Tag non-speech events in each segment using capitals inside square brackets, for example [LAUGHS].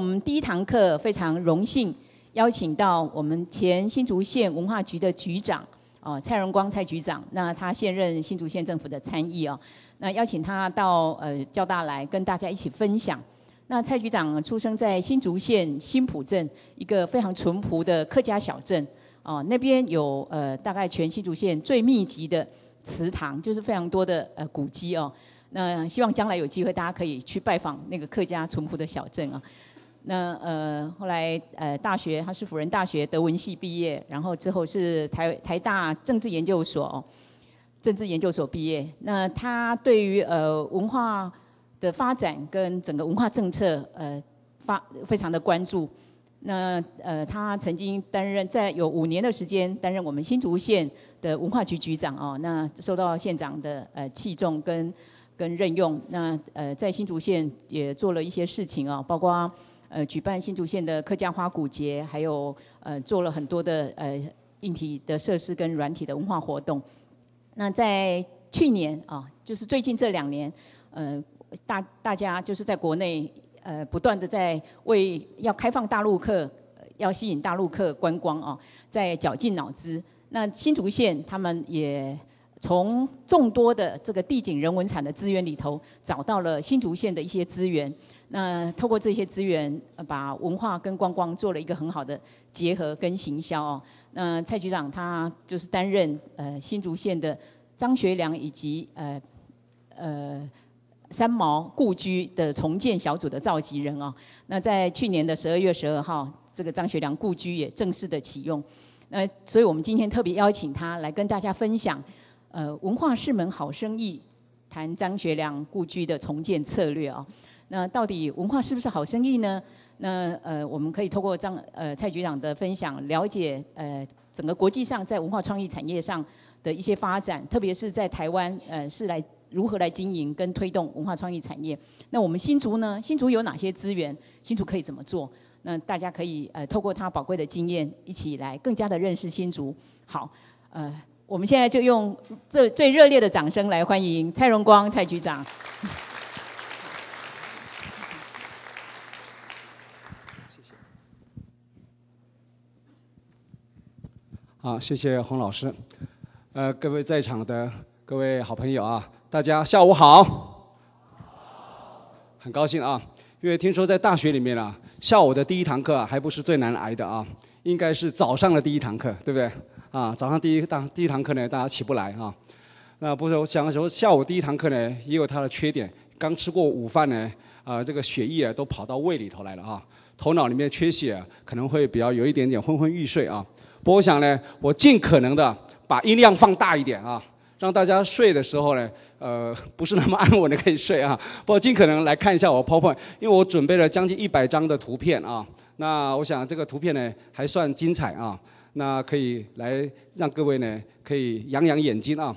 我们第一堂课非常荣幸邀请到我们前新竹县文化局的局长哦，蔡荣光蔡局长，那他现任新竹县政府的参议哦，那邀请他到呃交大来跟大家一起分享。那蔡局长出生在新竹县新浦镇一个非常淳朴的客家小镇哦，那边有呃大概全新竹县最密集的祠堂，就是非常多的呃古迹哦。那希望将来有机会大家可以去拜访那个客家淳朴的小镇啊。那呃后来呃大学他是辅仁大学德文系毕业，然后之后是台台大政治研究所政治研究所毕业。那他对于呃文化的发展跟整个文化政策呃发非常的关注。那呃他曾经担任在有五年的时间担任我们新竹县的文化局局长哦，那受到县长的呃器重跟跟任用。那呃在新竹县也做了一些事情哦，包括。呃，举办新竹县的客家花鼓节，还有呃，做了很多的呃硬体的设施跟软体的文化活动。那在去年啊，就是最近这两年，呃，大大家就是在国内呃，不断的在为要开放大陆客，要吸引大陆客观光啊，在绞尽脑汁。那新竹县他们也从众多的这个地景人文产的资源里头，找到了新竹县的一些资源。那透过这些资源，把文化跟观光做了一个很好的结合跟行销哦。那蔡局长他就是担任呃新竹县的张学良以及呃呃三毛故居的重建小组的召集人哦。那在去年的十二月十二号，这个张学良故居也正式的启用。那所以我们今天特别邀请他来跟大家分享，呃，文化是门好生意，谈张学良故居的重建策略哦。那到底文化是不是好生意呢？那呃，我们可以透过张呃蔡局长的分享，了解呃整个国际上在文化创意产业上的一些发展，特别是在台湾呃是来如何来经营跟推动文化创意产业。那我们新竹呢？新竹有哪些资源？新竹可以怎么做？那大家可以呃透过他宝贵的经验，一起来更加的认识新竹。好，呃，我们现在就用这最热烈的掌声来欢迎蔡荣光蔡局长。啊，谢谢洪老师，呃，各位在场的各位好朋友啊，大家下午好。很高兴啊，因为听说在大学里面啊，下午的第一堂课啊，还不是最难挨的啊，应该是早上的第一堂课，对不对？啊，早上第一堂第一堂课呢，大家起不来啊。那不是我讲的时候，下午第一堂课呢，也有它的缺点。刚吃过午饭呢，啊，这个血液都跑到胃里头来了啊，头脑里面缺血，可能会比较有一点点昏昏欲睡啊。不过我想呢，我尽可能的把音量放大一点啊，让大家睡的时候呢，呃，不是那么安稳的可以睡啊。不过尽可能来看一下我 PowerPoint，因为我准备了将近一百张的图片啊。那我想这个图片呢还算精彩啊，那可以来让各位呢可以养养眼睛啊。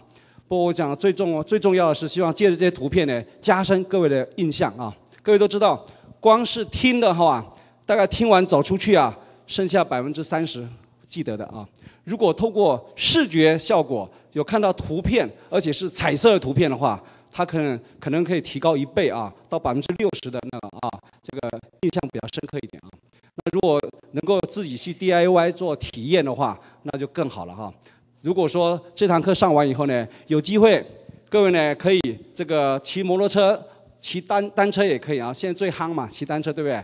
不过我讲最重最重要的是希望借着这些图片呢，加深各位的印象啊。各位都知道，光是听的话，大概听完走出去啊，剩下百分之三十。记得的啊，如果透过视觉效果有看到图片，而且是彩色的图片的话，它可能可能可以提高一倍啊，到百分之六十的那个啊，这个印象比较深刻一点啊。那如果能够自己去 DIY 做体验的话，那就更好了哈。如果说这堂课上完以后呢，有机会，各位呢可以这个骑摩托车，骑单单车也可以啊，现在最夯嘛，骑单车对不对？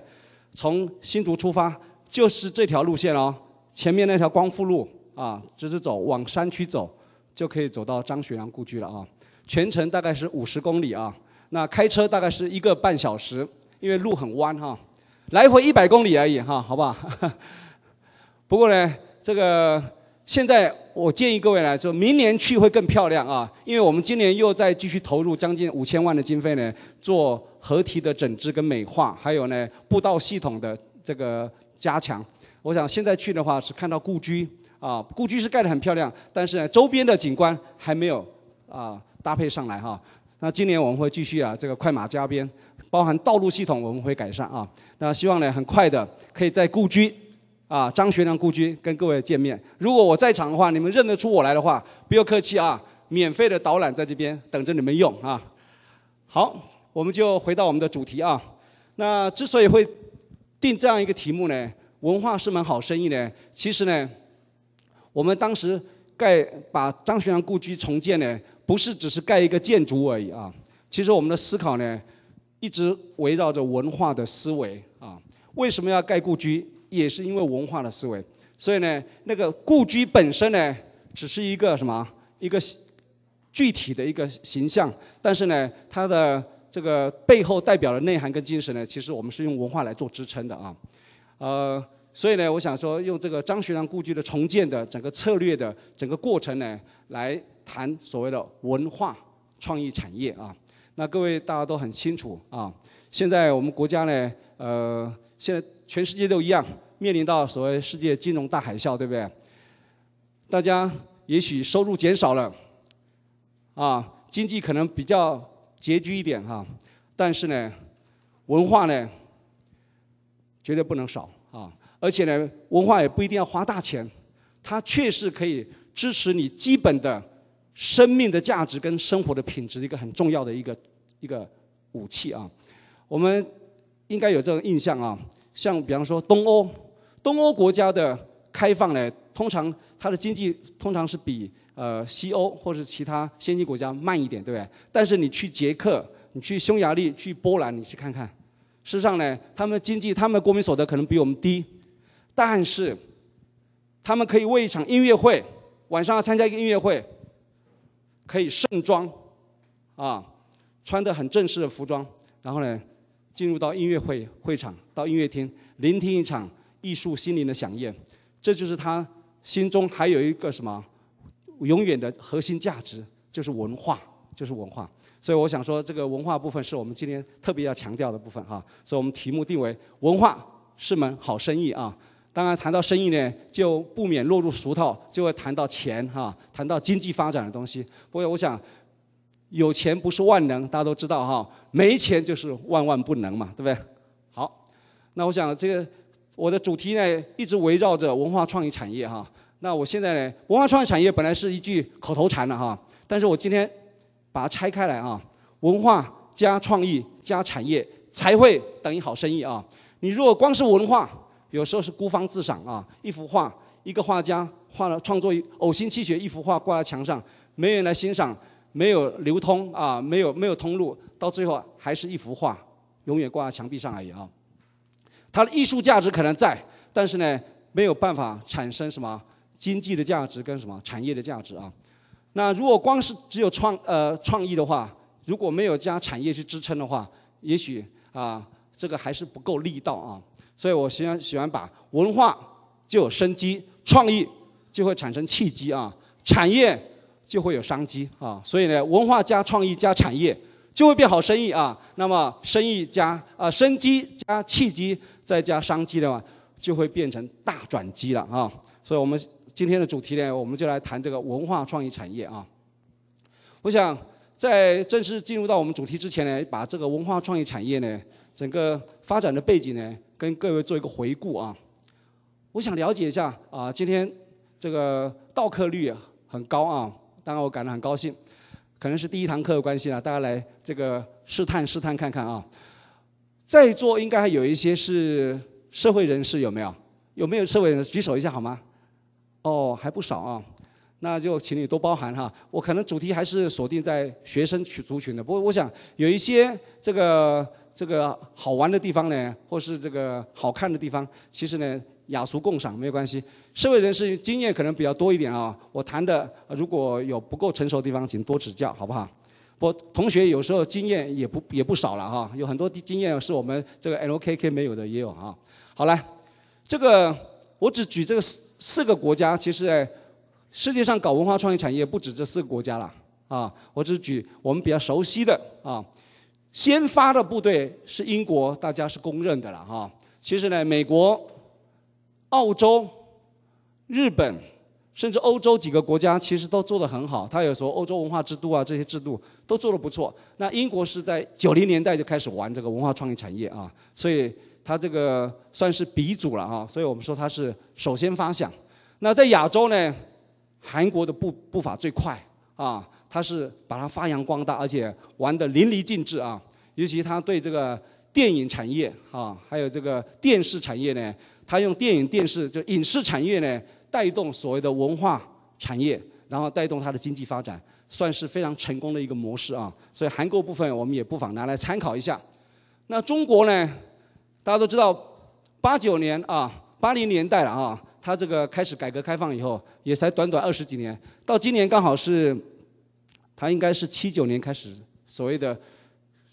从新竹出发，就是这条路线哦。前面那条光复路啊，直直走往山区走，就可以走到张学良故居了啊。全程大概是五十公里啊，那开车大概是一个半小时，因为路很弯哈，来回一百公里而已哈，好不好？[LAUGHS] 不过呢，这个现在我建议各位来说，明年去会更漂亮啊，因为我们今年又在继续投入将近五千万的经费呢，做河堤的整治跟美化，还有呢步道系统的这个加强。我想现在去的话是看到故居啊，故居是盖得很漂亮，但是呢周边的景观还没有啊搭配上来哈。那今年我们会继续啊，这个快马加鞭，包含道路系统我们会改善啊。那希望呢很快的可以在故居啊张学良故居跟各位见面。如果我在场的话，你们认得出我来的话，不要客气啊，免费的导览在这边等着你们用啊。好，我们就回到我们的主题啊。那之所以会定这样一个题目呢？文化是门好生意呢。其实呢，我们当时盖把张学良故居重建呢，不是只是盖一个建筑而已啊。其实我们的思考呢，一直围绕着文化的思维啊。为什么要盖故居？也是因为文化的思维。所以呢，那个故居本身呢，只是一个什么？一个具体的一个形象。但是呢，它的这个背后代表的内涵跟精神呢，其实我们是用文化来做支撑的啊。呃，所以呢，我想说用这个张学良故居的重建的整个策略的整个过程呢，来谈所谓的文化创意产业啊。那各位大家都很清楚啊，现在我们国家呢，呃，现在全世界都一样，面临到所谓世界金融大海啸，对不对？大家也许收入减少了，啊，经济可能比较拮据一点哈，但是呢，文化呢？绝对不能少啊！而且呢，文化也不一定要花大钱，它确实可以支持你基本的生命的价值跟生活的品质，的一个很重要的一个一个武器啊！我们应该有这种印象啊，像比方说东欧，东欧国家的开放呢，通常它的经济通常是比呃西欧或者是其他先进国家慢一点，对不对？但是你去捷克，你去匈牙利，去波兰，你去看看。事实上呢，他们的经济、他们的国民所得可能比我们低，但是他们可以为一场音乐会，晚上要参加一个音乐会，可以盛装，啊，穿的很正式的服装，然后呢，进入到音乐会会场，到音乐厅聆听一场艺术心灵的响宴，这就是他心中还有一个什么，永远的核心价值，就是文化，就是文化。所以我想说，这个文化部分是我们今天特别要强调的部分哈。所以我们题目定为“文化是门好生意”啊。当然谈到生意呢，就不免落入俗套，就会谈到钱哈，谈到经济发展的东西。不过我想，有钱不是万能，大家都知道哈。没钱就是万万不能嘛，对不对？好，那我想这个我的主题呢，一直围绕着文化创意产业哈。那我现在呢，文化创意产业本来是一句口头禅了哈，但是我今天。把它拆开来啊，文化加创意加产业才会等于好生意啊。你如果光是文化，有时候是孤芳自赏啊，一幅画，一个画家画了创作呕心泣血一幅画挂在墙上，没人来欣赏，没有流通啊，没有没有通路，到最后还是一幅画，永远挂在墙壁上而已啊。它的艺术价值可能在，但是呢，没有办法产生什么经济的价值跟什么产业的价值啊。那如果光是只有创呃创意的话，如果没有加产业去支撑的话，也许啊这个还是不够力道啊。所以我喜欢喜欢把文化就有生机，创意就会产生契机啊，产业就会有商机啊。所以呢，文化加创意加产业就会变好生意啊。那么生意加啊生机加契机再加商机的话，就会变成大转机了啊。所以我们。今天的主题呢，我们就来谈这个文化创意产业啊。我想在正式进入到我们主题之前呢，把这个文化创意产业呢整个发展的背景呢，跟各位做一个回顾啊。我想了解一下啊，今天这个到课率很高啊，当然我感到很高兴，可能是第一堂课的关系啊，大家来这个试探试探看看啊。在座应该还有一些是社会人士有没有？有没有社会人举手一下好吗？哦，还不少啊，那就请你多包涵哈。我可能主题还是锁定在学生群族群的，不过我想有一些这个这个好玩的地方呢，或是这个好看的地方，其实呢雅俗共赏没有关系。社会人士经验可能比较多一点啊，我谈的如果有不够成熟的地方，请多指教，好不好？我同学有时候经验也不也不少了哈，有很多经验是我们这个 LKK 没有的也有啊。好了，这个我只举这个。四个国家其实，世界上搞文化创意产业不止这四个国家了啊！我只举我们比较熟悉的啊，先发的部队是英国，大家是公认的了哈。其实呢，美国、澳洲、日本，甚至欧洲几个国家，其实都做得很好。他有说欧洲文化制度啊，这些制度都做得不错。那英国是在九零年代就开始玩这个文化创意产业啊，所以。他这个算是鼻祖了啊，所以我们说他是首先发响。那在亚洲呢，韩国的步步伐最快啊，他是把它发扬光大，而且玩得淋漓尽致啊。尤其他对这个电影产业啊，还有这个电视产业呢，他用电影电视就影视产业呢，带动所谓的文化产业，然后带动它的经济发展，算是非常成功的一个模式啊。所以韩国部分我们也不妨拿来参考一下。那中国呢？大家都知道，八九年啊，八零年代了啊，它这个开始改革开放以后，也才短短二十几年。到今年刚好是，它应该是七九年开始所谓的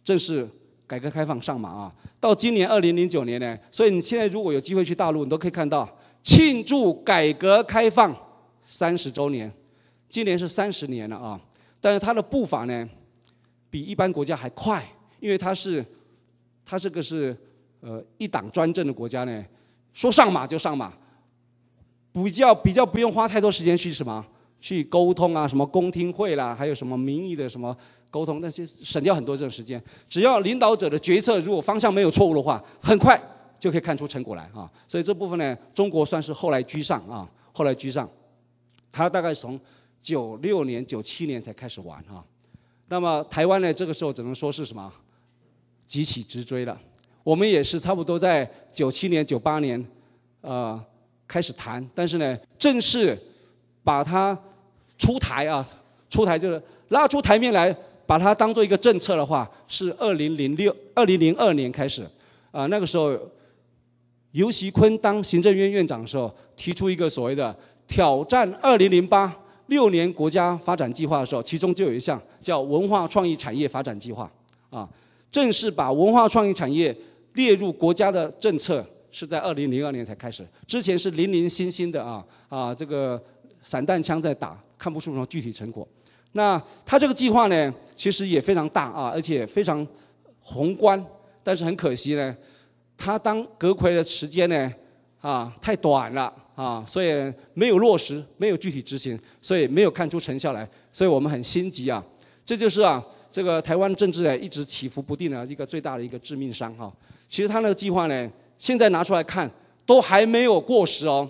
正式改革开放上马啊。到今年二零零九年呢，所以你现在如果有机会去大陆，你都可以看到庆祝改革开放三十周年，今年是三十年了啊。但是它的步伐呢，比一般国家还快，因为它是，它这个是。呃，一党专政的国家呢，说上马就上马，比较比较不用花太多时间去什么去沟通啊，什么公听会啦，还有什么民意的什么沟通，那些省掉很多这种时间。只要领导者的决策如果方向没有错误的话，很快就可以看出成果来啊。所以这部分呢，中国算是后来居上啊，后来居上。他大概从九六年、九七年才开始玩啊。那么台湾呢，这个时候只能说是什么，急起直追了。我们也是差不多在九七年、九八年，呃，开始谈，但是呢，正式把它出台啊，出台就是拉出台面来，把它当做一个政策的话，是二零零六、二零零二年开始，啊，那个时候，尤习坤当行政院院长的时候，提出一个所谓的挑战二零零八六年国家发展计划的时候，其中就有一项叫文化创意产业发展计划，啊，正式把文化创意产业。列入国家的政策是在二零零二年才开始，之前是零零星星的啊啊，这个散弹枪在打，看不出什么具体成果。那他这个计划呢，其实也非常大啊，而且非常宏观，但是很可惜呢，他当阁魁的时间呢啊太短了啊，所以没有落实，没有具体执行，所以没有看出成效来。所以我们很心急啊，这就是啊这个台湾政治一直起伏不定的一个最大的一个致命伤哈。其实他那个计划呢，现在拿出来看都还没有过时哦。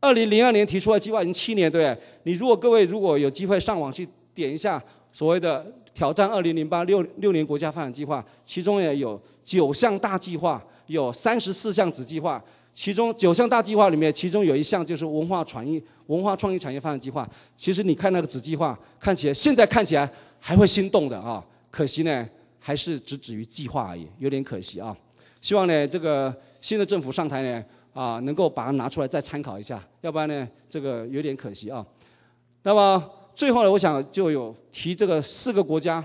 二零零二年提出来的计划已经七年，对不对？你如果各位如果有机会上网去点一下所谓的“挑战二零零八六六年国家发展计划”，其中也有九项大计划，有三十四项子计划。其中九项大计划里面，其中有一项就是文化传文化创意产业发展计划。其实你看那个子计划，看起来现在看起来还会心动的啊，可惜呢。还是只止于计划而已，有点可惜啊！希望呢，这个新的政府上台呢，啊，能够把它拿出来再参考一下，要不然呢，这个有点可惜啊。那么最后呢，我想就有提这个四个国家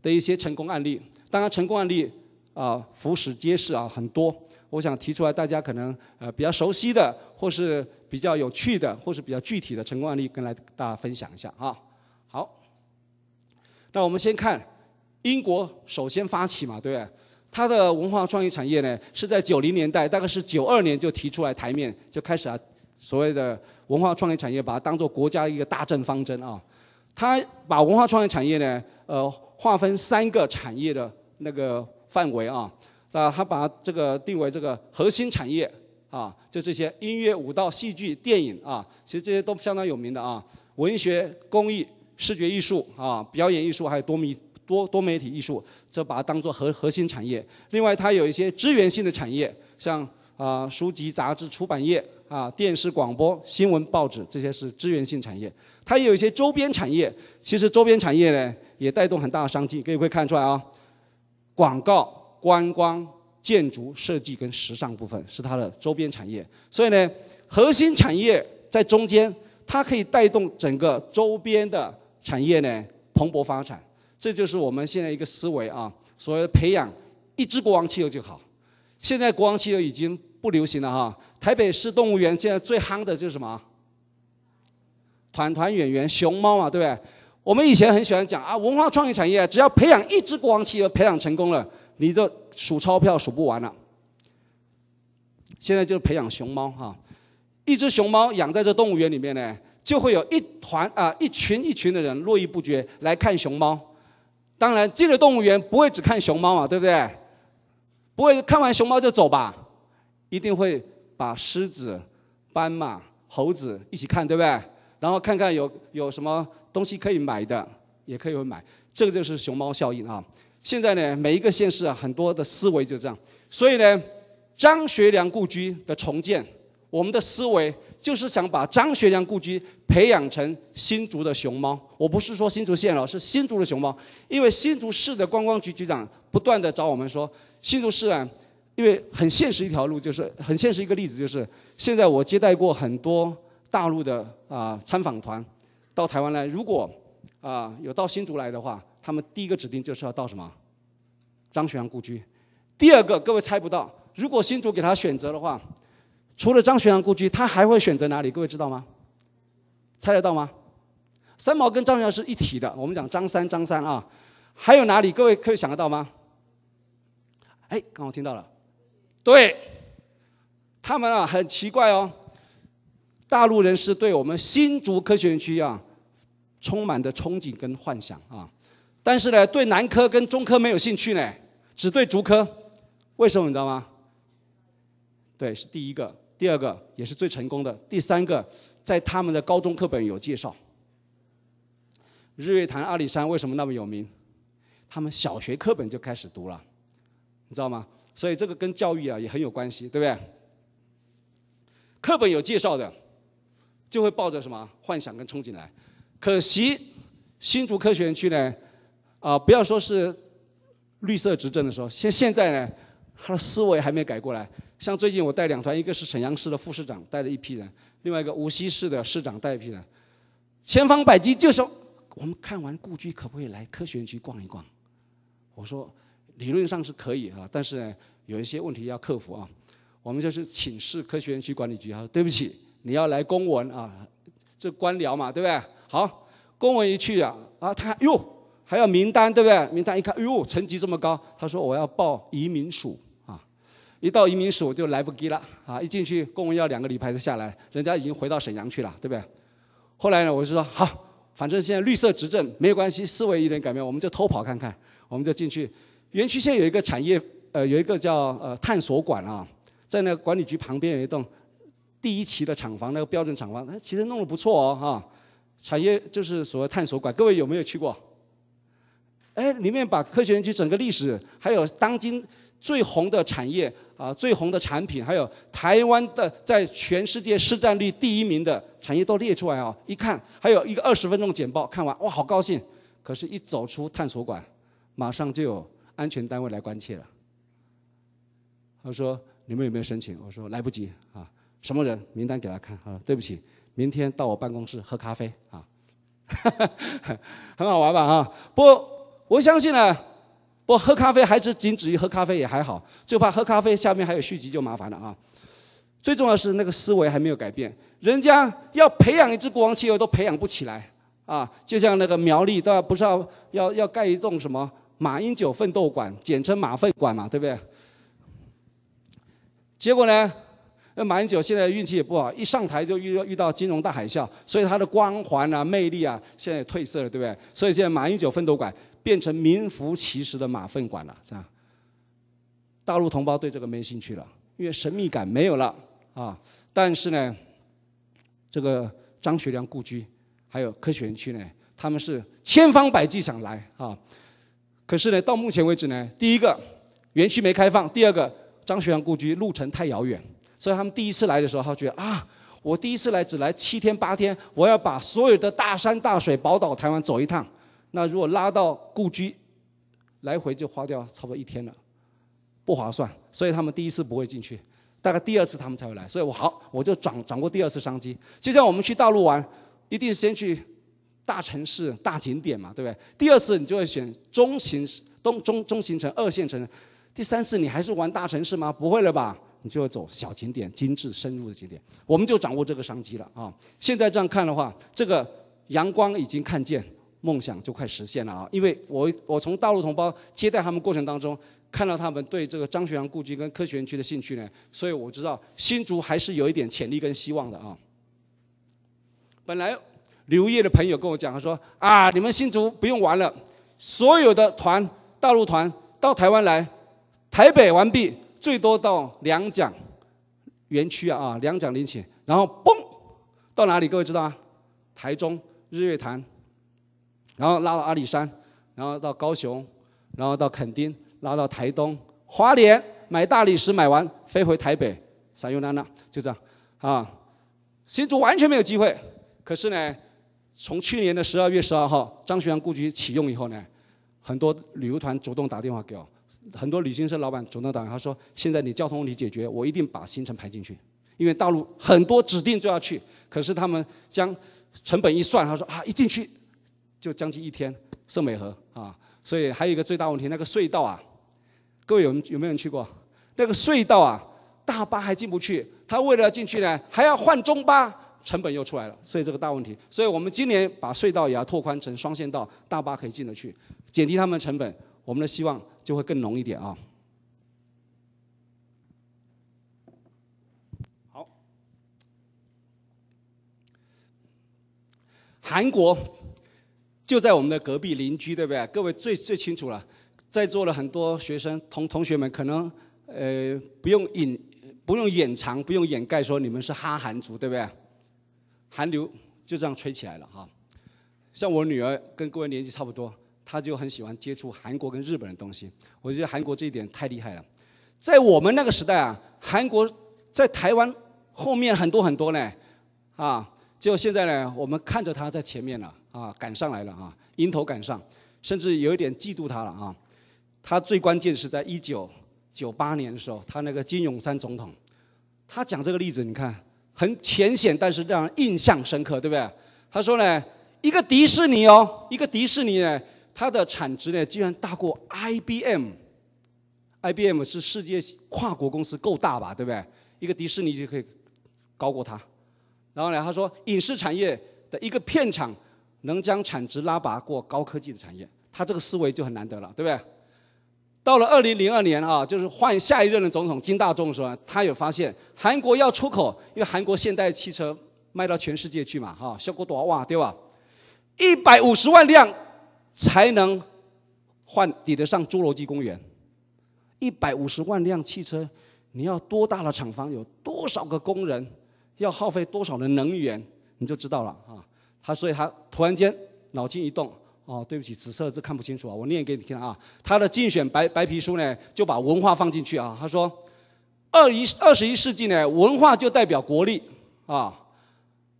的一些成功案例。当然，成功案例啊，俯拾皆是啊，很多。我想提出来，大家可能呃比较熟悉的，或是比较有趣的，或是比较具体的成功案例，跟来大家分享一下啊。好，那我们先看。英国首先发起嘛，对不对？它的文化创意产业呢，是在九零年代，大概是九二年就提出来台面，就开始啊，所谓的文化创意产业，把它当做国家一个大政方针啊。它把文化创意产业呢，呃，划分三个产业的那个范围啊，啊，它把这个定为这个核心产业啊，就这些音乐、舞蹈、戏剧、电影啊，其实这些都相当有名的啊。文学、工艺、视觉艺术啊，表演艺术还有多媒多多媒体艺术，这把它当做核核心产业。另外，它有一些资源性的产业，像啊书籍、杂志、出版业啊，电视、广播、新闻、报纸这些是资源性产业。它也有一些周边产业。其实周边产业呢，也带动很大的商机。各位会看出来啊，广告、观光、建筑设计跟时尚部分是它的周边产业。所以呢，核心产业在中间，它可以带动整个周边的产业呢蓬勃发展。这就是我们现在一个思维啊，所谓培养一只国王企鹅就好。现在国王企鹅已经不流行了哈。台北市动物园现在最夯的就是什么？团团圆圆熊猫嘛，对不对？我们以前很喜欢讲啊，文化创意产业只要培养一只国王企鹅培养成功了，你就数钞票数不完了。现在就培养熊猫哈，一只熊猫养在这动物园里面呢，就会有一团啊一群一群的人络绎不绝来看熊猫。当然，进了动物园不会只看熊猫嘛，对不对？不会看完熊猫就走吧，一定会把狮子、斑马、猴子一起看，对不对？然后看看有有什么东西可以买的，也可以会买。这个就是熊猫效应啊。现在呢，每一个县市啊，很多的思维就这样。所以呢，张学良故居的重建。我们的思维就是想把张学良故居培养成新竹的熊猫。我不是说新竹县了，是新竹的熊猫。因为新竹市的观光局局长不断的找我们说，新竹市啊，因为很现实一条路就是，很现实一个例子就是，现在我接待过很多大陆的啊参访团到台湾来，如果啊有到新竹来的话，他们第一个指定就是要到什么张学良故居，第二个各位猜不到，如果新竹给他选择的话。除了张学良故居，他还会选择哪里？各位知道吗？猜得到吗？三毛跟张学良是一体的，我们讲张三张三啊。还有哪里？各位可以想得到吗？哎，刚刚听到了。对，他们啊很奇怪哦。大陆人是对我们新竹科学园区啊充满的憧憬跟幻想啊，但是呢对南科跟中科没有兴趣呢，只对竹科。为什么你知道吗？对，是第一个。第二个也是最成功的，第三个在他们的高中课本有介绍。日月潭阿里山为什么那么有名？他们小学课本就开始读了，你知道吗？所以这个跟教育啊也很有关系，对不对？课本有介绍的，就会抱着什么幻想跟憧憬来。可惜新竹科学园区呢，啊不要说是绿色执政的时候，现现在呢。他的思维还没改过来，像最近我带两团，一个是沈阳市的副市长带了一批人，另外一个无锡市的市长带一批人，千方百计就说我们看完故居可不可以来科学园区逛一逛？我说理论上是可以啊，但是有一些问题要克服啊。我们就是请示科学园区管理局，他说对不起，你要来公文啊，这官僚嘛，对不对？好，公文一去啊，啊他哟还要名单，对不对？名单一看，哎呦成绩这么高，他说我要报移民署。一到移民署就来不及了啊！一进去公安要两个礼拜才下来，人家已经回到沈阳去了，对不对？后来呢，我就说好，反正现在绿色执政没有关系，思维一点改变，我们就偷跑看看，我们就进去。园区现在有一个产业，呃，有一个叫呃探索馆啊，在那个管理局旁边有一栋第一期的厂房，那个标准厂房，它其实弄得不错哦，哈。产业就是所谓探索馆，各位有没有去过？哎，里面把科学园区整个历史，还有当今最红的产业。啊，最红的产品，还有台湾的在全世界市占率第一名的产业都列出来啊！一看，还有一个二十分钟简报，看完哇，好高兴。可是，一走出探索馆，马上就有安全单位来关切了。他说：“你们有没有申请？”我说：“来不及啊。”什么人？名单给他看。啊。”对不起，明天到我办公室喝咖啡啊。[LAUGHS] ”很好玩吧？啊，不，我相信呢。我喝咖啡还是仅止于喝咖啡也还好，最怕喝咖啡下面还有续集就麻烦了啊！最重要是那个思维还没有改变，人家要培养一只国王企鹅都培养不起来啊！就像那个苗栗都要不是要要要盖一栋什么马英九奋斗馆，简称马粪馆嘛，对不对？结果呢，那马英九现在运气也不好，一上台就遇到遇到金融大海啸，所以他的光环啊、魅力啊，现在也褪色了，对不对？所以现在马英九奋斗馆。变成名副其实的马粪馆了，是吧？大陆同胞对这个没兴趣了，因为神秘感没有了啊。但是呢，这个张学良故居还有科学园区呢，他们是千方百计想来啊。可是呢，到目前为止呢，第一个园区没开放，第二个张学良故居路程太遥远，所以他们第一次来的时候，他觉得啊，我第一次来只来七天八天，我要把所有的大山大水、宝岛台湾走一趟。那如果拉到故居，来回就花掉差不多一天了，不划算，所以他们第一次不会进去，大概第二次他们才会来，所以我好我就掌掌握第二次商机，就像我们去大陆玩，一定先去大城市大景点嘛，对不对？第二次你就会选中型东中中型城二线城市，第三次你还是玩大城市吗？不会了吧？你就要走小景点精致深入的景点，我们就掌握这个商机了啊！现在这样看的话，这个阳光已经看见。梦想就快实现了啊！因为我我从大陆同胞接待他们过程当中，看到他们对这个张学良故居跟科学园区的兴趣呢，所以我知道新竹还是有一点潜力跟希望的啊。本来刘烨的朋友跟我讲说啊，你们新竹不用玩了，所有的团大陆团到台湾来，台北完毕，最多到两蒋园区啊啊，两蒋林寝，然后嘣到哪里？各位知道啊，台中日月潭。然后拉到阿里山，然后到高雄，然后到垦丁，拉到台东华联买大理石，买完飞回台北，撒啥那拉，就这样，啊，新竹完全没有机会。可是呢，从去年的十二月十二号张学良故居启用以后呢，很多旅游团主动打电话给我，很多旅行社老板主动打电话说，现在你交通问题解决，我一定把行程排进去。因为大陆很多指定就要去，可是他们将成本一算，他说啊，一进去。就将近一天，圣美河啊，所以还有一个最大问题，那个隧道啊，各位有有没有人去过？那个隧道啊，大巴还进不去，他为了进去呢，还要换中巴，成本又出来了，所以这个大问题。所以我们今年把隧道也要拓宽成双线道，大巴可以进得去，减低他们的成本，我们的希望就会更浓一点啊。好，韩国。就在我们的隔壁邻居，对不对？各位最最清楚了，在座的很多学生同同学们，可能呃不用隐不用掩藏，不用掩盖，说你们是哈韩族，对不对？韩流就这样吹起来了哈。像我女儿跟各位年纪差不多，她就很喜欢接触韩国跟日本的东西。我觉得韩国这一点太厉害了。在我们那个时代啊，韩国在台湾后面很多很多呢，啊，就现在呢，我们看着它在前面了。啊，赶上来了啊，迎头赶上，甚至有一点嫉妒他了啊。他最关键是在一九九八年的时候，他那个金永三总统，他讲这个例子，你看很浅显，但是让人印象深刻，对不对？他说呢，一个迪士尼哦，一个迪士尼呢，它的产值呢，居然大过 IBM。IBM 是世界跨国公司够大吧，对不对？一个迪士尼就可以高过它。然后呢，他说影视产业的一个片场。能将产值拉拔过高科技的产业，他这个思维就很难得了，对不对？到了二零零二年啊，就是换下一任的总统金大中的时候，他有发现韩国要出口，因为韩国现代汽车卖到全世界去嘛，哈，效果多哇，对吧？一百五十万辆才能换抵得上侏罗纪公园。一百五十万辆汽车，你要多大的厂房，有多少个工人，要耗费多少的能源，你就知道了啊。他所以他突然间脑筋一动，哦对不起紫色字看不清楚啊，我念给你听啊。他的竞选白白皮书呢就把文化放进去啊。他说，二一二十一世纪呢文化就代表国力，啊，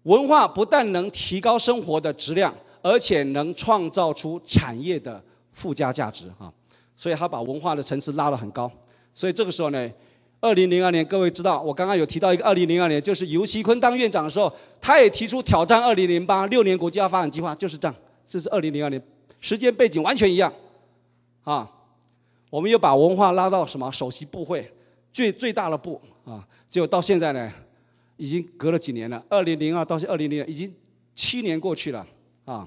文化不但能提高生活的质量，而且能创造出产业的附加价值啊。所以他把文化的层次拉得很高。所以这个时候呢。二零零二年，各位知道，我刚刚有提到一个二零零二年，就是尤其坤当院长的时候，他也提出挑战二零零八六年国家发展计划，就是这样，这是二零零二年，时间背景完全一样，啊，我们又把文化拉到什么首席部会，最最大的部啊，结果到现在呢，已经隔了几年了，二零零二到二零零，已经七年过去了，啊，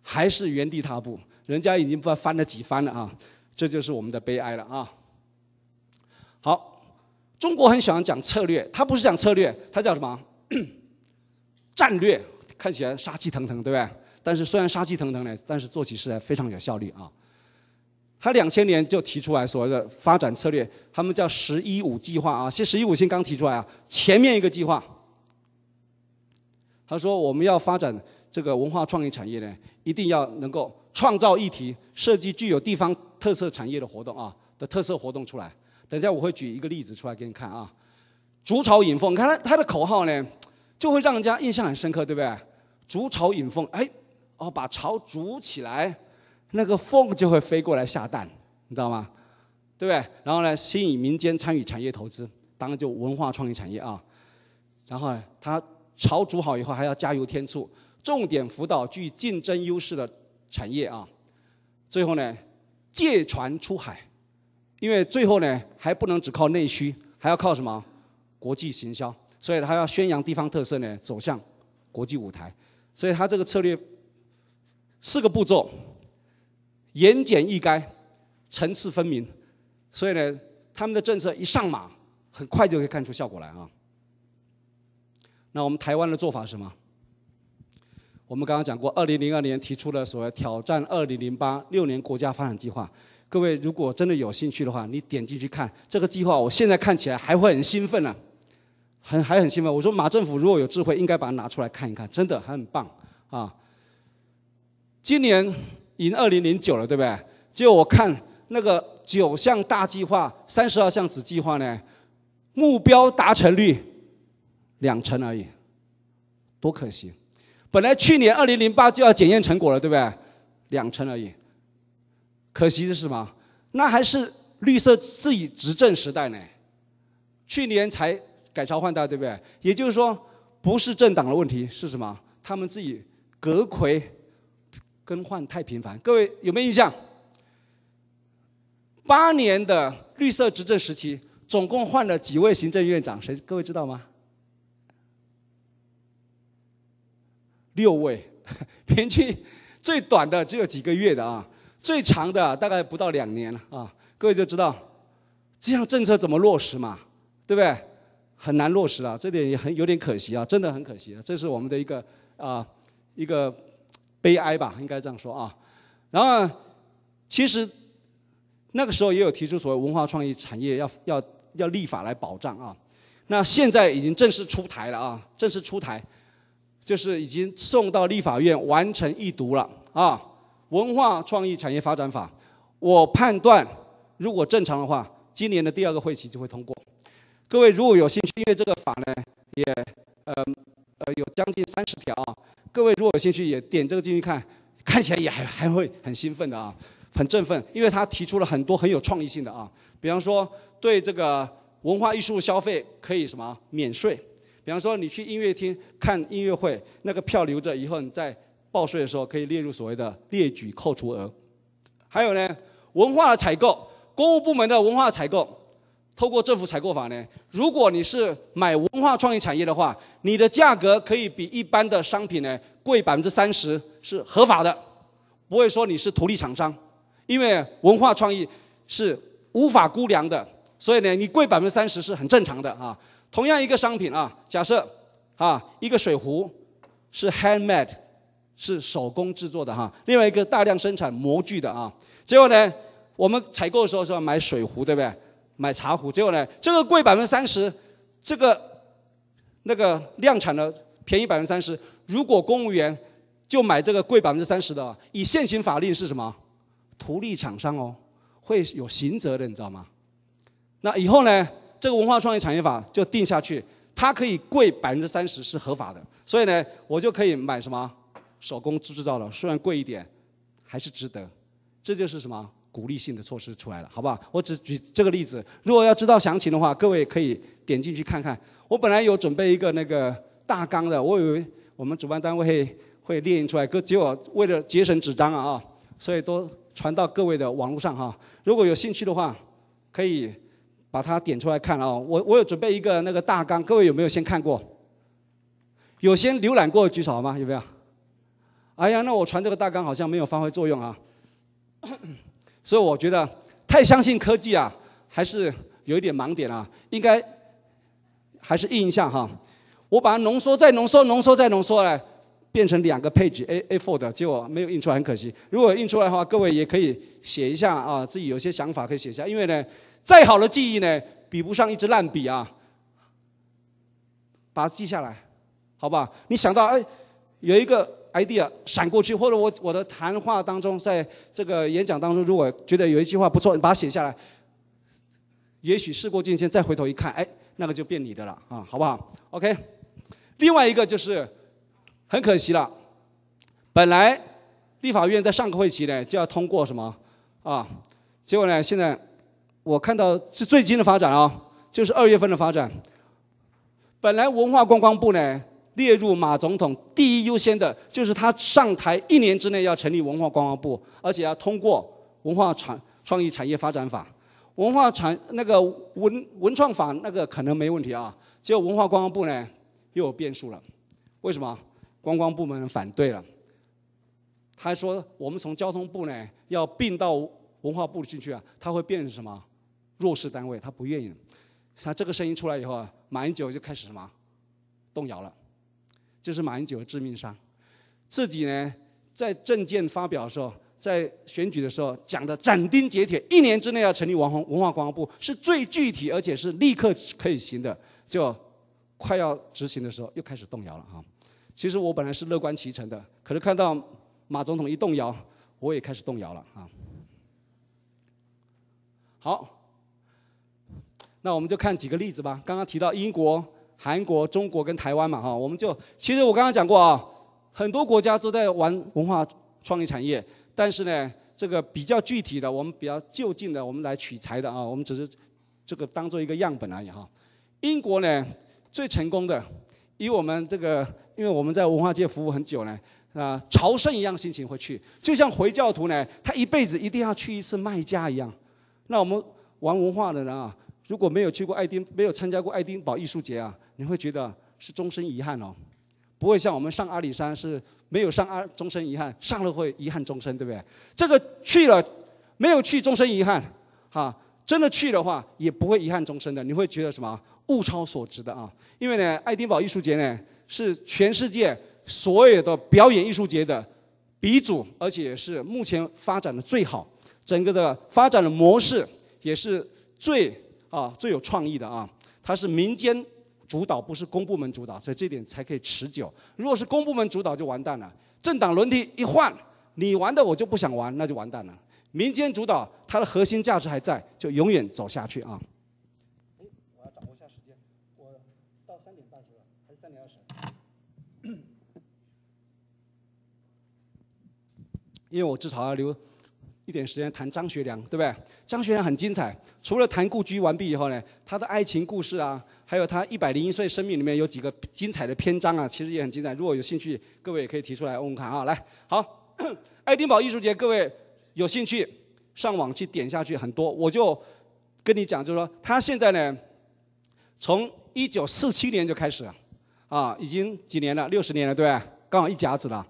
还是原地踏步，人家已经翻翻了几番了啊，这就是我们的悲哀了啊，好。中国很喜欢讲策略，他不是讲策略，他叫什么 [CLEARS THROAT] 战略？看起来杀气腾腾，对不对？但是虽然杀气腾腾的，但是做起事来非常有效率啊。他两千年就提出来所谓的发展策略，他们叫“十一五”计划啊，其实“十一五”先刚提出来啊。前面一个计划，他说我们要发展这个文化创意产业呢，一定要能够创造议题，设计具有地方特色产业的活动啊的特色活动出来。等一下，我会举一个例子出来给你看啊。竹巢引凤，你看它它的口号呢，就会让人家印象很深刻，对不对？竹巢引凤，哎，哦，把巢筑起来，那个凤就会飞过来下蛋，你知道吗？对不对？然后呢，吸引民间参与产业投资，当然就文化创意产业啊。然后呢，他巢筑好以后还要加油添醋，重点辅导具竞争优势的产业啊。最后呢，借船出海。因为最后呢，还不能只靠内需，还要靠什么？国际行销，所以他要宣扬地方特色呢，走向国际舞台。所以他这个策略四个步骤，言简意赅，层次分明。所以呢，他们的政策一上马，很快就可以看出效果来啊。那我们台湾的做法是什么？我们刚刚讲过，二零零二年提出了所谓挑战二零零八六年国家发展计划。各位，如果真的有兴趣的话，你点进去看这个计划。我现在看起来还会很兴奋呢，很还很兴奋。我说马政府如果有智慧，应该把它拿出来看一看，真的还很棒啊。今年已经二零零九了，对不对？结果我看那个九项大计划、三十二项子计划呢，目标达成率两成而已，多可惜！本来去年二零零八就要检验成果了，对不对？两成而已。可惜的是什么？那还是绿色自己执政时代呢。去年才改朝换代，对不对？也就是说，不是政党的问题，是什么？他们自己隔魁更换太频繁。各位有没有印象？八年的绿色执政时期，总共换了几位行政院长？谁？各位知道吗？六位，[LAUGHS] 平均最短的只有几个月的啊。最长的大概不到两年了啊，各位就知道这样政策怎么落实嘛，对不对？很难落实啊，这点也很有点可惜啊，真的很可惜啊，这是我们的一个啊一个悲哀吧，应该这样说啊。然后其实那个时候也有提出所谓文化创意产业要要要立法来保障啊，那现在已经正式出台了啊，正式出台就是已经送到立法院完成一读了啊。文化创意产业发展法，我判断，如果正常的话，今年的第二个会期就会通过。各位如果有兴趣，因为这个法呢，也呃呃有将近三十条啊。各位如果有兴趣，也点这个进去看，看起来也还还会很兴奋的啊，很振奋，因为他提出了很多很有创意性的啊。比方说，对这个文化艺术消费可以什么免税？比方说，你去音乐厅看音乐会，那个票留着以后你再。报税的时候可以列入所谓的列举扣除额，还有呢，文化的采购，公务部门的文化采购，透过政府采购法呢，如果你是买文化创意产业的话，你的价格可以比一般的商品呢贵百分之三十是合法的，不会说你是图利厂商，因为文化创意是无法估量的，所以呢，你贵百分之三十是很正常的啊。同样一个商品啊，假设啊，一个水壶是 handmade。是手工制作的哈，另外一个大量生产模具的啊。结后呢，我们采购的时候是买水壶，对不对？买茶壶。结后呢，这个贵百分之三十，这个那个量产的便宜百分之三十。如果公务员就买这个贵百分之三十的，以现行法律是什么？图利厂商哦，会有刑责的，你知道吗？那以后呢，这个文化创意产业法就定下去，它可以贵百分之三十是合法的。所以呢，我就可以买什么？手工制制造的虽然贵一点，还是值得。这就是什么鼓励性的措施出来了，好不好？我只举这个例子。如果要知道详情的话，各位可以点进去看看。我本来有准备一个那个大纲的，我以为我们主办单位会列印出来，可结果为了节省纸张啊，所以都传到各位的网络上哈。如果有兴趣的话，可以把它点出来看啊。我我有准备一个那个大纲，各位有没有先看过？有先浏览过举手好吗？有没有？哎呀，那我传这个大纲好像没有发挥作用啊，[COUGHS] 所以我觉得太相信科技啊，还是有一点盲点啊，应该还是印一下哈。我把它浓缩，再浓缩，浓缩再浓缩嘞，变成两个 page A A four 的，结果没有印出来，很可惜。如果印出来的话，各位也可以写一下啊，自己有些想法可以写下，因为呢，再好的记忆呢，比不上一支烂笔啊，把它记下来，好吧？你想到哎，有一个。idea 闪过去，或者我我的谈话当中，在这个演讲当中，如果觉得有一句话不错，你把它写下来，也许事过境迁，再回头一看，哎，那个就变你的了啊，好不好？OK。另外一个就是很可惜了，本来立法院在上个会期呢就要通过什么啊？结果呢，现在我看到是最近的发展哦，就是二月份的发展。本来文化观光部呢。列入马总统第一优先的就是他上台一年之内要成立文化观光部，而且要通过文化产创意产业发展法，文化产那个文文创法那个可能没问题啊，结果文化观光部呢又有变数了，为什么？观光部门反对了，他说我们从交通部呢要并到文化部进去啊，他会变成什么弱势单位，他不愿意，他这个声音出来以后啊，马英九就开始什么动摇了。就是马英九的致命伤，自己呢在政见发表的时候，在选举的时候讲的斩钉截铁，一年之内要成立文化文化观光部是最具体而且是立刻可以行的，就快要执行的时候又开始动摇了哈。其实我本来是乐观其成的，可是看到马总统一动摇，我也开始动摇了啊！好，那我们就看几个例子吧。刚刚提到英国。韩国、中国跟台湾嘛，哈，我们就其实我刚刚讲过啊，很多国家都在玩文化创意产业，但是呢，这个比较具体的，我们比较就近的，我们来取材的啊，我们只是这个当做一个样本而已哈。英国呢，最成功的，以我们这个，因为我们在文化界服务很久呢，啊，朝圣一样心情会去，就像回教徒呢，他一辈子一定要去一次麦加一样。那我们玩文化的人啊，如果没有去过爱丁，没有参加过爱丁堡艺术节啊。你会觉得是终身遗憾哦，不会像我们上阿里山是没有上阿终身遗憾，上了会遗憾终身，对不对？这个去了没有去终身遗憾，哈，真的去的话也不会遗憾终身的。你会觉得什么物超所值的啊？因为呢，爱丁堡艺术节呢是全世界所有的表演艺术节的鼻祖，而且也是目前发展的最好，整个的发展的模式也是最啊最有创意的啊，它是民间。主导不是公部门主导，所以这点才可以持久。如果是公部门主导就完蛋了，政党轮替一换，你玩的我就不想玩，那就完蛋了。民间主导，它的核心价值还在，就永远走下去啊。哎，我要掌握一下时间，我到三点半是吧？还是三点二十？因为我至少要留一点时间谈张学良，对不对？张学良很精彩，除了谈故居完毕以后呢，他的爱情故事啊，还有他一百零一岁生命里面有几个精彩的篇章啊，其实也很精彩。如果有兴趣，各位也可以提出来问问看啊。来，好，[CLEARS THROAT] 爱丁堡艺术节，各位有兴趣上网去点下去很多，我就跟你讲，就是说他现在呢，从一九四七年就开始，啊，已经几年了，六十年了，对不对？刚好一甲子了。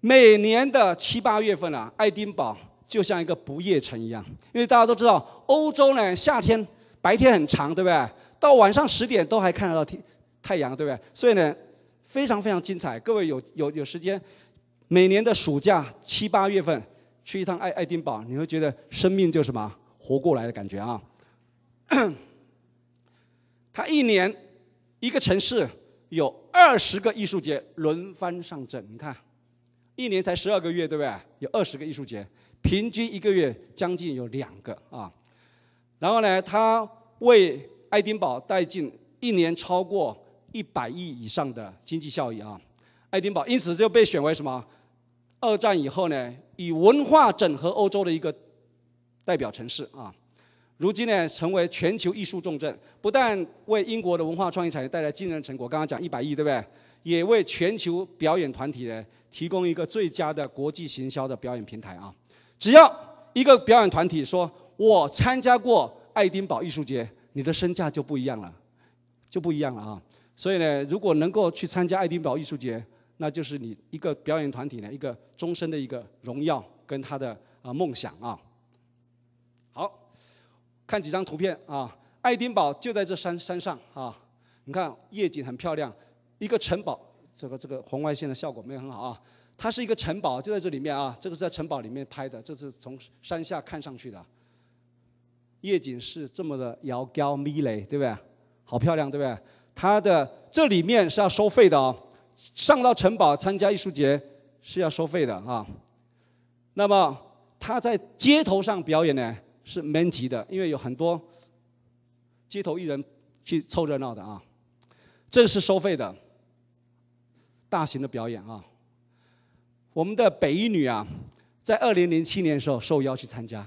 每年的七八月份啊，爱丁堡。就像一个不夜城一样，因为大家都知道，欧洲呢夏天白天很长，对不对？到晚上十点都还看得到天太阳，对不对？所以呢，非常非常精彩。各位有有有时间，每年的暑假七八月份去一趟爱爱丁堡，你会觉得生命就什么活过来的感觉啊！[CLEARS THROAT] 他一年一个城市有二十个艺术节轮番上阵，你看，一年才十二个月，对不对？有二十个艺术节。平均一个月将近有两个啊，然后呢，他为爱丁堡带进一年超过一百亿以上的经济效益啊。爱丁堡因此就被选为什么？二战以后呢，以文化整合欧洲的一个代表城市啊。如今呢，成为全球艺术重镇，不但为英国的文化创意产业带来惊人成果，刚刚讲一百亿对不对？也为全球表演团体呢提供一个最佳的国际行销的表演平台啊。只要一个表演团体说“我参加过爱丁堡艺术节”，你的身价就不一样了，就不一样了啊！所以呢，如果能够去参加爱丁堡艺术节，那就是你一个表演团体呢一个终身的一个荣耀跟他的啊梦想啊。好看几张图片啊？爱丁堡就在这山山上啊，你看夜景很漂亮，一个城堡，这个这个红外线的效果没有很好啊。它是一个城堡，就在这里面啊。这个是在城堡里面拍的，这是从山下看上去的。夜景是这么的摇高迷雷，对不对？好漂亮，对不对？它的这里面是要收费的哦。上到城堡参加艺术节是要收费的啊。那么他在街头上表演呢是门级的，因为有很多街头艺人去凑热闹的啊。这个是收费的，大型的表演啊。我们的北一女啊，在二零零七年的时候受邀去参加，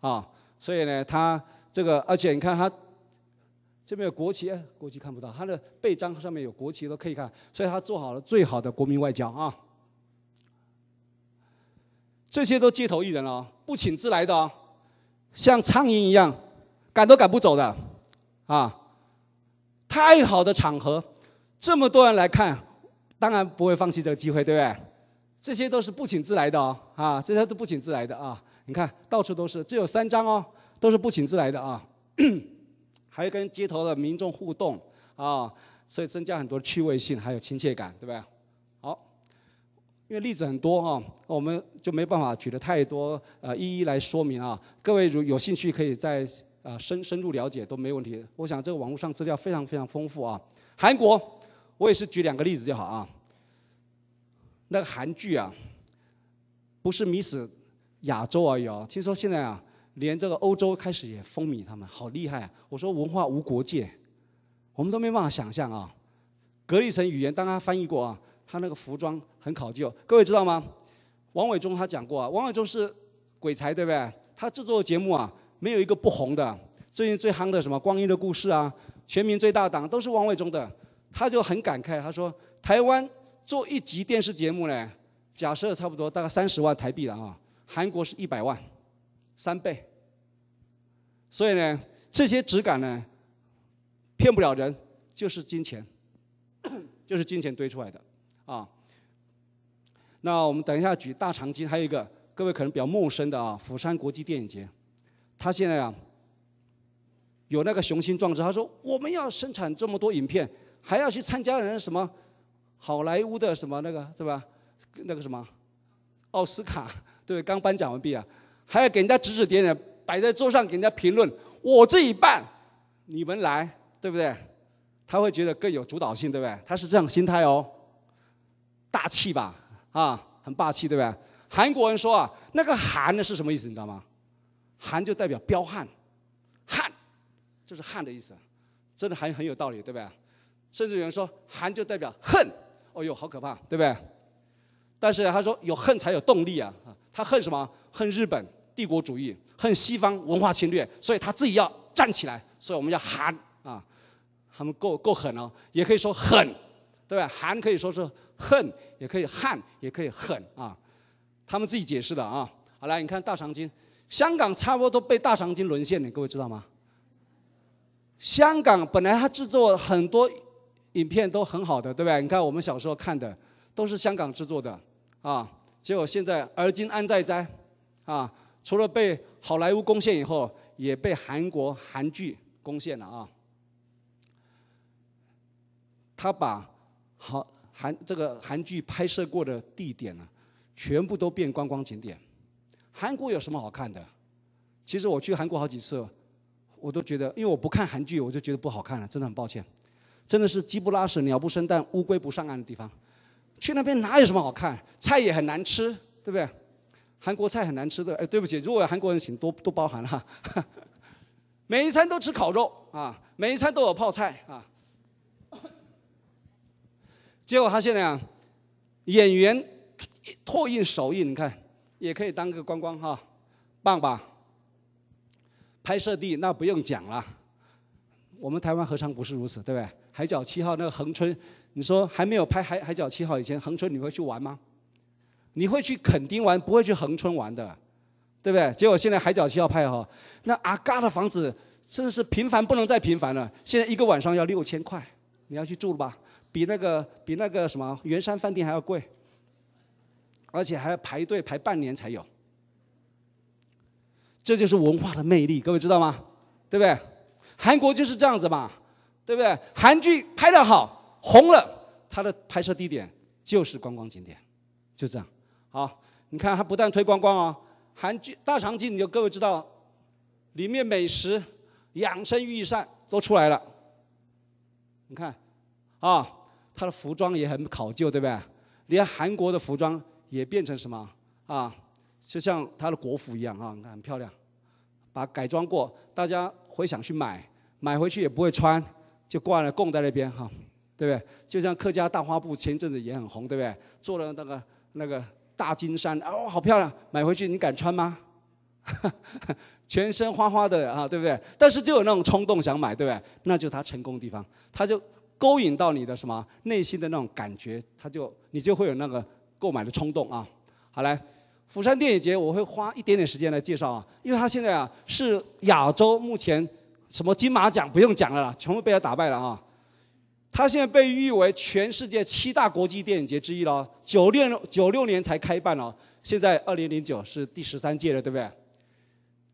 啊，所以呢，她这个，而且你看她这边有国旗，哎，国旗看不到，她的背章上面有国旗都可以看，所以她做好了最好的国民外交啊。这些都街头艺人哦，不请自来的哦，像苍蝇一样赶都赶不走的啊，太好的场合，这么多人来看。当然不会放弃这个机会，对不对？这些都是不请自来的哦，啊，这些都不请自来的啊！你看到处都是，这有三张哦，都是不请自来的啊。[CLEARS THROAT] 还有跟街头的民众互动啊，所以增加很多趣味性，还有亲切感，对不对？好，因为例子很多哈，我们就没办法举得太多，呃，一一来说明啊。各位如有兴趣，可以再啊深深入了解都没问题。我想这个网络上资料非常非常丰富啊。韩国。我也是举两个例子就好啊。那个韩剧啊，不是迷死亚洲而已哦，听说现在啊，连这个欧洲开始也风靡他们，好厉害！啊！我说文化无国界，我们都没办法想象啊。格力城语言，当他翻译过啊，他那个服装很考究。各位知道吗？王伟忠他讲过啊，王伟忠是鬼才，对不对？他制作的节目啊，没有一个不红的。最近最夯的什么《光阴的故事》啊，《全民最大党》都是王伟忠的。他就很感慨，他说：“台湾做一集电视节目呢，假设差不多大概三十万台币了啊。韩国是一百万，三倍。所以呢，这些质感呢，骗不了人，就是金钱，[CLEARS THROAT] 就是金钱堆出来的啊。那我们等一下举大长今，还有一个各位可能比较陌生的啊，釜山国际电影节，他现在啊，有那个雄心壮志，他说我们要生产这么多影片。”还要去参加人什么好莱坞的什么那个对吧？那个什么奥斯卡 [LAUGHS] 对，刚颁奖完毕啊，还要给人家指指点点，摆在桌上给人家评论。我这一半，你们来，对不对？他会觉得更有主导性，对不对？他是这样心态哦，大气吧，啊，很霸气，对不对？韩国人说啊，那个韩的是什么意思？你知道吗？韩就代表彪悍，悍，就是悍的意思，真的还很有道理，对不对？甚至有人说，寒就代表恨，哦呦，好可怕，对不对？但是他说有恨才有动力啊，他恨什么？恨日本帝国主义，恨西方文化侵略，所以他自己要站起来，所以我们要寒啊！他们够够狠哦，也可以说狠，对不对？喊可以说是恨，也可以汗，也可以狠啊！他们自己解释的啊。好来，你看大长今，香港差不多都被大长今沦陷了，各位知道吗？香港本来他制作很多。影片都很好的，对不对？你看我们小时候看的，都是香港制作的，啊，结果现在而今安在哉？啊，除了被好莱坞攻陷以后，也被韩国韩剧攻陷了啊。他把好韩这个韩剧拍摄过的地点呢，全部都变观光景点。韩国有什么好看的？其实我去韩国好几次，我都觉得，因为我不看韩剧，我就觉得不好看了，真的很抱歉。真的是鸡不拉屎、鸟不生蛋、乌龟不上岸的地方，去那边哪有什么好看？菜也很难吃，对不对？韩国菜很难吃的，哎，对不起，如果有韩国人请多多包涵哈。[LAUGHS] 每一餐都吃烤肉啊，每一餐都有泡菜啊。结果他现在啊，演员拓印手印，你看也可以当个观光哈，棒吧？拍摄地那不用讲了，我们台湾何尝不是如此，对不对？海角七号那个恒春，你说还没有拍海海角七号以前，恒春你会去玩吗？你会去垦丁玩，不会去恒春玩的，对不对？结果现在海角七号拍哈，那阿嘎的房子真的是平凡不能再平凡了。现在一个晚上要六千块，你要去住了吧？比那个比那个什么圆山饭店还要贵，而且还要排队排半年才有。这就是文化的魅力，各位知道吗？对不对？韩国就是这样子嘛。对不对？韩剧拍得好，红了，它的拍摄地点就是观光景点，就这样。好，你看它不但推观光啊，韩剧《大长今》，你就各位知道，里面美食、养生、御膳都出来了。你看，啊，它的服装也很考究，对不对？连韩国的服装也变成什么啊？就像它的国服一样啊，你看很漂亮，把改装过，大家会想去买，买回去也不会穿。就挂了供在那边哈，对不对？就像客家大花布前阵子也很红，对不对？做了那个那个大金山，哦，好漂亮！买回去你敢穿吗？[LAUGHS] 全身花花的啊，对不对？但是就有那种冲动想买，对不对？那就他成功的地方，他就勾引到你的什么内心的那种感觉，他就你就会有那个购买的冲动啊。好来，釜山电影节我会花一点点时间来介绍啊，因为它现在啊是亚洲目前。什么金马奖不用讲了啦，全部被他打败了啊！他现在被誉为全世界七大国际电影节之一了，九六九六年才开办哦，现在二零零九是第十三届了，对不对？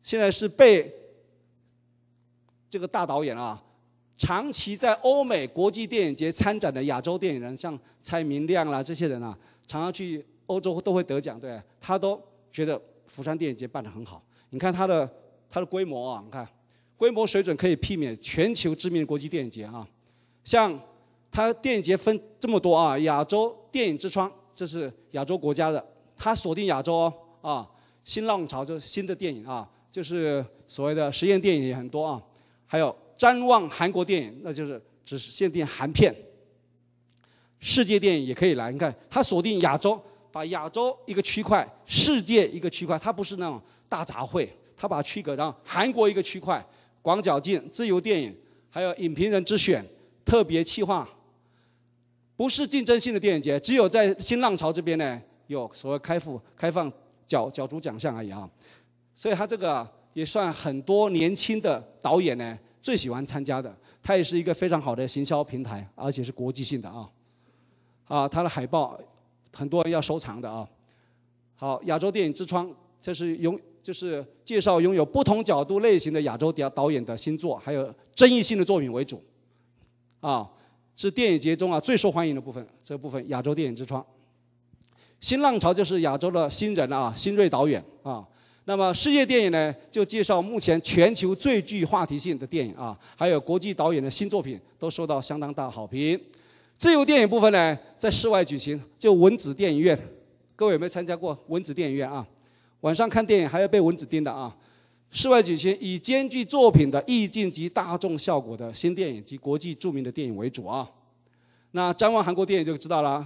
现在是被这个大导演啊，长期在欧美国际电影节参展的亚洲电影人，像蔡明亮啦这些人啊，常常去欧洲都会得奖，对对？他都觉得釜山电影节办的很好。你看他的他的规模啊，你看。规模水准可以媲美全球知名国际电影节啊，像它电影节分这么多啊，亚洲电影之窗这是亚洲国家的，它锁定亚洲哦啊新浪潮就是新的电影啊，就是所谓的实验电影也很多啊，还有瞻望韩国电影那就是只是限定韩片，世界电影也可以来，你看它锁定亚洲，把亚洲一个区块，世界一个区块，它不是那种大杂烩，它把区隔然后韩国一个区块。广角镜、自由电影，还有影评人之选、特别企划，不是竞争性的电影节，只有在新浪潮这边呢，有所谓开复开放角角逐奖项而已啊。所以他这个也算很多年轻的导演呢最喜欢参加的，它也是一个非常好的行销平台，而且是国际性的啊。啊，它的海报很多人要收藏的啊。好，亚洲电影之窗，这是永。就是介绍拥有不同角度类型的亚洲导导演的新作，还有争议性的作品为主，啊，是电影节中啊最受欢迎的部分，这部分亚洲电影之窗，新浪潮就是亚洲的新人啊，新锐导演啊，那么世界电影呢，就介绍目前全球最具话题性的电影啊，还有国际导演的新作品，都受到相当大好评。自由电影部分呢，在室外举行，就蚊子电影院，各位有没有参加过蚊子电影院啊？晚上看电影还要被蚊子叮的啊！室外景星以兼具作品的意境及大众效果的新电影及国际著名的电影为主啊。那展望韩国电影就知道了，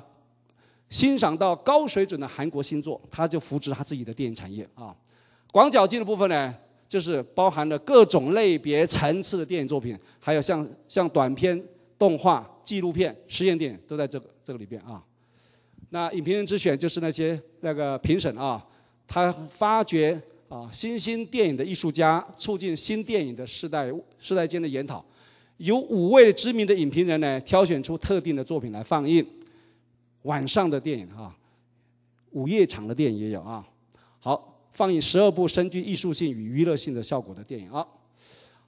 欣赏到高水准的韩国新作，他就扶持他自己的电影产业啊。广角镜的部分呢，就是包含了各种类别层次的电影作品，还有像像短片、动画、纪录片、实验电影都在这个这个里边啊。那影评人之选就是那些那个评审啊。他发掘啊新兴电影的艺术家，促进新电影的世代世代间的研讨。有五位知名的影评人呢，挑选出特定的作品来放映。晚上的电影啊，午夜场的电影也有啊。好，放映十二部深具艺术性与娱乐性的效果的电影啊。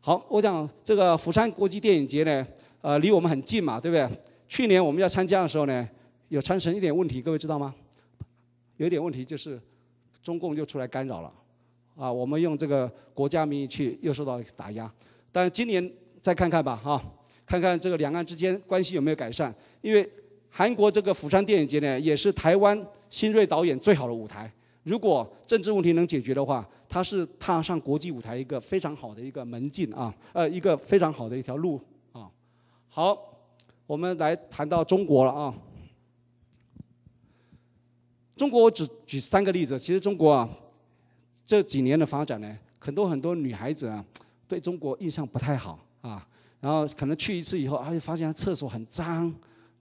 好，我想这个釜山国际电影节呢，呃，离我们很近嘛，对不对？去年我们要参加的时候呢，有产生一点问题，各位知道吗？有一点问题就是。中共又出来干扰了，啊，我们用这个国家名义去，又受到打压。但今年再看看吧，啊，看看这个两岸之间关系有没有改善。因为韩国这个釜山电影节呢，也是台湾新锐导演最好的舞台。如果政治问题能解决的话，它是踏上国际舞台一个非常好的一个门径啊，呃，一个非常好的一条路啊。好，我们来谈到中国了啊。中国我只举三个例子。其实中国啊，这几年的发展呢，很多很多女孩子啊，对中国印象不太好啊。然后可能去一次以后，啊，就发现厕所很脏，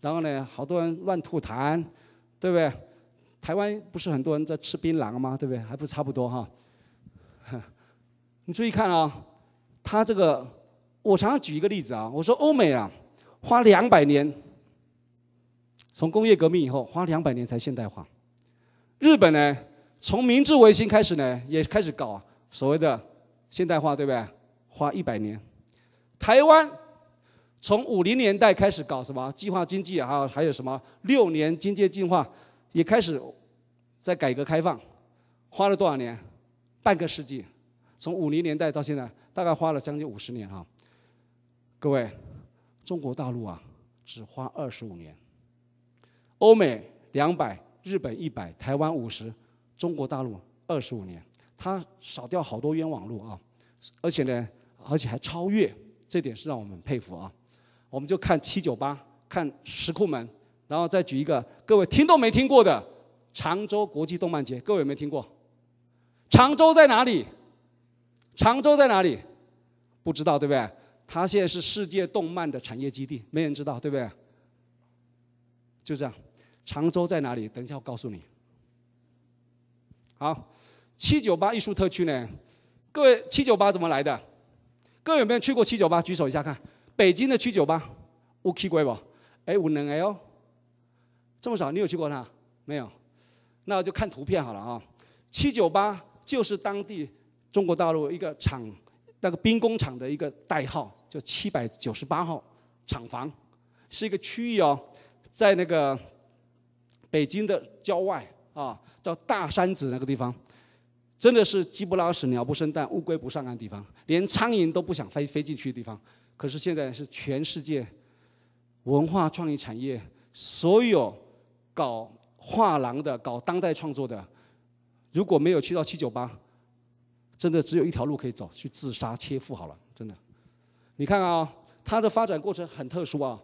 然后呢，好多人乱吐痰，对不对？台湾不是很多人在吃槟榔吗？对不对？还不差不多哈。你注意看啊，他这个，我常常举一个例子啊，我说欧美啊，花两百年，从工业革命以后，花两百年才现代化。日本呢，从明治维新开始呢，也开始搞所谓的现代化，对不对？花一百年。台湾从五零年代开始搞什么计划经济，还有还有什么六年经济计划，也开始在改革开放，花了多少年？半个世纪，从五零年代到现在，大概花了将近五十年哈。各位，中国大陆啊，只花二十五年，欧美两百。日本一百，台湾五十，中国大陆二十五年，它少掉好多冤枉路啊！而且呢，而且还超越，这点是让我们佩服啊！我们就看七九八，看石库门，然后再举一个，各位听都没听过的常州国际动漫节，各位有没有听过？常州在哪里？常州在哪里？不知道对不对？它现在是世界动漫的产业基地，没人知道对不对？就这样。常州在哪里？等一下，我告诉你。好，七九八艺术特区呢？各位，七九八怎么来的？各位有没有去过七九八？举手一下看。北京的七九八，五七过不？哎，五零 L，这么少？你有去过它？没有，那我就看图片好了啊。七九八就是当地中国大陆一个厂，那个兵工厂的一个代号，叫七百九十八号厂房，是一个区域哦，在那个。北京的郊外啊，叫大山子那个地方，真的是鸡不拉屎、鸟不生蛋、乌龟不上岸的地方，连苍蝇都不想飞飞进去的地方。可是现在是全世界文化创意产业所有搞画廊的、搞当代创作的，如果没有去到七九八，真的只有一条路可以走，去自杀切腹好了，真的。你看啊，它的发展过程很特殊啊，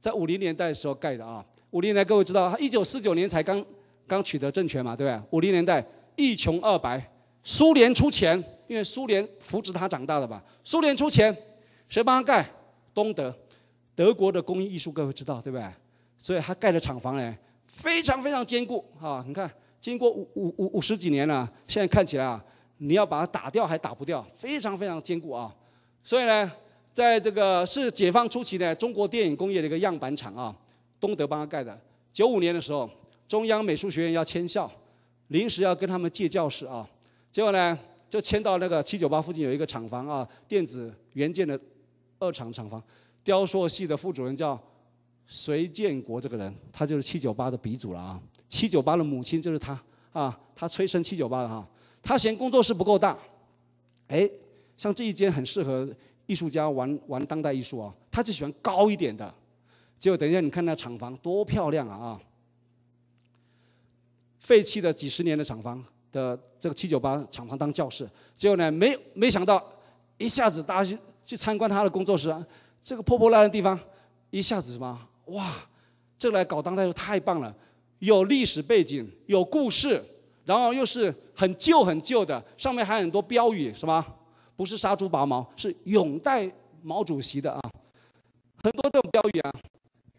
在五零年代的时候盖的啊。五零年代，各位知道，他一九四九年才刚刚取得政权嘛，对不对？五零年代一穷二白，苏联出钱，因为苏联扶植他长大的吧，苏联出钱，谁帮他盖？东德，德国的工艺艺术，各位知道对不对？所以他盖的厂房呢，非常非常坚固啊！你看，经过五五五五十几年了，现在看起来啊，你要把它打掉还打不掉，非常非常坚固啊！所以呢，在这个是解放初期呢，中国电影工业的一个样板厂啊。东德帮他盖的，九五年的时候，中央美术学院要迁校，临时要跟他们借教室啊，结果呢，就迁到那个七九八附近有一个厂房啊，电子元件的二厂厂房。雕塑系的副主任叫隋建国这个人，他就是七九八的鼻祖了啊，七九八的母亲就是他啊，他催生七九八的哈，他嫌工作室不够大，哎，像这一间很适合艺术家玩玩当代艺术啊，他就喜欢高一点的。结果等一下，你看那厂房多漂亮啊！啊，废弃的几十年的厂房的这个七九八厂房当教室。结果呢，没没想到，一下子大家去去参观他的工作室，这个破破烂烂地方，一下子什么哇，这来搞当代就太棒了，有历史背景，有故事，然后又是很旧很旧的，上面还有很多标语，什么不是杀猪拔毛，是永代毛主席的啊，很多这种标语啊。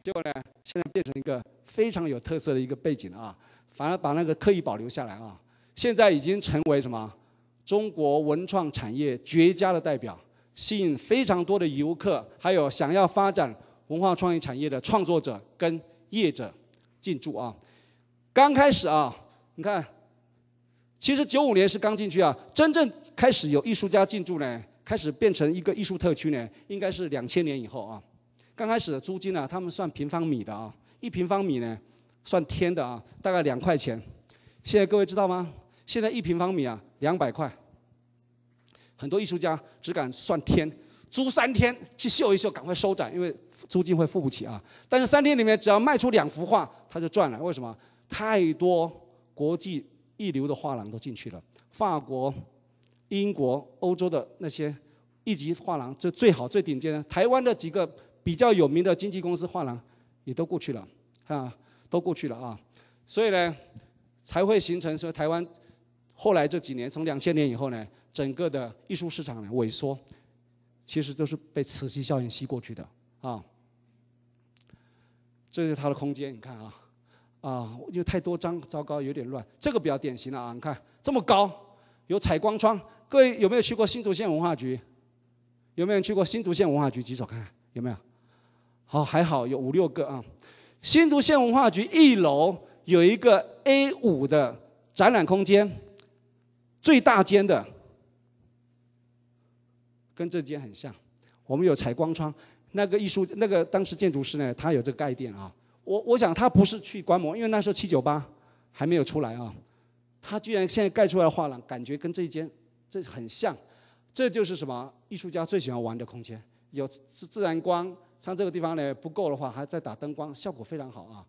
结果呢？现在变成一个非常有特色的一个背景啊，反而把那个刻意保留下来啊。现在已经成为什么？中国文创产业绝佳的代表，吸引非常多的游客，还有想要发展文化创意产业的创作者跟业者进驻啊。刚开始啊，你看，其实九五年是刚进去啊，真正开始有艺术家进驻呢，开始变成一个艺术特区呢，应该是两千年以后啊。刚开始的租金呢，他们算平方米的啊，一平方米呢算天的啊，大概两块钱。现在各位知道吗？现在一平方米啊两百块。很多艺术家只敢算天，租三天去秀一秀，赶快收展，因为租金会付不起啊。但是三天里面只要卖出两幅画，他就赚了。为什么？太多国际一流的画廊都进去了，法国、英国、欧洲的那些一级画廊，就最好最顶尖的，台湾的几个。比较有名的经纪公司画廊，也都过去了，啊，都过去了啊，所以呢，才会形成说台湾后来这几年从两千年以后呢，整个的艺术市场呢萎缩，其实都是被磁吸效应吸过去的啊。这是它的空间，你看啊，啊，为太多张，糟糕，有点乱。这个比较典型了啊，你看这么高，有采光窗。各位有没有去过新竹县文化局？有没有去过新竹县文化局？举手看看有没有？好，还好有五六个啊。新竹县文化局一楼有一个 A 五的展览空间，最大间的，跟这间很像。我们有采光窗，那个艺术，那个当时建筑师呢，他有这个概念啊。我我想他不是去观摩，因为那时候七九八还没有出来啊。他居然现在盖出来画廊，感觉跟这一间这很像。这就是什么艺术家最喜欢玩的空间，有自自然光。像这个地方呢不够的话，还在打灯光，效果非常好啊。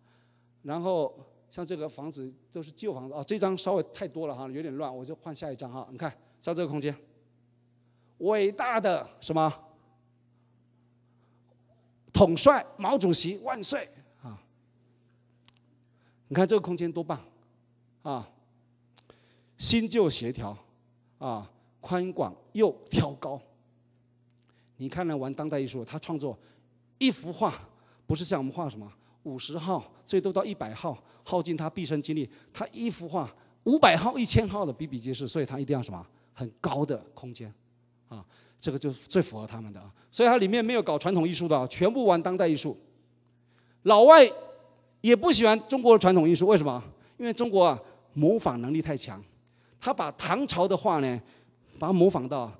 然后像这个房子都是旧房子哦，这张稍微太多了哈，有点乱，我就换下一张哈。你看像这个空间，伟大的什么统帅毛主席万岁啊！你看这个空间多棒啊，新旧协调啊，宽广又挑高。你看呢，玩当代艺术，他创作。一幅画不是像我们画什么五十号，最多到一百号，耗尽他毕生精力。他一幅画五百号、一千号的比比皆是，所以他一定要什么很高的空间，啊，这个就最符合他们的啊。所以它里面没有搞传统艺术的，全部玩当代艺术。老外也不喜欢中国的传统艺术，为什么？因为中国啊模仿能力太强，他把唐朝的画呢，把它模仿到，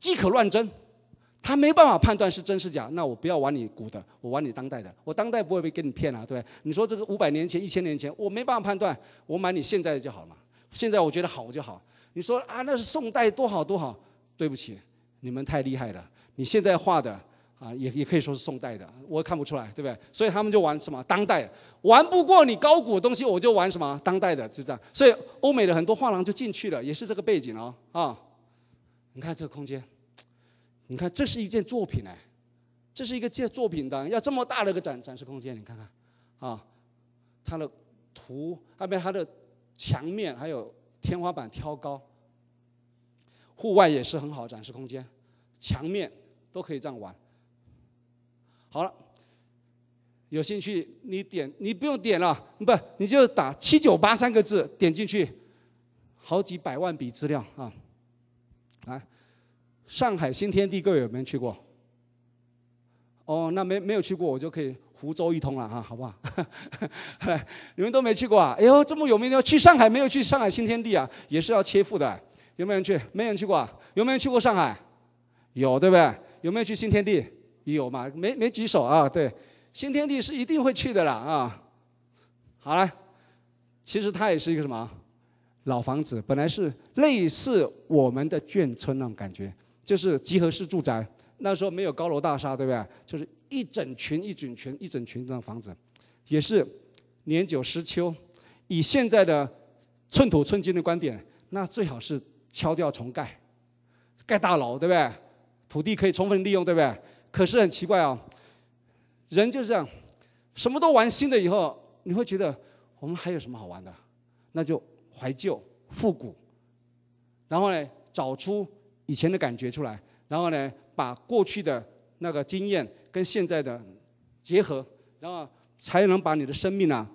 即可乱真。他没办法判断是真是假，那我不要玩你古的，我玩你当代的，我当代不会被跟你骗啊，对不对？你说这个五百年前、一千年前，我没办法判断，我买你现在的就好了。现在我觉得好就好。你说啊，那是宋代多好多好，对不起，你们太厉害了。你现在画的啊，也也可以说是宋代的，我看不出来，对不对？所以他们就玩什么当代，玩不过你高古的东西，我就玩什么当代的，就这样。所以欧美的很多画廊就进去了，也是这个背景哦啊。你看这个空间。你看，这是一件作品嘞，这是一个件作品的，要这么大的个展展示空间，你看看，啊，它的图，啊没它的墙面，还有天花板挑高，户外也是很好展示空间，墙面都可以这样玩。好了，有兴趣你点，你不用点了，不，你就打七九八三个字，点进去，好几百万笔资料啊，来。上海新天地，各位有没有去过？哦，那没没有去过，我就可以胡诌一通了哈，好不好？[LAUGHS] 你们都没去过啊？哎呦，这么有名，的，去上海没有去上海新天地啊？也是要切腹的，有没有人去？没人去过啊？有没有人去过上海？有对不对？有没有去新天地？有嘛？没没几首啊？对，新天地是一定会去的啦啊！好了，其实它也是一个什么老房子，本来是类似我们的眷村那种感觉。就是集合式住宅，那时候没有高楼大厦，对不对？就是一整群一整群一整群的房子，也是年久失修。以现在的寸土寸金的观点，那最好是敲掉重盖，盖大楼，对不对？土地可以充分利用，对不对？可是很奇怪哦，人就是这样，什么都玩新的以后，你会觉得我们还有什么好玩的？那就怀旧复古，然后呢，找出。以前的感觉出来，然后呢，把过去的那个经验跟现在的结合，然后才能把你的生命呢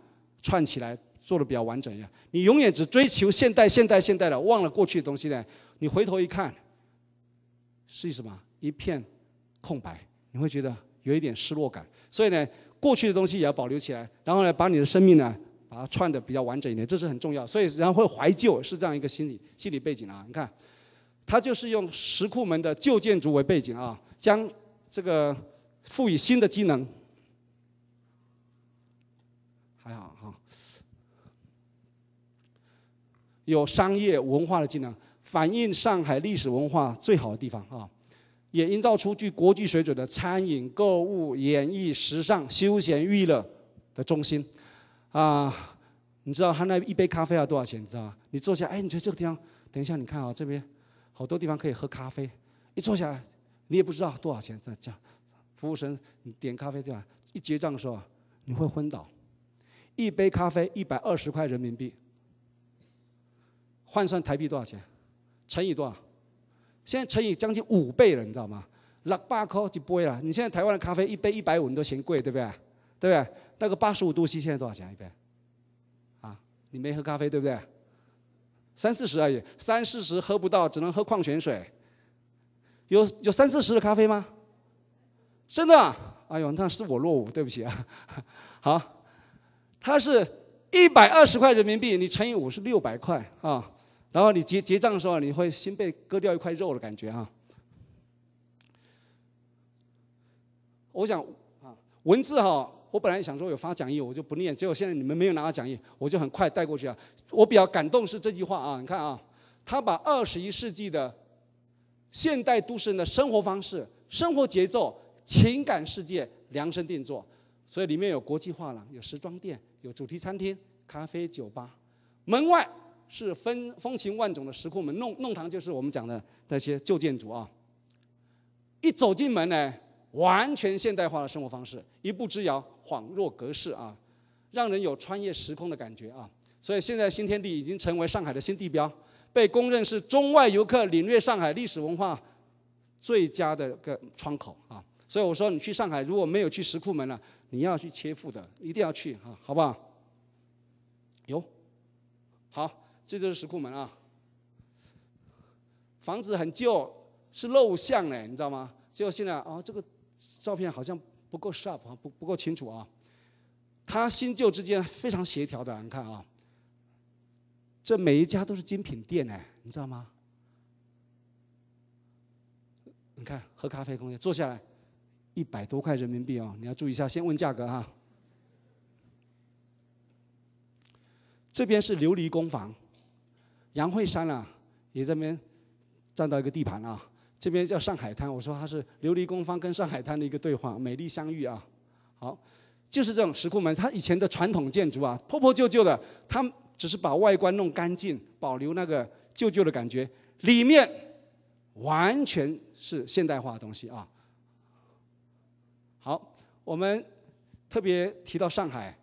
串起来，做的比较完整一点。你永远只追求现代、现代、现代的，忘了过去的东西呢？你回头一看，是什么？一片空白，你会觉得有一点失落感。所以呢，过去的东西也要保留起来，然后呢，把你的生命呢把它串的比较完整一点，这是很重要。所以，然后会怀旧是这样一个心理心理背景啊。你看。它就是用石库门的旧建筑为背景啊，将这个赋予新的机能，还好哈，有商业文化的机能，反映上海历史文化最好的地方啊，也营造出具国际水准的餐饮、购物、演艺、时尚、休闲、娱乐的中心啊，你知道他那一杯咖啡要多少钱？你知道吗？你坐下，哎，你觉得这个地方？等一下，你看啊，这边。好多地方可以喝咖啡，一坐下来，你也不知道多少钱。这样，服务生你点咖啡对吧？一结账的时候，你会昏倒。一杯咖啡一百二十块人民币，换算台币多少钱？乘以多少？现在乘以将近五倍了，你知道吗？六百块一杯了。你现在台湾的咖啡一杯一百五，你都嫌贵，对不对？对不对？那个八十五度 C 现在多少钱一杯？啊，你没喝咖啡，对不对？三四十而已，三四十喝不到，只能喝矿泉水。有有三四十的咖啡吗？真的？哎呦，那是我落伍，对不起啊。[LAUGHS] 好，它是一百二十块人民币，你乘以五是六百块啊。然后你结结账的时候，你会心被割掉一块肉的感觉啊。我想，啊，文字哈。我本来想说有发讲义，我就不念。结果现在你们没有拿到讲义，我就很快带过去啊。我比较感动是这句话啊，你看啊，他把二十一世纪的现代都市人的生活方式、生活节奏、情感世界量身定做，所以里面有国际画廊、有时装店、有主题餐厅、咖啡酒吧。门外是风风情万种的石库门弄弄堂，就是我们讲的那些旧建筑啊。一走进门呢，完全现代化的生活方式，一步之遥。恍若隔世啊，让人有穿越时空的感觉啊！所以现在新天地已经成为上海的新地标，被公认是中外游客领略上海历史文化最佳的个窗口啊！所以我说，你去上海如果没有去石库门了，你要去切腹的，一定要去啊！好不好？有，好，这就是石库门啊。房子很旧，是漏象嘞，你知道吗？结果现在啊，这个照片好像。不够 sharp 啊，不不够清楚啊。他新旧之间非常协调的，你看啊。这每一家都是精品店哎，你知道吗？你看，喝咖啡空间，坐下来，一百多块人民币哦，你要注意一下，先问价格哈。这边是琉璃工坊，杨惠珊啊，也这边占到一个地盘啊。这边叫上海滩，我说它是琉璃工坊跟上海滩的一个对话，美丽相遇啊。好，就是这种石库门，它以前的传统建筑啊，破破旧旧的，它只是把外观弄干净，保留那个旧旧的感觉，里面完全是现代化的东西啊。好，我们特别提到上海，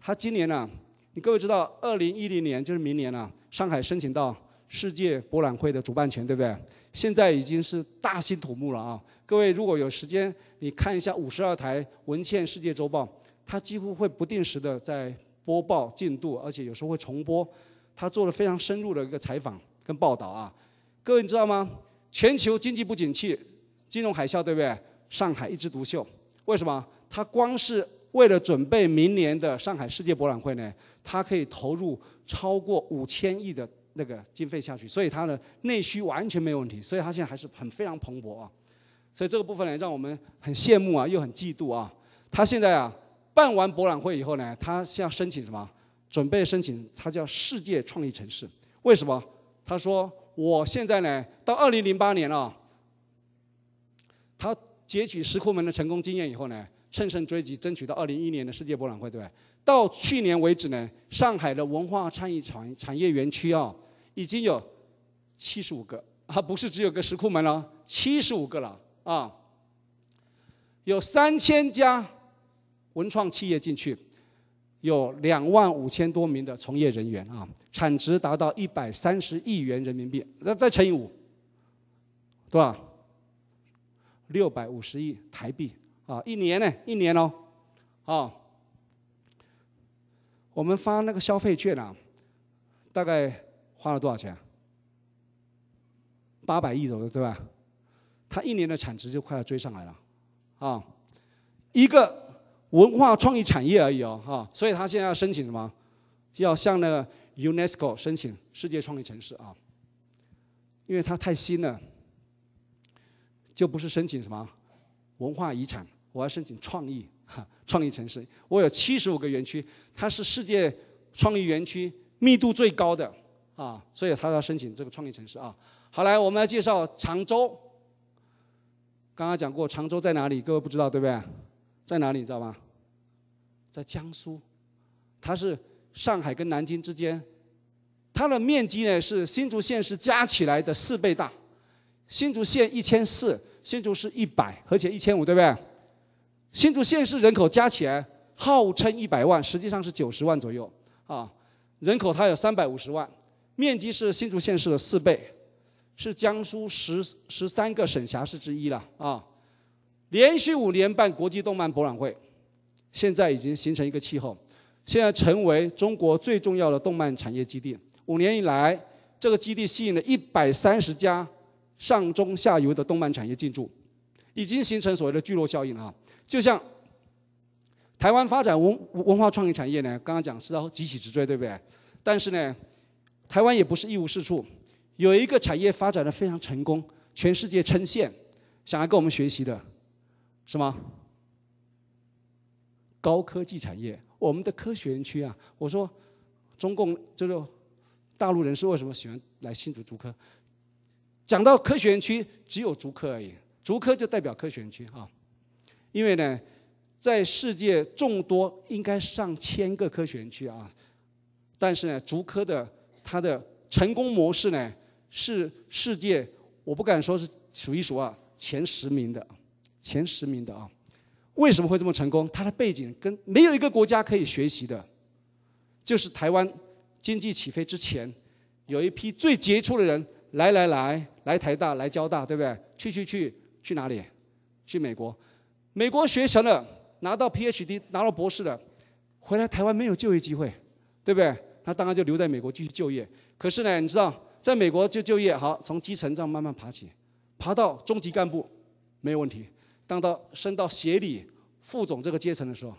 它今年呢，你各位知道，二零一零年就是明年了，上海申请到世界博览会的主办权，对不对？现在已经是大兴土木了啊！各位，如果有时间，你看一下五十二台《文茜世界周报》，它几乎会不定时的在播报进度，而且有时候会重播。它做了非常深入的一个采访跟报道啊！各位，你知道吗？全球经济不景气，金融海啸，对不对？上海一枝独秀，为什么？它光是为了准备明年的上海世界博览会呢？它可以投入超过五千亿的。那个经费下去，所以它的内需完全没有问题，所以它现在还是很非常蓬勃啊。所以这个部分呢，让我们很羡慕啊，又很嫉妒啊。他现在啊办完博览会以后呢，他在申请什么？准备申请，他叫世界创意城市。为什么？他说我现在呢，到二零零八年啊，他截取石库门的成功经验以后呢，乘胜追击，争取到二零一一年的世界博览会，对不对？到去年为止呢，上海的文化创意产产业园区啊。已经有七十五个啊，不是只有个石库门了，七十五个了啊。有三千家文创企业进去，有两万五千多名的从业人员啊，产值达到一百三十亿元人民币，那再乘以五，多少？六百五十亿台币啊，一年呢？一年哦，啊，我们发那个消费券啊，大概。花了多少钱？八百亿左右对吧？它一年的产值就快要追上来了啊！一个文化创意产业而已哦哈，所以它现在要申请什么？要向那个 UNESCO 申请世界创意城市啊！因为它太新了，就不是申请什么文化遗产，我要申请创意哈，创意城市。我有七十五个园区，它是世界创意园区密度最高的。啊，所以他要申请这个创业城市啊。好，来我们来介绍常州。刚刚讲过常州在哪里？各位不知道对不对？在哪里知道吗？在江苏，它是上海跟南京之间。它的面积呢是新竹县是加起来的四倍大。新竹县一千四，新竹市一百，而且一千五，对不对？新竹县是人口加起来号称一百万，实际上是九十万左右啊。人口它有三百五十万。面积是新竹县市的四倍，是江苏十十三个省辖市之一了啊！连续五年办国际动漫博览会，现在已经形成一个气候，现在成为中国最重要的动漫产业基地。五年以来，这个基地吸引了一百三十家上中下游的动漫产业进驻，已经形成所谓的聚落效应啊！就像台湾发展文文化创意产业呢，刚刚讲是要集起直追，对不对？但是呢？台湾也不是一无是处，有一个产业发展的非常成功，全世界称羡，想要跟我们学习的，是吗？高科技产业，我们的科学园区啊，我说，中共就是大陆人士为什么喜欢来新竹竹科？讲到科学园区，只有竹科而已，竹科就代表科学园区啊，因为呢，在世界众多应该上千个科学园区啊，但是呢，竹科的。它的成功模式呢，是世界，我不敢说是数一数二前十名的，前十名的啊。为什么会这么成功？它的背景跟没有一个国家可以学习的，就是台湾经济起飞之前，有一批最杰出的人，来来来，来台大、来交大，对不对？去去去，去哪里？去美国，美国学成了，拿到 PhD、拿到博士了，回来台湾没有就业机会，对不对？他当然就留在美国继续就业。可是呢，你知道，在美国就就业好，从基层这样慢慢爬起，爬到中级干部没有问题，当到升到协理、副总这个阶层的时候，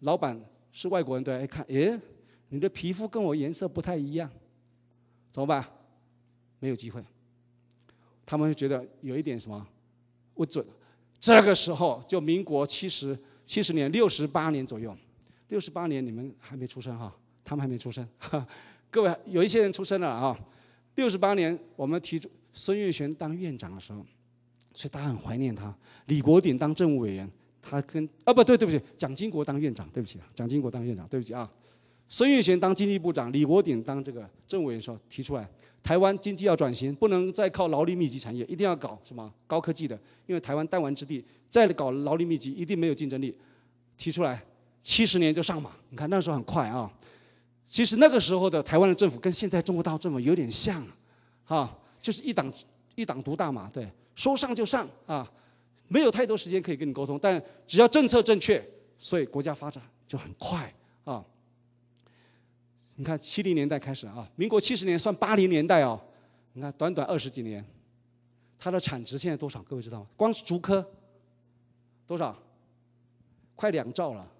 老板是外国人，对，一看，哎，你的皮肤跟我颜色不太一样，怎么办？没有机会。他们觉得有一点什么不准。这个时候就民国七十七十年，六十八年左右，六十八年你们还没出生哈。他们还没出生，[LAUGHS] 各位有一些人出生了啊。六十八年，我们提出孙运璇当院长的时候，所以大家很怀念他。李国鼎当政务委员，他跟啊不对，对不起，蒋经国当院长，对不起啊。蒋经国当院长，对不起啊。孙运璇当经济部长，李国鼎当这个政务委员时候提出来，台湾经济要转型，不能再靠劳力密集产业，一定要搞什么高科技的，因为台湾弹丸之地，再搞劳力密集一定没有竞争力。提出来，七十年就上马，你看那时候很快啊。其实那个时候的台湾的政府跟现在中国大陆政府有点像，啊，就是一党一党独大嘛，对，说上就上啊，没有太多时间可以跟你沟通，但只要政策正确，所以国家发展就很快啊。你看七零年代开始啊，民国七十年算八零年代哦，你看短短二十几年，它的产值现在多少？各位知道吗？光竹科多少？快两兆了，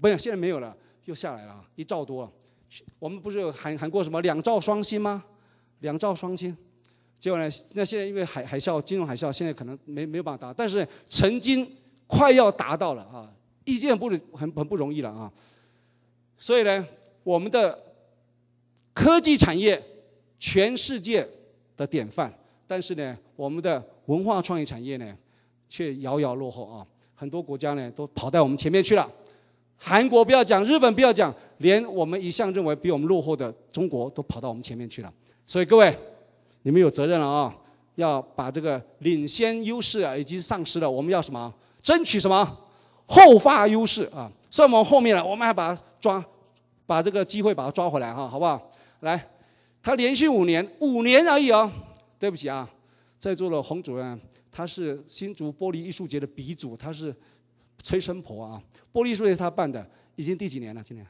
不是，现在没有了，又下来了，一兆多了。我们不是有喊喊过什么两兆双新吗？两兆双新，结果呢？那现在因为海海啸，金融海啸，现在可能没没有办法达，但是曾经快要达到了啊！意见不很很不容易了啊！所以呢，我们的科技产业全世界的典范，但是呢，我们的文化创意产业呢，却遥遥落后啊！很多国家呢都跑到我们前面去了，韩国不要讲，日本不要讲。连我们一向认为比我们落后的中国都跑到我们前面去了，所以各位，你们有责任了啊！要把这个领先优势啊已经丧失了，我们要什么？争取什么？后发优势啊！算我们后面了，我们还把它抓，把这个机会把它抓回来啊，好不好？来，他连续五年，五年而已哦。对不起啊，在座的洪主任，他是新竹玻璃艺术节的鼻祖，他是催生婆啊！玻璃艺术节他办的已经第几年了？今年？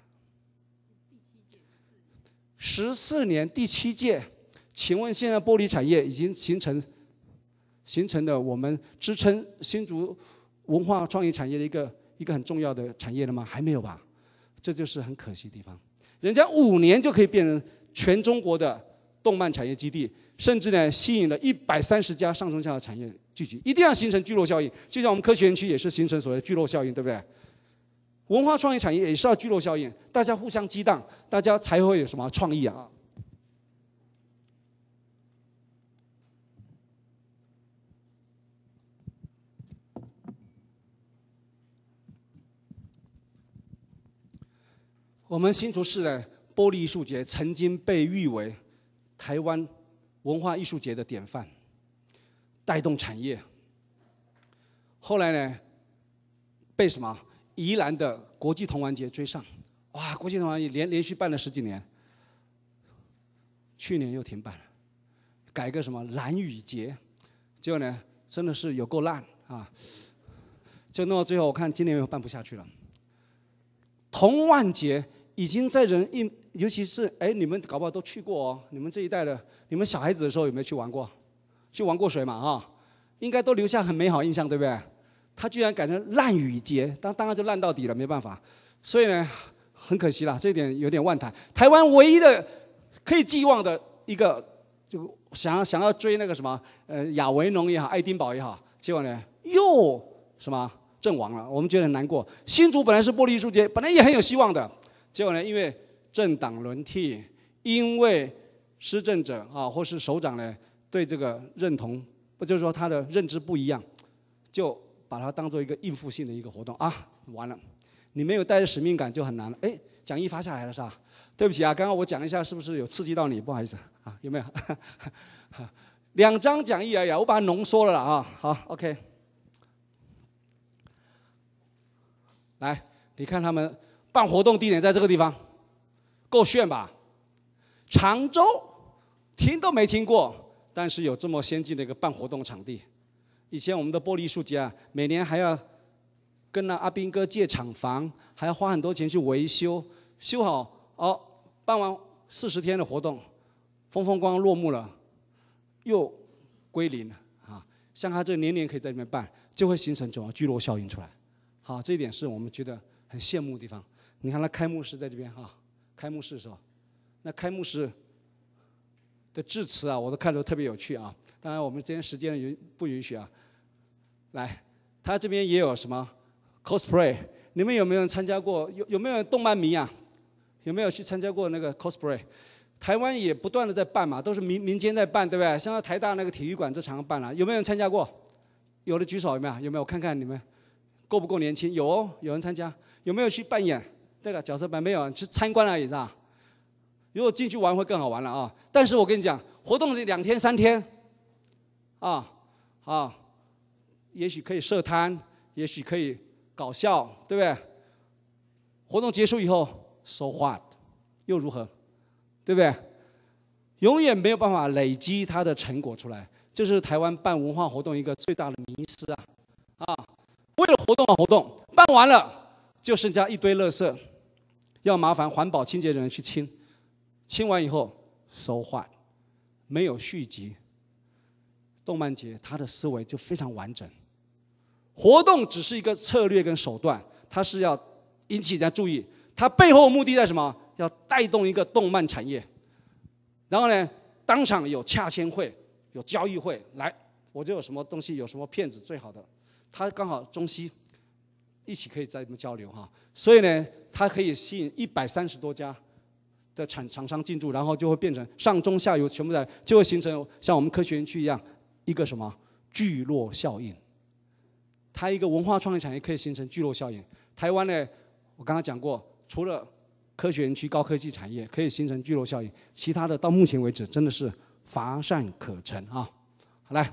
十四年第七届，请问现在玻璃产业已经形成形成的我们支撑新竹文化创意产业的一个一个很重要的产业了吗？还没有吧？这就是很可惜的地方。人家五年就可以变成全中国的动漫产业基地，甚至呢吸引了一百三十家上中下的产业聚集，一定要形成聚落效应。就像我们科学园区也是形成所谓聚落效应，对不对？文化创意产业也是要聚落效应，大家互相激荡，大家才会有什么创意啊！我们新竹市的玻璃艺术节曾经被誉为台湾文化艺术节的典范，带动产业。后来呢，被什么？宜兰的国际童玩节追上，哇！国际童玩也连连续办了十几年，去年又停办了，改个什么蓝雨节，结果呢，真的是有够烂啊！就弄到最后，我看今年又办不下去了。童玩节已经在人一，尤其是哎，你们搞不好都去过哦，你们这一代的，你们小孩子的时候有没有去玩过？去玩过水嘛？哈，应该都留下很美好印象，对不对？他居然改成烂雨节，当当然就烂到底了，没办法。所以呢，很可惜啦，这一点有点万谈。台湾唯一的可以寄望的一个，就想要想要追那个什么，呃，雅维农也好，爱丁堡也好，结果呢又什么阵亡了，我们觉得很难过。新竹本来是玻璃艺术节，本来也很有希望的，结果呢，因为政党轮替，因为施政者啊，或是首长呢对这个认同，不就是说他的认知不一样，就。把它当做一个应付性的一个活动啊，完了，你没有带着使命感就很难了。哎，讲义发下来了是吧？对不起啊，刚刚我讲一下是不是有刺激到你？不好意思啊，有没有？[LAUGHS] 两张讲义而已，我把它浓缩了了啊。好，OK。来，你看他们办活动地点在这个地方，够炫吧？常州听都没听过，但是有这么先进的一个办活动场地。以前我们的玻璃书籍啊，每年还要跟那阿斌哥借厂房，还要花很多钱去维修，修好哦，办完四十天的活动，风风光光落幕了，又归零了啊。像他这年年可以在里面办，就会形成什么聚落效应出来。好，这一点是我们觉得很羡慕的地方。你看他开幕式在这边哈，开幕式是吧？那开幕式的致辞啊，我都看着特别有趣啊。当然我们今天时间允不允许啊？来，他这边也有什么 cosplay？你们有没有参加过？有有没有动漫迷啊？有没有去参加过那个 cosplay？台湾也不断的在办嘛，都是民民间在办，对不对？像台大那个体育馆就常办了。有没有人参加过？有的举手有没有？有没有？我看看你们够不够年轻？有，哦，有人参加？有没有去扮演？这个角色扮没有？去参观而已是吧？如果进去玩会更好玩了啊！但是我跟你讲，活动两天三天啊啊！也许可以设摊，也许可以搞笑，对不对？活动结束以后，so what，又如何，对不对？永远没有办法累积它的成果出来，这是台湾办文化活动一个最大的迷失啊！啊，为了活动活动，办完了就剩下一堆垃圾，要麻烦环保清洁人员去清，清完以后，so what，没有续集。动漫节他的思维就非常完整。活动只是一个策略跟手段，它是要引起人家注意，它背后目的在什么？要带动一个动漫产业。然后呢，当场有洽签会，有交易会来，我就有什么东西，有什么片子最好的，它刚好中西一起可以在这么交流哈。所以呢，它可以吸引一百三十多家的产厂商进驻，然后就会变成上中下游全部在，就会形成像我们科学园区一样一个什么聚落效应。它一个文化创意产业可以形成聚落效应。台湾呢，我刚刚讲过，除了科学园区高科技产业可以形成聚落效应，其他的到目前为止真的是乏善可陈啊。好，来，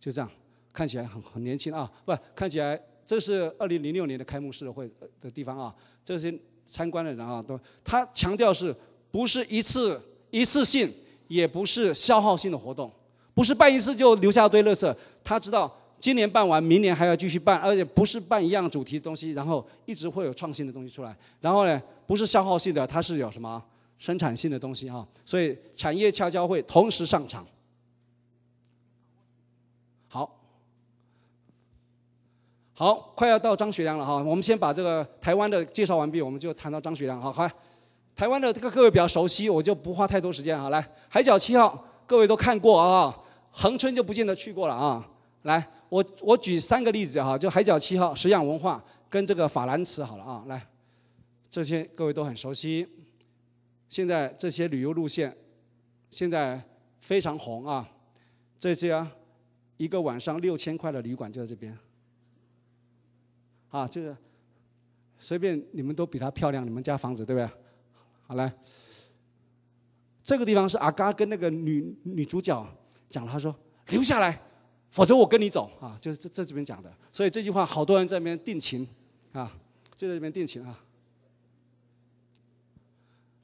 就这样，看起来很很年轻啊，不，看起来这是二零零六年的开幕式会的地方啊。这些参观的人啊，都他强调是不是一次一次性，也不是消耗性的活动，不是办一次就留下一堆垃圾。他知道。今年办完，明年还要继续办，而且不是办一样主题的东西，然后一直会有创新的东西出来。然后呢，不是消耗性的，它是有什么生产性的东西啊？所以产业悄悄会同时上场。好，好，快要到张学良了哈，我们先把这个台湾的介绍完毕，我们就谈到张学良。好，来，台湾的这个各位比较熟悉，我就不花太多时间啊。来，《海角七号》各位都看过啊，横春就不见得去过了啊。来，我我举三个例子哈，就《海角七号》、《食养文化》跟这个法兰茨好了啊，来，这些各位都很熟悉。现在这些旅游路线，现在非常红啊。这家一个晚上六千块的旅馆就在这边，啊，这个随便你们都比它漂亮，你们家房子对不对？好来，这个地方是阿嘎跟那个女女主角讲，了，他说留下来。否则我跟你走啊！就是这这边讲的，所以这句话好多人在那边定情，啊，就在这边定情啊。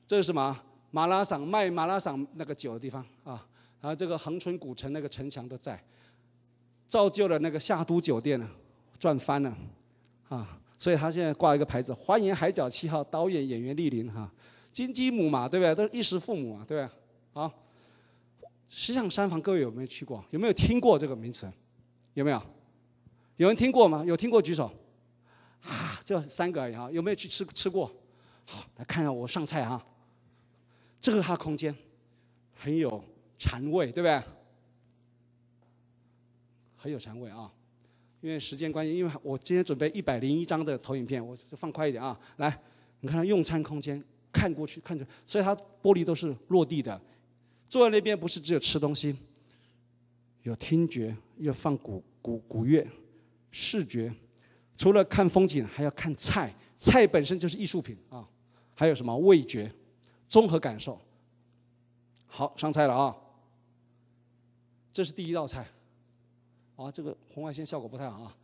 这是什么？马拉厂卖马拉厂那个酒的地方啊，然后这个横村古城那个城墙都在，造就了那个夏都酒店啊，赚翻了啊！所以他现在挂一个牌子，欢迎《海角七号》导演演员莅临哈。金鸡母嘛，对不对？都是衣食父母嘛，对不对？好。西像三房，各位有没有去过？有没有听过这个名词？有没有？有人听过吗？有听过举手。啊，这三个啊，有没有去吃吃过？好，来看一下我上菜啊。这个它空间，很有禅味，对不对？很有禅味啊。因为时间关系，因为我今天准备一百零一张的投影片，我就放快一点啊。来，你看用餐空间，看过去看着，所以它玻璃都是落地的。坐在那边不是只有吃东西，有听觉，又放古古古乐，视觉，除了看风景，还要看菜，菜本身就是艺术品啊，还有什么味觉，综合感受。好，上菜了啊！这是第一道菜，啊，这个红外线效果不太好啊。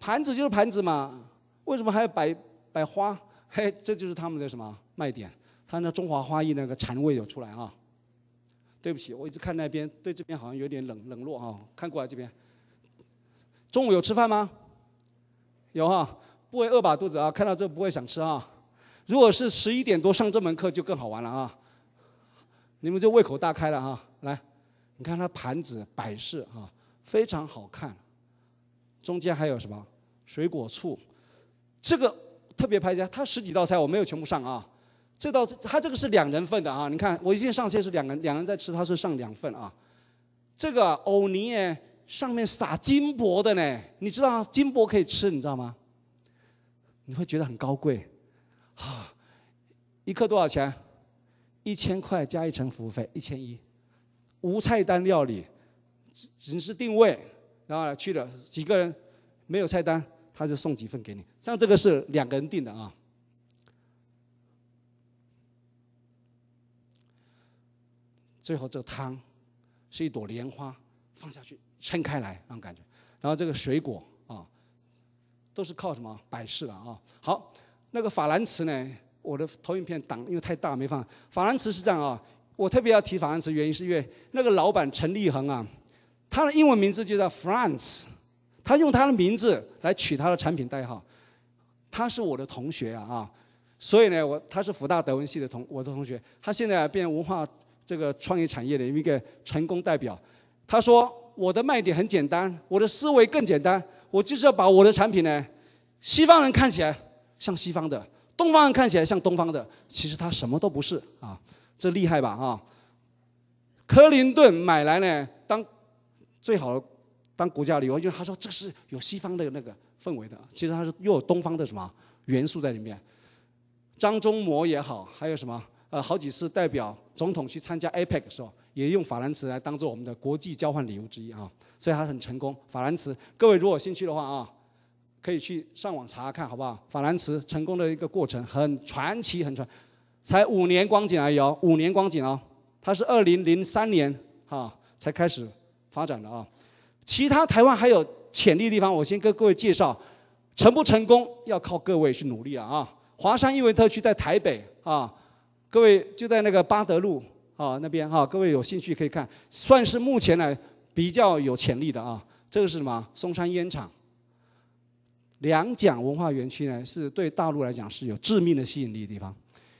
盘子就是盘子嘛，为什么还要摆摆花？嘿，这就是他们的什么卖点？他那中华花艺那个禅味有出来啊？对不起，我一直看那边，对这边好像有点冷冷落啊。看过来这边。中午有吃饭吗？有哈，不会饿吧肚子啊。看到这不会想吃啊。如果是十一点多上这门课就更好玩了啊。你们就胃口大开了啊。来，你看他盘子摆设啊，非常好看。中间还有什么水果醋？这个。特别拍一下，他十几道菜我没有全部上啊。这道他这个是两人份的啊。你看，我一上菜是两人，两人在吃，他是上两份啊。这个藕泥上面撒金箔的呢，你知道金箔可以吃，你知道吗？你会觉得很高贵。啊，一克多少钱？一千块加一层服务费，一千一。无菜单料理，只只是定位，然后去了几个人，没有菜单。他就送几份给你，像这个是两个人订的啊。最后这个汤是一朵莲花，放下去撑开来那种感觉。然后这个水果啊，都是靠什么摆设的啊。好，那个法兰瓷呢，我的投影片挡因为太大没放。法兰瓷是这样啊，我特别要提法兰瓷，原因是因为那个老板陈立恒啊，他的英文名字就叫 France。他用他的名字来取他的产品代号，他是我的同学啊，所以呢，我他是福大德文系的同我的同学，他现在变文化这个创业产业的一个成功代表。他说我的卖点很简单，我的思维更简单，我就是要把我的产品呢，西方人看起来像西方的，东方人看起来像东方的，其实他什么都不是啊，这厉害吧啊？克林顿买来呢，当最好的。当国家旅游，因为他说这是有西方的那个氛围的，其实它是又有东方的什么元素在里面。张忠谋也好，还有什么呃，好几次代表总统去参加 APEC [LAUGHS] 的时候，也用法兰瓷来当做我们的国际交换礼物之一啊，所以他很成功。法兰瓷，各位如果有兴趣的话啊，可以去上网查看，好不好？法兰瓷成功的一个过程很传奇，很传，才五年光景而已哦，五年光景哦，它是二零零三年哈才开始发展的啊。其他台湾还有潜力地方，我先跟各位介绍，成不成功要靠各位去努力了啊！华山一文特区在台北啊，各位就在那个八德路啊那边啊，各位有兴趣可以看，算是目前来比较有潜力的啊。这个是什么？松山烟厂。两蒋文化园区呢，是对大陆来讲是有致命的吸引力的地方。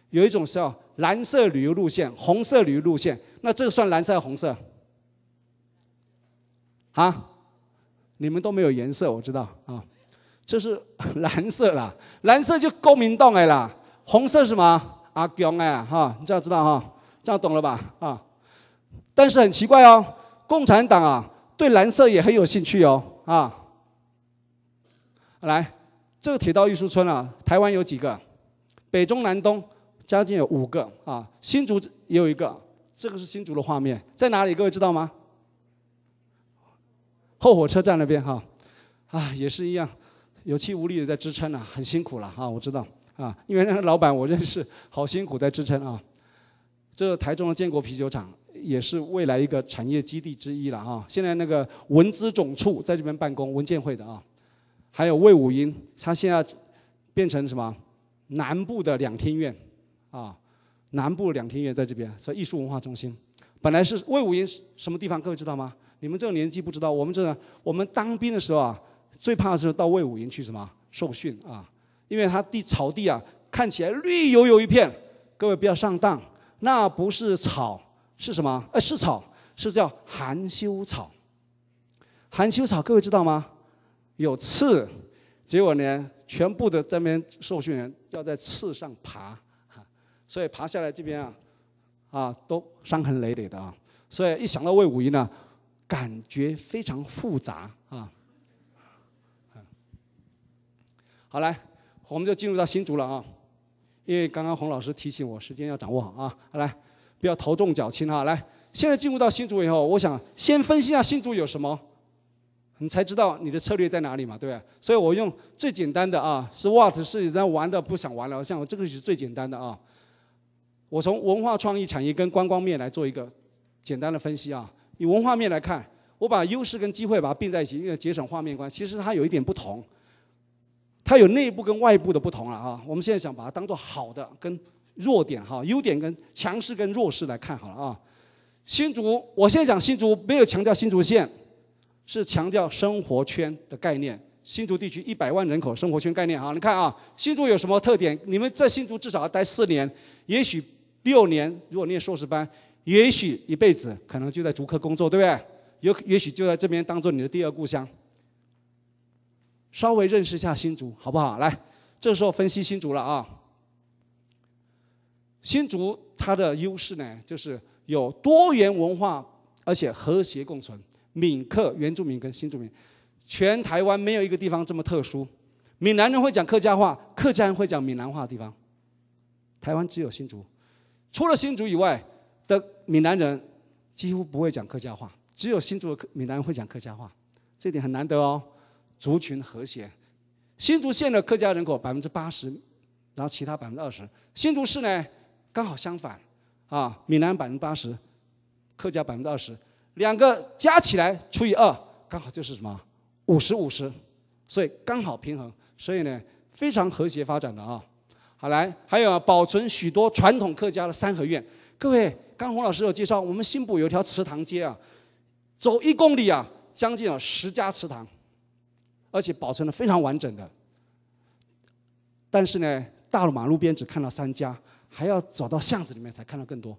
有一种叫蓝色旅游路线，红色旅游路线，那这算蓝色还是红色？啊，你们都没有颜色，我知道啊，这是蓝色啦，蓝色就国民党哎啦，红色什么阿强哎哈，你这样知道哈，这样懂了吧啊？但是很奇怪哦，共产党啊对蓝色也很有兴趣哦啊。来，这个铁道艺术村啊，台湾有几个？北中南东将近有五个啊，新竹也有一个，这个是新竹的画面，在哪里？各位知道吗？后火车站那边哈，啊，也是一样，有气无力的在支撑啊，很辛苦了哈，我知道啊，因为那个老板我认识，好辛苦在支撑啊。这台中的建国啤酒厂也是未来一个产业基地之一了哈。现在那个文资总处在这边办公，文建会的啊。还有魏武营，他现在变成什么？南部的两厅院啊，南部两厅院在这边，所以艺术文化中心。本来是魏武营什么地方，各位知道吗？你们这个年纪不知道，我们这呢，我们当兵的时候啊，最怕的是到魏武营去什么受训啊？因为他地草地啊，看起来绿油油一片。各位不要上当，那不是草，是什么？哎，是草，是叫含羞草。含羞草，各位知道吗？有刺，结果呢，全部的这边受训人要在刺上爬，所以爬下来这边啊，啊，都伤痕累累的啊。所以一想到魏武营呢，感觉非常复杂啊，好来，我们就进入到新竹了啊，因为刚刚洪老师提醒我时间要掌握好啊，来，不要头重脚轻啊，来，现在进入到新竹以后，我想先分析一下新竹有什么，你才知道你的策略在哪里嘛，对不对？所以我用最简单的啊，是 what，是在玩的不想玩了，像我这个是最简单的啊，我从文化创意产业跟观光面来做一个简单的分析啊。以文化面来看，我把优势跟机会把它并在一起，因为节省画面关。其实它有一点不同，它有内部跟外部的不同了啊。我们现在想把它当做好的跟弱点哈，优点跟强势跟弱势来看好了啊。新竹，我现在讲新竹没有强调新竹县，是强调生活圈的概念。新竹地区一百万人口生活圈概念啊，你看啊，新竹有什么特点？你们在新竹至少要待四年，也许六年，如果念硕士班。也许一辈子可能就在竹科工作，对不对？有也许就在这边当做你的第二故乡。稍微认识一下新竹，好不好？来，这时候分析新竹了啊。新竹它的优势呢，就是有多元文化，而且和谐共存，闽客原住民跟新住民，全台湾没有一个地方这么特殊。闽南人会讲客家话，客家人会讲闽南话的地方，台湾只有新竹。除了新竹以外，的闽南人几乎不会讲客家话，只有新竹的闽南人会讲客家话，这点很难得哦。族群和谐，新竹县的客家人口百分之八十，然后其他百分之二十。新竹市呢刚好相反，啊闽南百分之八十，客家百分之二十，两个加起来除以二，刚好就是什么五十五十，所以刚好平衡，所以呢非常和谐发展的啊。好，来还有保存许多传统客家的三合院，各位。刚洪老师有介绍，我们新埔有一条祠堂街啊，走一公里啊，将近有十家祠堂，而且保存的非常完整的。但是呢，大路马路边只看到三家，还要走到巷子里面才看到更多，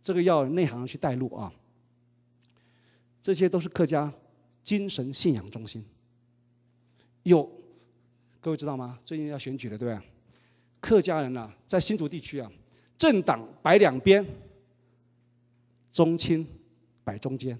这个要内行去带路啊。这些都是客家精神信仰中心。有，各位知道吗？最近要选举了，对吧？客家人呢，在新竹地区啊，政党摆两边。中青摆中间，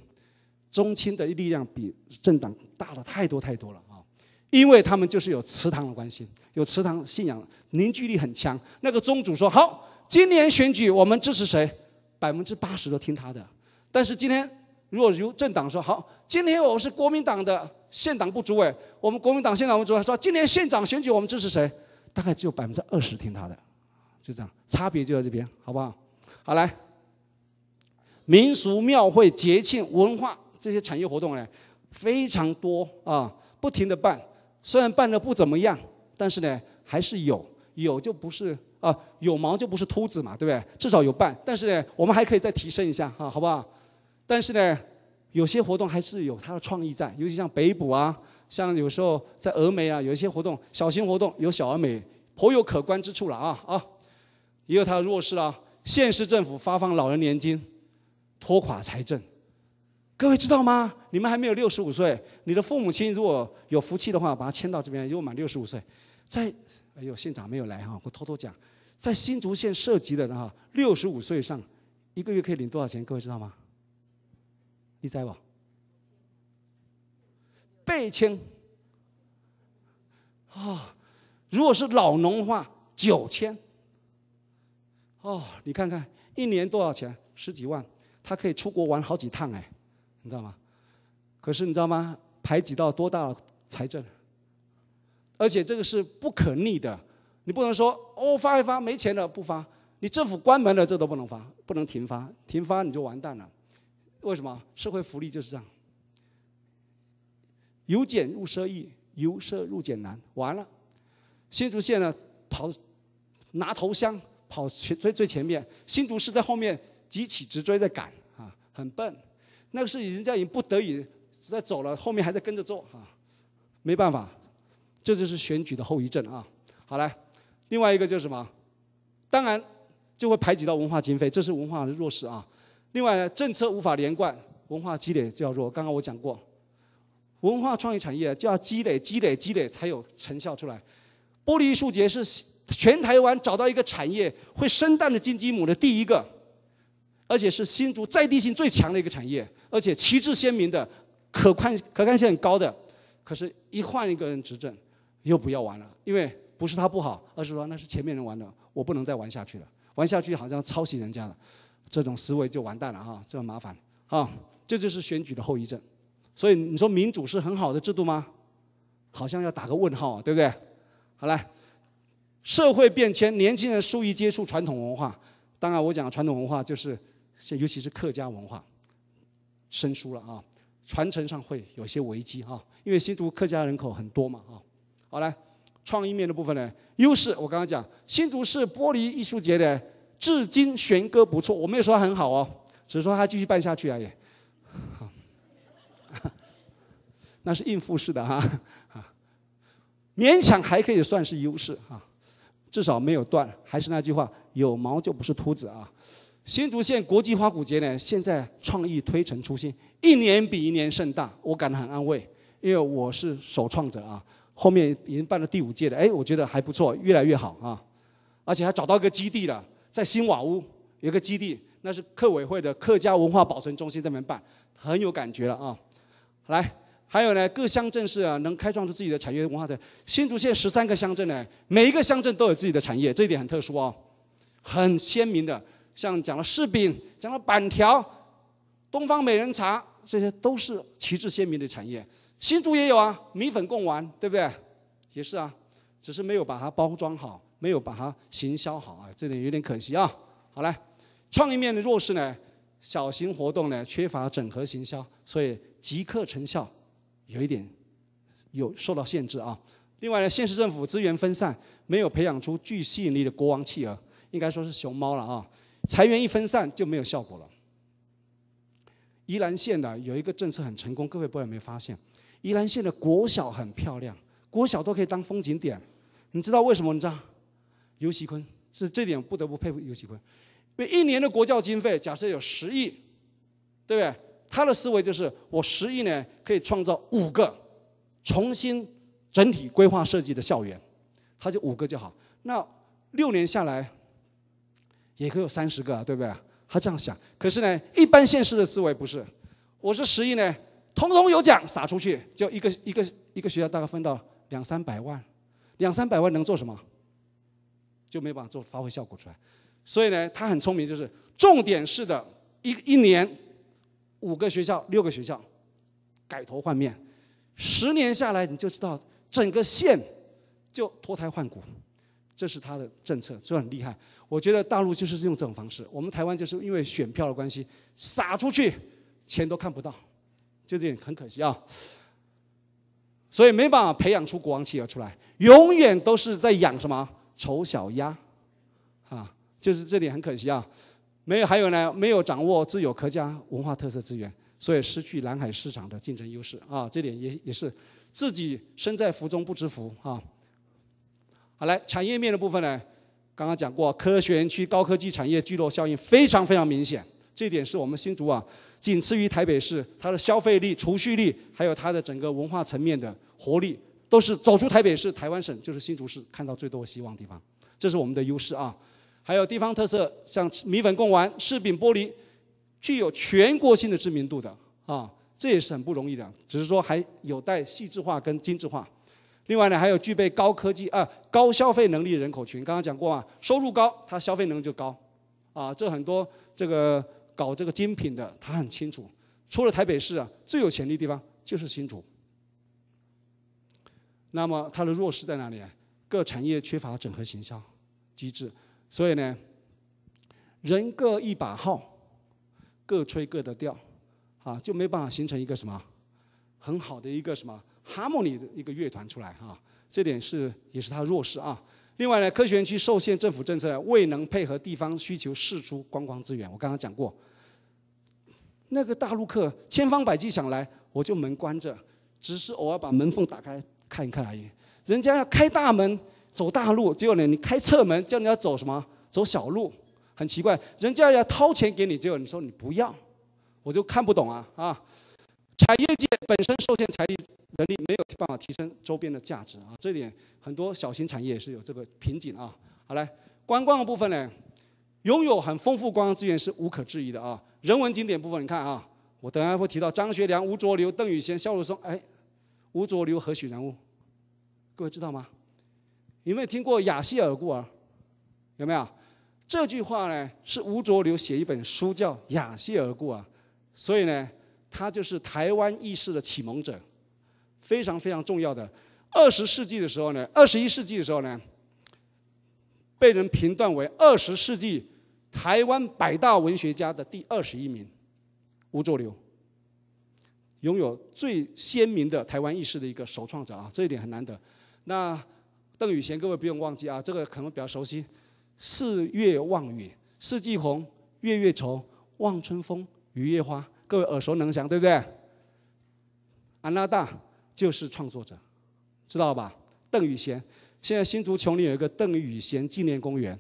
中青的力量比政党大了太多太多了啊！因为他们就是有祠堂的关系，有祠堂信仰，凝聚力很强。那个宗主说：“好，今年选举我们支持谁？”百分之八十都听他的。但是今天，如果由政党说：“好，今天我是国民党的县党部主委，我们国民党县党部主委说，今年县长选举我们支持谁？”大概只有百分之二十听他的，就这样，差别就在这边，好不好？好来。民俗庙会、节庆文化这些产业活动呢，非常多啊，不停的办。虽然办的不怎么样，但是呢，还是有，有就不是啊，有毛就不是秃子嘛，对不对？至少有办。但是呢，我们还可以再提升一下啊，好不好？但是呢，有些活动还是有它的创意在，尤其像北补啊，像有时候在峨眉啊，有一些活动，小型活动有小而美，颇有可观之处了啊啊！也有它的弱势啊。县市政府发放老人年金。拖垮财政，各位知道吗？你们还没有六十五岁，你的父母亲如果有福气的话，把他迁到这边，如果满六十五岁，在，哎呦，县长没有来哈，我偷偷讲，在新竹县涉及的哈，六十五岁以上，一个月可以领多少钱？各位知道吗？你在吧，被千，啊，如果是老农话九千，哦，你看看一年多少钱，十几万。他可以出国玩好几趟哎，你知道吗？可是你知道吗？排挤到多大财政？而且这个是不可逆的，你不能说哦发一发没钱了不发，你政府关门了这都不能发，不能停发，停发你就完蛋了。为什么社会福利就是这样？由俭入奢易，由奢入俭难，完了。新竹县呢跑拿头香跑最最最前面，新竹市在后面。急起直追在赶啊，很笨，那个是人家已经不得已在走了，后面还在跟着做啊，没办法，这就是选举的后遗症啊。好来，另外一个就是什么？当然就会排挤到文化经费，这是文化的弱势啊。另外政策无法连贯，文化积累较弱。刚刚我讲过，文化创意产业就要积累、积累、积累才有成效出来。玻璃艺术节是全台湾找到一个产业会生蛋的金鸡母的第一个。而且是新竹在地性最强的一个产业，而且旗帜鲜明的、可看可看性很高的。可是，一换一个人执政，又不要玩了，因为不是他不好，而是说那是前面人玩的，我不能再玩下去了，玩下去好像抄袭人家了，这种思维就完蛋了哈，这麻烦啊，这就是选举的后遗症。所以你说民主是很好的制度吗？好像要打个问号啊，对不对？好来，社会变迁，年轻人疏于接触传统文化，当然我讲的传统文化就是。尤其是客家文化生疏了啊，传承上会有些危机啊，因为新竹客家人口很多嘛啊。好来，创意面的部分呢，优势我刚刚讲，新竹市玻璃艺术节的至今弦歌不错，我没有说很好哦，只是说它继续办下去而已。[LAUGHS] 那是应付式的哈，勉强还可以算是优势哈，至少没有断。还是那句话，有毛就不是秃子啊。新竹县国际花鼓节呢，现在创意推陈出新，一年比一年盛大，我感到很安慰，因为我是首创者啊。后面已经办了第五届了，哎，我觉得还不错，越来越好啊。而且还找到一个基地了，在新瓦屋有个基地，那是客委会的客家文化保存中心那边办，很有感觉了啊。来，还有呢，各乡镇是啊，能开创出自己的产业文化的。新竹县十三个乡镇呢，每一个乡镇都有自己的产业，这一点很特殊哦，很鲜明的。像讲了柿饼，讲了板条，东方美人茶，这些都是旗帜鲜明的产业。新竹也有啊，米粉贡丸，对不对？也是啊，只是没有把它包装好，没有把它行销好啊，这点有点可惜啊。好来，创意面的弱势呢，小型活动呢缺乏整合行销，所以即刻成效有一点有受到限制啊。另外呢，县市政府资源分散，没有培养出具吸引力的国王企鹅，应该说是熊猫了啊。裁员一分散就没有效果了。宜兰县的有一个政策很成功，各位朋友有没有发现？宜兰县的国小很漂亮，国小都可以当风景点。你知道为什么？知道？尤其坤，是这点不得不佩服尤其坤。因为一年的国教经费，假设有十亿，对不对？他的思维就是，我十亿呢可以创造五个重新整体规划设计的校园，他就五个就好。那六年下来。也可有三十个，对不对？他这样想。可是呢，一般现实的思维不是。我是十亿呢，通通有奖撒出去，就一个一个一个学校大概分到两三百万，两三百万能做什么？就没办法做发挥效果出来。所以呢，他很聪明，就是重点是的，一一年五个学校六个学校改头换面，十年下来你就知道整个县就脱胎换骨。这是他的政策，这很厉害。我觉得大陆就是用这种方式，我们台湾就是因为选票的关系撒出去，钱都看不到，就这点很可惜啊。所以没办法培养出国王企鹅出来，永远都是在养什么丑小鸭啊，就是这点很可惜啊。没有还有呢，没有掌握自有客家文化特色资源，所以失去南海市场的竞争优势啊，这点也也是自己身在福中不知福啊。好，来产业面的部分呢，刚刚讲过，科学园区、高科技产业聚落效应非常非常明显，这点是我们新竹啊，仅次于台北市，它的消费力、储蓄力，还有它的整个文化层面的活力，都是走出台北市、台湾省，就是新竹市看到最多的希望地方，这是我们的优势啊。还有地方特色，像米粉、贡丸、柿饼、玻璃，具有全国性的知名度的啊，这也是很不容易的，只是说还有待细致化跟精致化。另外呢，还有具备高科技、啊高消费能力人口群。刚刚讲过啊，收入高，他消费能力就高，啊，这很多这个搞这个精品的，他很清楚。除了台北市啊，最有潜力地方就是新竹。那么它的弱势在哪里？各产业缺乏整合行销机制，所以呢，人各一把号，各吹各的调，啊，就没办法形成一个什么很好的一个什么。Harmony 的一个乐团出来哈，这点是也是它弱势啊。另外呢，科学园区受限政府政策，未能配合地方需求释出观光资源。我刚刚讲过，那个大陆客千方百计想来，我就门关着，只是偶尔把门缝打开看一看而已。人家要开大门走大路，结果呢，你开侧门叫你要走什么？走小路，很奇怪。人家要掏钱给你，结果你说你不要，我就看不懂啊啊！产业界本身受限财力。能力没有办法提升周边的价值啊，这点很多小型产业也是有这个瓶颈啊。好来观光的部分呢，拥有很丰富观光资源是无可置疑的啊。人文经典部分，你看啊，我等下会提到张学良、吴浊流、邓宇贤、萧汝松。哎，吴浊流何许人物？各位知道吗？有没有听过《雅尔故啊？有没有？这句话呢，是吴浊流写一本书叫《雅谢尔故啊，所以呢，他就是台湾意识的启蒙者。非常非常重要的，二十世纪的时候呢，二十一世纪的时候呢，被人评断为二十世纪台湾百大文学家的第二十一名，吴浊流，拥有最鲜明的台湾意识的一个首创者啊，这一点很难得。那邓宇贤，各位不用忘记啊，这个可能比较熟悉，《四月望雨》，《四季红》，《月月愁》，《望春风》，《雨夜花》，各位耳熟能详，对不对？安娜大。就是创作者，知道吧？邓雨贤，现在新竹琼林有一个邓雨贤纪念公园，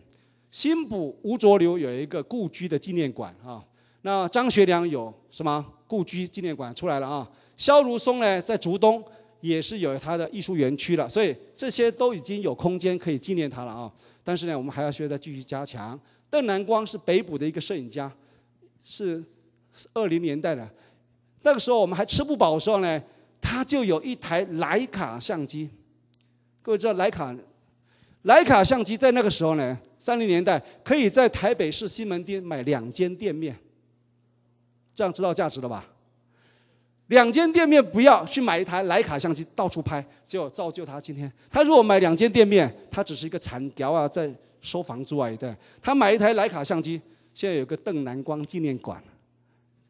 新埔吴浊流有一个故居的纪念馆啊。那张学良有什么故居纪念馆出来了啊？萧如松呢，在竹东也是有他的艺术园区了，所以这些都已经有空间可以纪念他了啊。但是呢，我们还要需要再继续加强。邓南光是北埔的一个摄影家，是二零年代的，那个时候我们还吃不饱的时候呢。他就有一台徕卡相机，各位知道徕卡，徕卡相机在那个时候呢，三零年代可以在台北市西门町买两间店面，这样知道价值了吧？两间店面不要，去买一台徕卡相机到处拍，就造就他今天。他如果买两间店面，他只是一个残条啊，在收房租啊，对对？他买一台徕卡相机，现在有个邓南光纪念馆，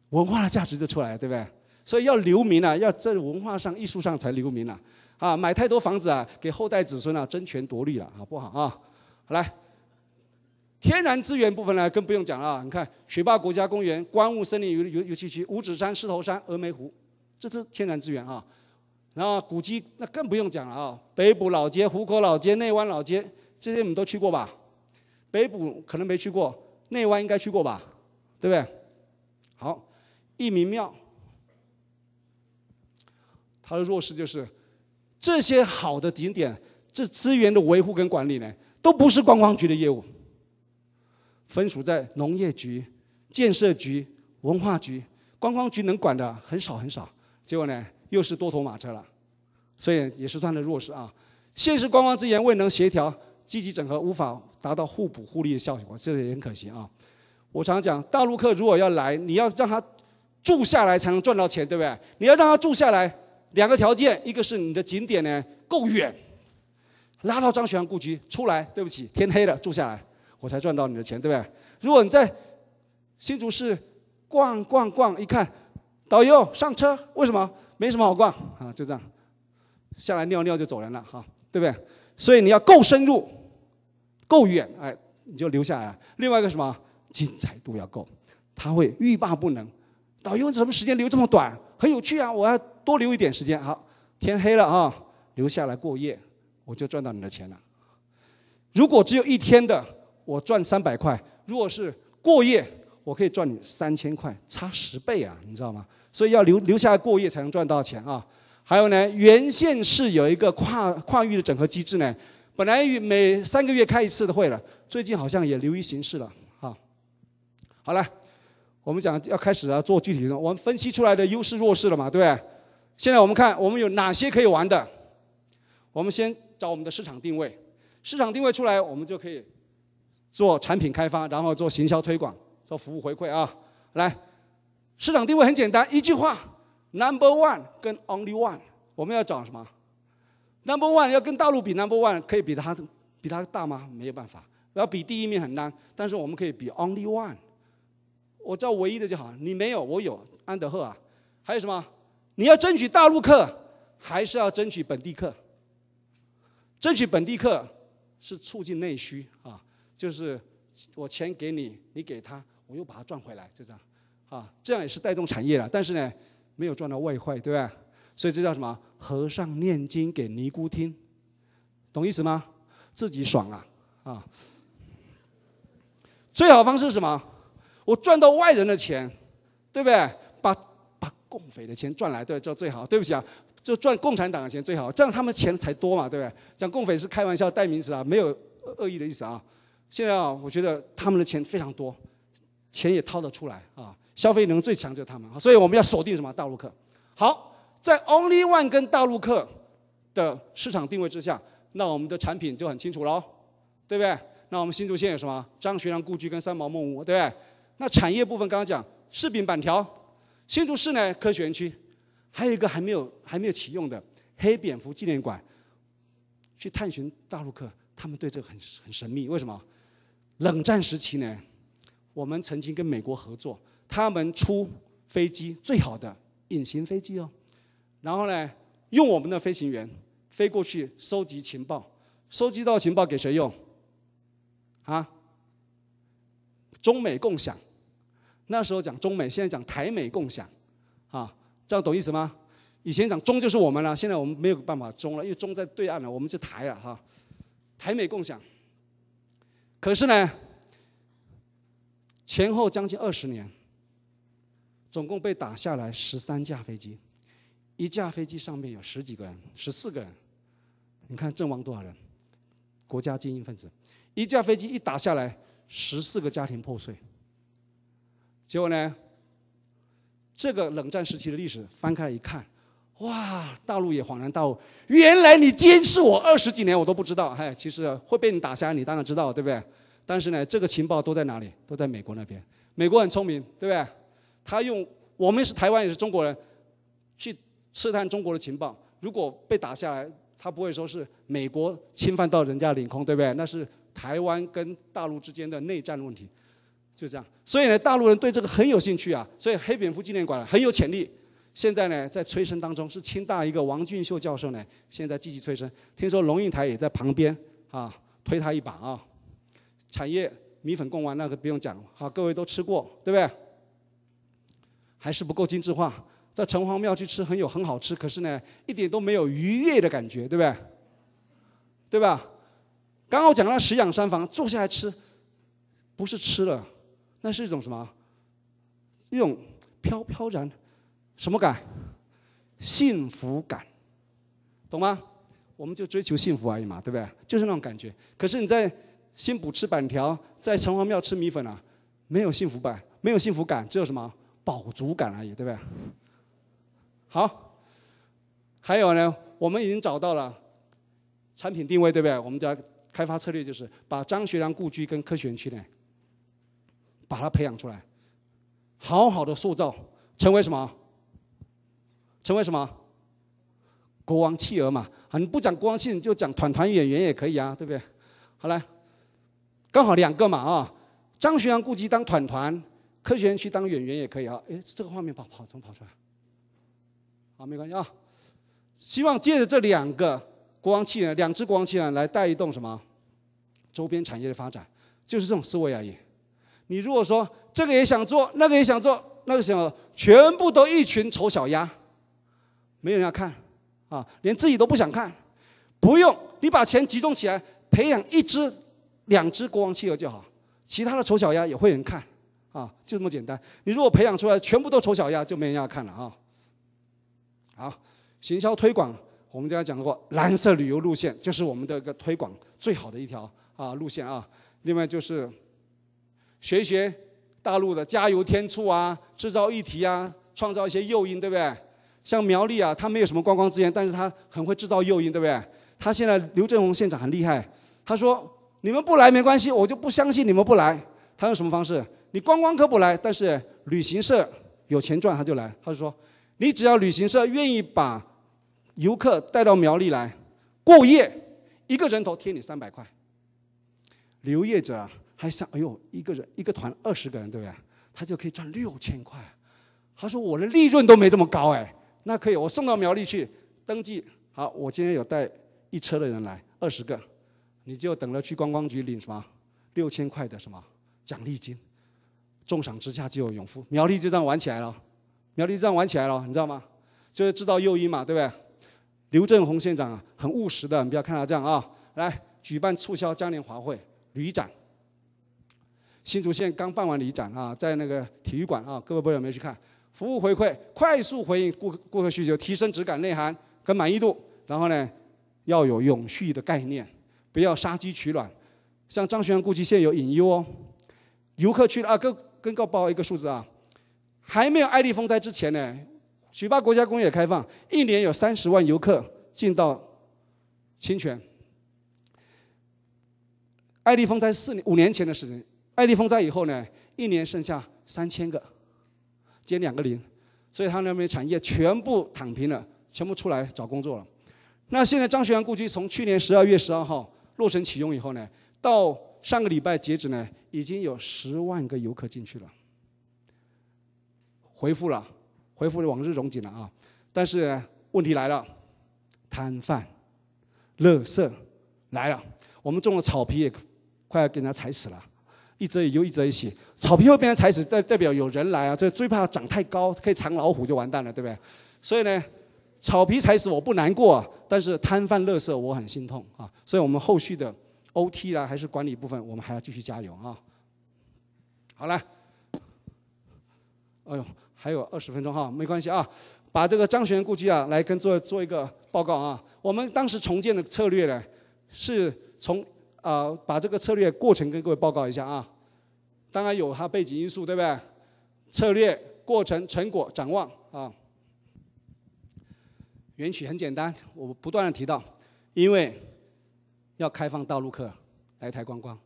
文化的价值就出来了，对不对？所以要留名啊，要在文化上、艺术上才留名啊！啊，买太多房子啊，给后代子孙啊争权夺利了，好不好啊？来，天然资源部分呢，更不用讲了啊！你看，水霸国家公园、观雾森林游游游戏区五指山、狮头山、峨眉湖，这是天然资源啊。然后古迹那更不用讲了啊！北埔老街、湖口老街、内湾老街，这些你们都去过吧？北埔可能没去过，内湾应该去过吧？对不对？好，益民庙。他的弱势就是，这些好的景点，这资源的维护跟管理呢，都不是观光局的业务，分属在农业局、建设局、文化局，观光局能管的很少很少。结果呢，又是多头马车了，所以也是算的弱势啊。现实观光资源未能协调、积极整合，无法达到互补互利的效果，这也很可惜啊。我常讲，大陆客如果要来，你要让他住下来才能赚到钱，对不对？你要让他住下来。两个条件，一个是你的景点呢够远，拉到张学良故居出来，对不起，天黑了住下来，我才赚到你的钱，对不对？如果你在新竹市逛逛逛，一看导游上车，为什么？没什么好逛啊，就这样，下来尿尿就走人了，哈，对不对？所以你要够深入、够远，哎，你就留下来。另外一个什么？精彩度要够，他会欲罢不能。导游什么时间留这么短？很有趣啊，我要。多留一点时间，好，天黑了啊，留下来过夜，我就赚到你的钱了。如果只有一天的，我赚三百块；如果是过夜，我可以赚你三千块，差十倍啊，你知道吗？所以要留留下来过夜才能赚到钱啊。还有呢，原县市有一个跨跨域的整合机制呢，本来每三个月开一次的会了，最近好像也流于形式了啊。好了，我们讲要开始啊，做具体的。我们分析出来的优势弱势了嘛，对不对？现在我们看，我们有哪些可以玩的？我们先找我们的市场定位，市场定位出来，我们就可以做产品开发，然后做行销推广，做服务回馈啊。来，市场定位很简单，一句话：Number one 跟 Only one，我们要找什么？Number one 要跟大陆比 Number one，可以比它比它大吗？没有办法，要比第一名很难。但是我们可以比 Only one，我叫唯一的就好。你没有，我有。安德赫啊，还有什么？你要争取大陆客，还是要争取本地客？争取本地客是促进内需啊，就是我钱给你，你给他，我又把他赚回来，这样啊，这样也是带动产业了。但是呢，没有赚到外汇，对不对？所以这叫什么？和尚念经给尼姑听，懂意思吗？自己爽啊啊！最好方式是什么？我赚到外人的钱，对不对？共匪的钱赚来对，这最好。对不起啊，就赚共产党的钱最好，这样他们钱才多嘛，对不对？讲共匪是开玩笑代名词啊，没有恶意的意思啊。现在啊，我觉得他们的钱非常多，钱也掏得出来啊，消费能最强就他们，所以我们要锁定什么大陆客。好，在 Only One 跟大陆客的市场定位之下，那我们的产品就很清楚喽，对不对？那我们新竹县有什么？张学良故居跟三毛梦屋，对不对？那产业部分刚刚讲，柿饼板条。新竹市呢科学园区，还有一个还没有还没有启用的黑蝙蝠纪念馆，去探寻大陆客，他们对这个很很神秘，为什么？冷战时期呢，我们曾经跟美国合作，他们出飞机最好的隐形飞机哦，然后呢，用我们的飞行员飞过去收集情报，收集到情报给谁用？啊，中美共享。那时候讲中美，现在讲台美共享，哈，这样懂意思吗？以前讲中就是我们了，现在我们没有办法中了，因为中在对岸了，我们就台了哈，台美共享。可是呢，前后将近二十年，总共被打下来十三架飞机，一架飞机上面有十几个人，十四个人，你看阵亡多少人？国家精英分子，一架飞机一打下来，十四个家庭破碎。结果呢？这个冷战时期的历史翻开来一看，哇！大陆也恍然大悟，原来你监视我二十几年，我都不知道。哎，其实会被你打下来，你当然知道，对不对？但是呢，这个情报都在哪里？都在美国那边。美国很聪明，对不对？他用我们是台湾，也是中国人，去刺探中国的情报。如果被打下来，他不会说是美国侵犯到人家领空，对不对？那是台湾跟大陆之间的内战问题。就这样，所以呢，大陆人对这个很有兴趣啊，所以黑蝙蝠纪念馆很有潜力。现在呢，在催生当中，是清大一个王俊秀教授呢，现在积极催生。听说龙应台也在旁边啊，推他一把啊。产业米粉贡丸那个不用讲，好，各位都吃过，对不对？还是不够精致化，在城隍庙去吃很有很好吃，可是呢，一点都没有愉悦的感觉，对不对？对吧？刚刚讲到食养三房，坐下来吃，不是吃了。那是一种什么？一种飘飘然什么感？幸福感，懂吗？我们就追求幸福而已嘛，对不对？就是那种感觉。可是你在新浦吃板条，在城隍庙吃米粉啊，没有幸福感，没有幸福感，只有什么饱足感而已，对不对？好，还有呢，我们已经找到了产品定位，对不对？我们的开发策略就是把张学良故居跟科学园区呢。把他培养出来，好好的塑造成为什么？成为什么？国王弃儿嘛，很不讲国王姓，就讲团团演员也可以啊，对不对？好来，刚好两个嘛啊，张学良故居当团团，科学园去当演员也可以啊。哎，这个画面跑跑怎么跑出来？好，没关系啊。希望借着这两个国王弃儿，两只国王弃儿来带动什么？周边产业的发展，就是这种思维而已。你如果说这个也想做，那个也想做，那个想全部都一群丑小鸭，没人要看，啊，连自己都不想看，不用你把钱集中起来培养一只、两只国王企鹅就好，其他的丑小鸭也会人看，啊，就这么简单。你如果培养出来全部都丑小鸭，就没人要看了啊。好，行销推广我们刚才讲过，蓝色旅游路线就是我们的一个推广最好的一条啊路线啊，另外就是。学学大陆的加油添醋啊，制造议题啊，创造一些诱因，对不对？像苗栗啊，他没有什么观光资源，但是他很会制造诱因，对不对？他现在刘振宏县长很厉害，他说：“你们不来没关系，我就不相信你们不来。”他用什么方式？你观光客不来，但是旅行社有钱赚他就来。他就说：“你只要旅行社愿意把游客带到苗栗来过夜，一个人头贴你三百块。”旅游业者。还想哎呦一个人一个团二十个人对不对？他就可以赚六千块。他说我的利润都没这么高哎，那可以我送到苗栗去登记好，我今天有带一车的人来二十个，你就等着去观光局领什么六千块的什么奖励金。重赏之下就有勇夫，苗栗就这样玩起来了，苗栗就这样玩起来了，你知道吗？就是制造诱因嘛，对不对？刘振宏县长啊，很务实的，你不要看他这样啊，来举办促销嘉年华会旅展。新竹县刚办完礼展啊，在那个体育馆啊，各位朋友们去看。服务回馈，快速回应顾顾客需求，提升质感内涵跟满意度。然后呢，要有永续的概念，不要杀鸡取卵。像张学良故居现有隐忧哦。游客去了啊，跟跟告报一个数字啊，还没有爱丽风灾之前呢，许八国家公园开放，一年有三十万游客进到清泉。爱丽峰灾年五年前的事情。艾利丰灾以后呢，一年剩下三千个，减两个零，所以他那边产业全部躺平了，全部出来找工作了。那现在张学良故居从去年十二月十二号落成启用以后呢，到上个礼拜截止呢，已经有十万个游客进去了，回复了，回复往日荣景了啊！但是问题来了，摊贩、垃圾来了，我们种的草皮也快要给人家踩死了。一折一丢一折一洗，草皮会变成踩死，代代表有人来啊，这最怕长太高，可以藏老虎就完蛋了，对不对？所以呢，草皮踩死我不难过，但是摊贩勒索我很心痛啊。所以我们后续的 OT 啊，还是管理部分，我们还要继续加油啊。好了，哎呦，还有二十分钟哈，没关系啊，把这个张璇故居啊来跟做做一个报告啊。我们当时重建的策略呢，是从。啊，把这个策略过程跟各位报告一下啊！当然有它背景因素，对不对？策略过程成果展望啊。原曲很简单，我不断的提到，因为要开放大陆客来台观光，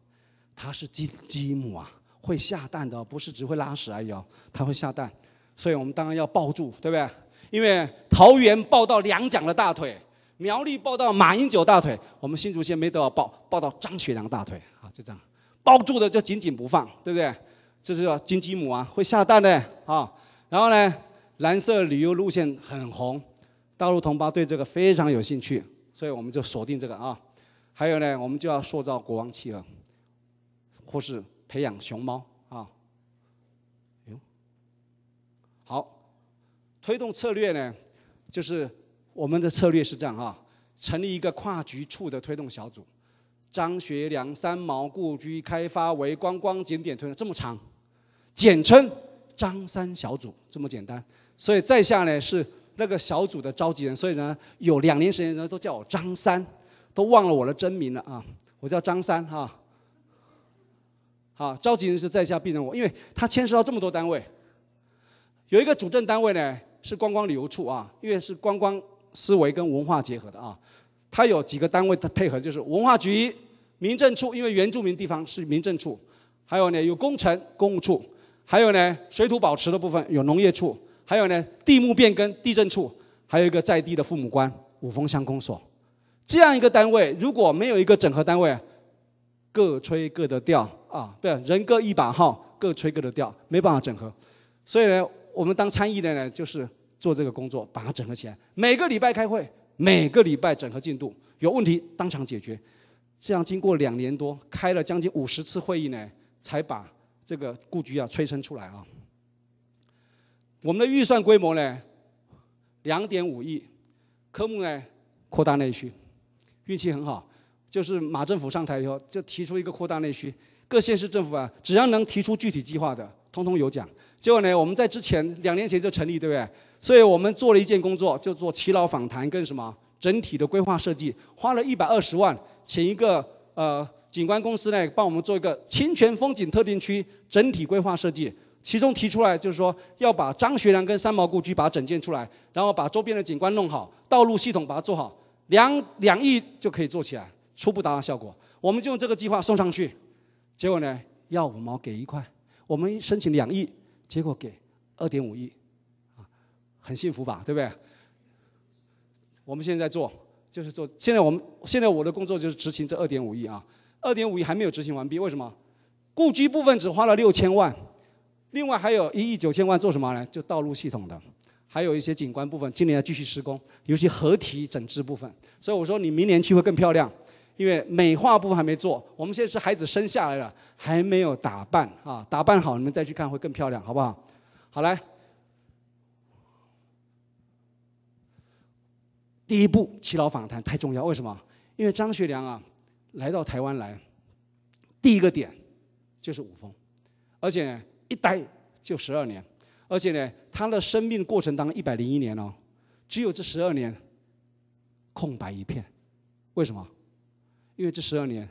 它是鸡鸡母啊，会下蛋的，不是只会拉屎而已哦，它会下蛋，所以我们当然要抱住，对不对？因为桃园抱到两蒋的大腿。苗栗抱到马英九大腿，我们新竹县没得要抱，抱到张学良大腿啊，就这样，抱住的就紧紧不放，对不对？这是金鸡母啊，会下蛋的啊。然后呢，蓝色旅游路线很红，大陆同胞对这个非常有兴趣，所以我们就锁定这个啊。还有呢，我们就要塑造国王企鹅，或是培养熊猫啊。哟，好，推动策略呢，就是。我们的策略是这样哈，成立一个跨局处的推动小组，张学良三毛故居开发为观光景点，推这么长，简称张三小组，这么简单。所以，在下呢是那个小组的召集人，所以呢，有两年时间呢都叫我张三，都忘了我的真名了啊，我叫张三哈。好，召集人是在下，必人我，因为他牵涉到这么多单位，有一个主政单位呢是观光旅游处啊，因为是观光。思维跟文化结合的啊，它有几个单位的配合，就是文化局、民政处，因为原住民地方是民政处，还有呢有工程公务处，还有呢水土保持的部分有农业处，还有呢地目变更地震处，还有一个在地的父母官五峰乡公所，这样一个单位如果没有一个整合单位，各吹各的调啊，对，人各一把号，各吹各的调，没办法整合，所以呢，我们当参议的呢，就是。做这个工作，把它整合起来。每个礼拜开会，每个礼拜整合进度，有问题当场解决。这样经过两年多，开了将近五十次会议呢，才把这个故居啊催生出来啊。我们的预算规模呢，两点五亿，科目呢扩大内需，运气很好，就是马政府上台以后就提出一个扩大内需，各县市政府啊，只要能提出具体计划的。通通有奖。结果呢？我们在之前两年前就成立，对不对？所以我们做了一件工作，叫做耆老访谈跟什么整体的规划设计，花了一百二十万，请一个呃景观公司呢帮我们做一个清泉风景特定区整体规划设计。其中提出来就是说要把张学良跟三毛故居把它整建出来，然后把周边的景观弄好，道路系统把它做好，两两亿就可以做起来，初步达到效果。我们就用这个计划送上去，结果呢要五毛给一块。我们申请两亿，结果给二点五亿，啊，很幸福吧，对不对？我们现在做，就是做，现在我们现在我的工作就是执行这二点五亿啊，二点五亿还没有执行完毕，为什么？故居部分只花了六千万，另外还有一亿九千万做什么呢？就道路系统的，还有一些景观部分，今年要继续施工，尤其河堤整治部分。所以我说，你明年去会更漂亮。因为美化部分还没做，我们现在是孩子生下来了，还没有打扮啊，打扮好你们再去看会更漂亮，好不好？好来，第一步，七老访谈太重要，为什么？因为张学良啊，来到台湾来，第一个点就是五峰，而且呢一待就十二年，而且呢，他的生命过程当中一百零一年哦，只有这十二年空白一片，为什么？因为这十二年，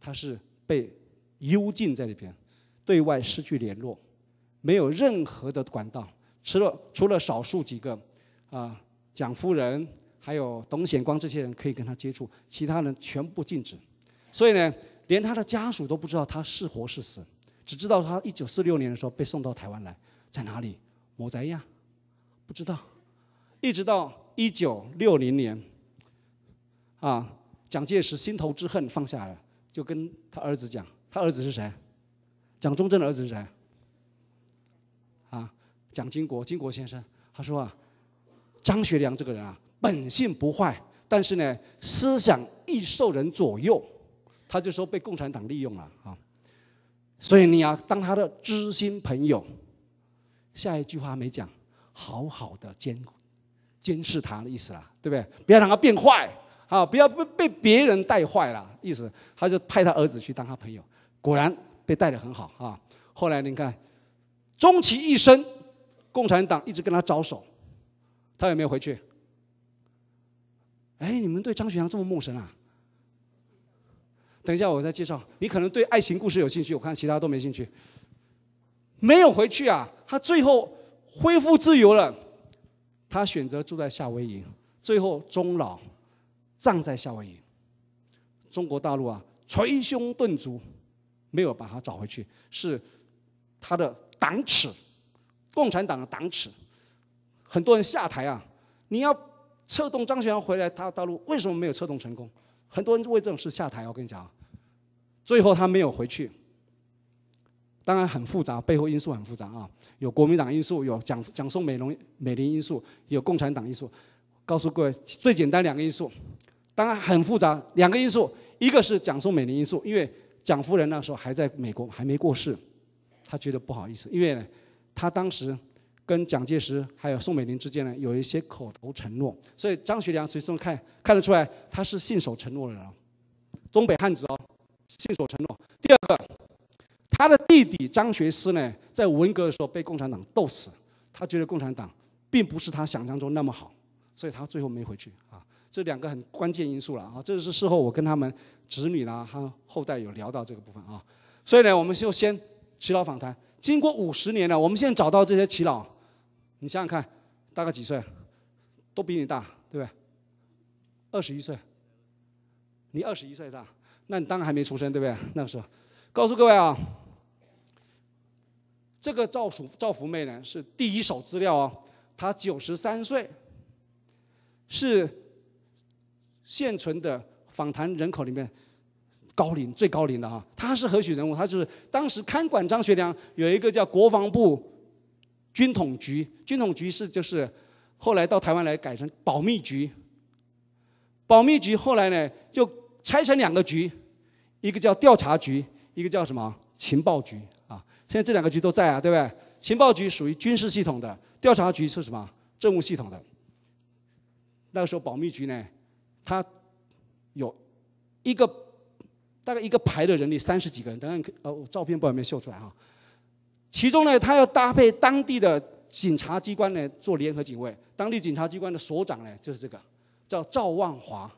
他是被幽禁在里边，对外失去联络，没有任何的管道，除了除了少数几个，啊，蒋夫人还有董显光这些人可以跟他接触，其他人全部禁止，所以呢，连他的家属都不知道他是活是死，只知道他一九四六年的时候被送到台湾来，在哪里，某宅呀，不知道，一直到一九六零年，啊。蒋介石心头之恨放下来，就跟他儿子讲，他儿子是谁？蒋中正的儿子是谁？啊，蒋经国，经国先生。他说啊，张学良这个人啊，本性不坏，但是呢，思想易受人左右。他就说被共产党利用了啊，所以你要当他的知心朋友。下一句话没讲，好好的监监视他的意思啦，对不对？不要让他变坏。啊！不要被被别人带坏了，意思他就派他儿子去当他朋友，果然被带得很好啊。后来你看，终其一生，共产党一直跟他招手，他有没有回去？哎，你们对张学良这么陌生啊？等一下我再介绍。你可能对爱情故事有兴趣，我看其他都没兴趣。没有回去啊！他最后恢复自由了，他选择住在夏威夷，最后终老。葬在夏威夷，中国大陆啊捶胸顿足，没有把他找回去，是他的党耻，共产党的党耻，很多人下台啊，你要策动张学良回来他大陆，为什么没有策动成功？很多人为这种事下台，我跟你讲，最后他没有回去，当然很复杂，背后因素很复杂啊，有国民党因素，有蒋蒋宋美龙美林因素，有共产党因素，告诉各位最简单两个因素。当然很复杂，两个因素，一个是蒋宋美龄因素，因为蒋夫人那时候还在美国，还没过世，她觉得不好意思，因为呢，她当时跟蒋介石还有宋美龄之间呢有一些口头承诺，所以张学良从看看得出来，他是信守承诺的人，东北汉子哦，信守承诺。第二个，他的弟弟张学思呢，在文革的时候被共产党斗死，他觉得共产党并不是他想象中那么好，所以他最后没回去啊。这两个很关键因素了啊，这是事后我跟他们子女啦，他后代有聊到这个部分啊，所以呢，我们就先祈祷访谈。经过五十年了，我们现在找到这些祈祷，你想想看，大概几岁？都比你大，对不对？二十一岁，你二十一岁是吧？那你当然还没出生，对不对？那个时候，告诉各位啊，这个赵福赵福妹呢是第一手资料哦，她九十三岁，是。现存的访谈人口里面，高龄最高龄的哈，他是何许人物？他就是当时看管张学良有一个叫国防部军统局，军统局是就是后来到台湾来改成保密局。保密局后来呢就拆成两个局，一个叫调查局，一个叫什么情报局啊？现在这两个局都在啊，对不对？情报局属于军事系统的，调查局是什么政务系统的？那个时候保密局呢？他有一个大概一个排的人力，三十几个人。当然，我照片不方便秀出来哈。其中呢，他要搭配当地的警察机关呢做联合警卫。当地警察机关的所长呢，就是这个，叫赵万华。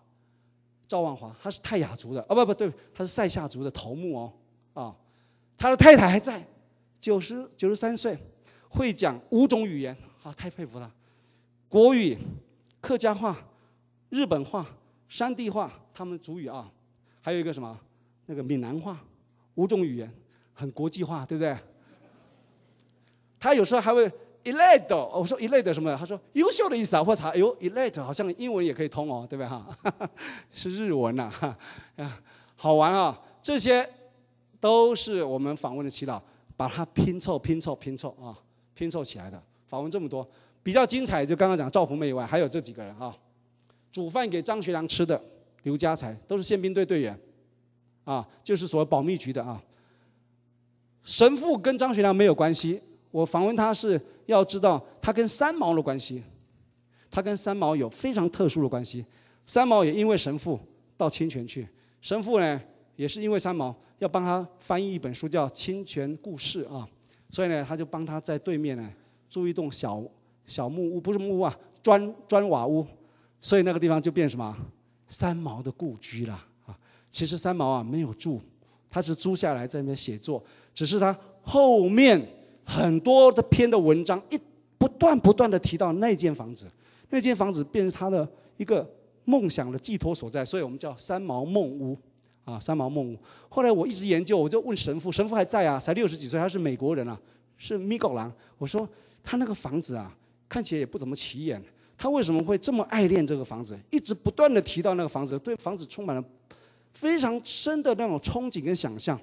赵万华，他是泰雅族的，哦，不，不对，他是塞夏族的头目哦。啊，他的太太还在，九十九十三岁，会讲五种语言，啊，太佩服了。国语、客家话。日本话、山地话，他们主语啊，还有一个什么那个闽南话，五种语言很国际化，对不对？他有时候还会 e l i t 我说 e l i t 什么？他说优秀的意思啊。喝哎呦 e l i t 好像英文也可以通哦，对不对哈？[LAUGHS] 是日文呐，哈，[LAUGHS] 好玩啊！这些都是我们访问的祈祷，把它拼凑、拼凑、拼凑啊，拼凑起来的访问这么多，比较精彩，就刚刚讲赵福妹以外，还有这几个人啊。煮饭给张学良吃的刘家财都是宪兵队队员，啊，就是所谓保密局的啊。神父跟张学良没有关系，我访问他是要知道他跟三毛的关系，他跟三毛有非常特殊的关系。三毛也因为神父到清泉去，神父呢也是因为三毛要帮他翻译一本书叫《清泉故事》啊，所以呢他就帮他在对面呢租一栋小小木屋，不是木屋啊，砖砖瓦屋。所以那个地方就变什么？三毛的故居了啊！其实三毛啊没有住，他是租下来在那边写作。只是他后面很多的篇的文章一不断不断的提到那间房子，那间房子变成他的一个梦想的寄托所在。所以我们叫三毛梦屋啊，三毛梦屋。后来我一直研究，我就问神父，神父还在啊，才六十几岁，他是美国人啊，是米高兰。我说他那个房子啊，看起来也不怎么起眼。他为什么会这么爱恋这个房子？一直不断的提到那个房子，对房子充满了非常深的那种憧憬跟想象。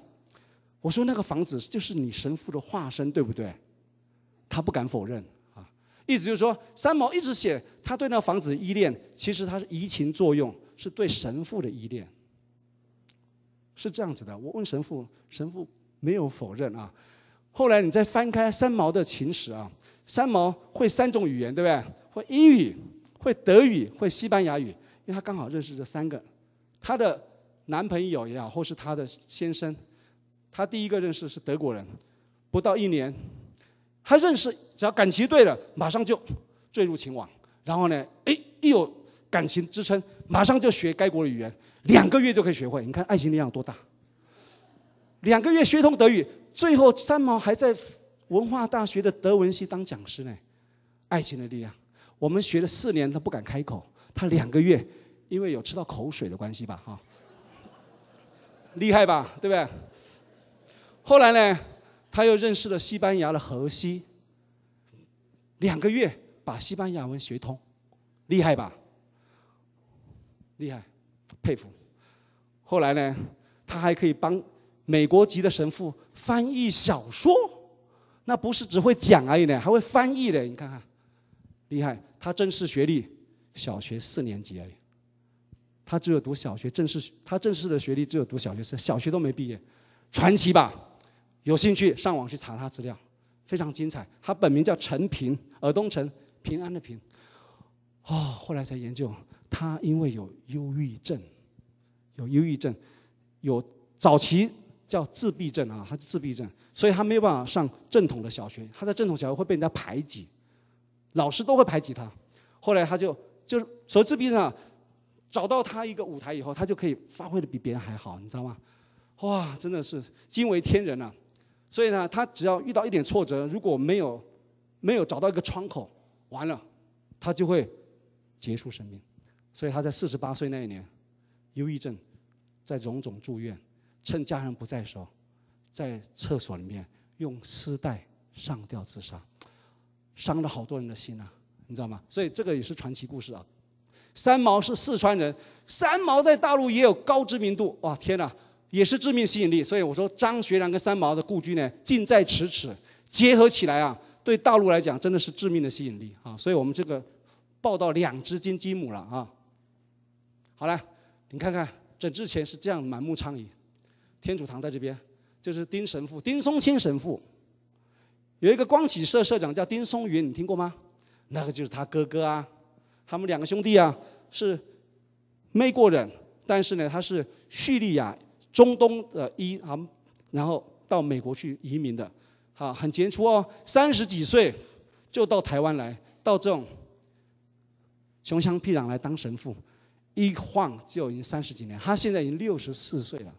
我说那个房子就是你神父的化身，对不对？他不敢否认啊，意思就是说，三毛一直写他对那个房子依恋，其实他是移情作用，是对神父的依恋，是这样子的。我问神父，神父没有否认啊。后来你再翻开三毛的情史啊。三毛会三种语言，对不对？会英语、会德语、会西班牙语，因为她刚好认识这三个。她的男朋友也好，或是她的先生，她第一个认识是德国人，不到一年，她认识只要感情对了，马上就坠入情网。然后呢，哎，一有感情支撑，马上就学该国的语言，两个月就可以学会。你看爱情力量多大！两个月学通德语，最后三毛还在。文化大学的德文系当讲师呢，《爱情的力量》，我们学了四年，他不敢开口。他两个月，因为有吃到口水的关系吧，哈，厉害吧，对不对？后来呢，他又认识了西班牙的荷西，两个月把西班牙文学通，厉害吧？厉害，佩服。后来呢，他还可以帮美国籍的神父翻译小说。那不是只会讲而已呢，还会翻译的，你看看，厉害！他正式学历小学四年级而已，他只有读小学，正式他正式的学历只有读小学，小学都没毕业，传奇吧？有兴趣上网去查他资料，非常精彩。他本名叫陈平，尔东陈，平安的平。哦，后来才研究，他因为有忧郁症，有忧郁症，有早期。叫自闭症啊，他是自闭症，所以他没有办法上正统的小学，他在正统小学会被人家排挤，老师都会排挤他。后来他就就是所以自闭症啊，找到他一个舞台以后，他就可以发挥的比别人还好，你知道吗？哇，真的是惊为天人啊！所以呢，他只要遇到一点挫折，如果没有没有找到一个窗口，完了，他就会结束生命。所以他在四十八岁那一年，忧郁症，在荣总住院。趁家人不在的时候，在厕所里面用丝带上吊自杀，伤了好多人的心啊！你知道吗？所以这个也是传奇故事啊。三毛是四川人，三毛在大陆也有高知名度哇，天哪，也是致命吸引力。所以我说，张学良跟三毛的故居呢，近在咫尺，结合起来啊，对大陆来讲真的是致命的吸引力啊！所以我们这个报道两只金鸡母了啊。好了，你看看整治前是这样，满目苍痍。天主堂在这边，就是丁神父丁松青神父，有一个光启社社长叫丁松云，你听过吗？那个就是他哥哥啊，他们两个兄弟啊是美国人，但是呢他是叙利亚中东的一，啊，然后到美国去移民的，好很杰出哦，三十几岁就到台湾来，到这种穷乡僻壤来当神父，一晃就已经三十几年，他现在已经六十四岁了。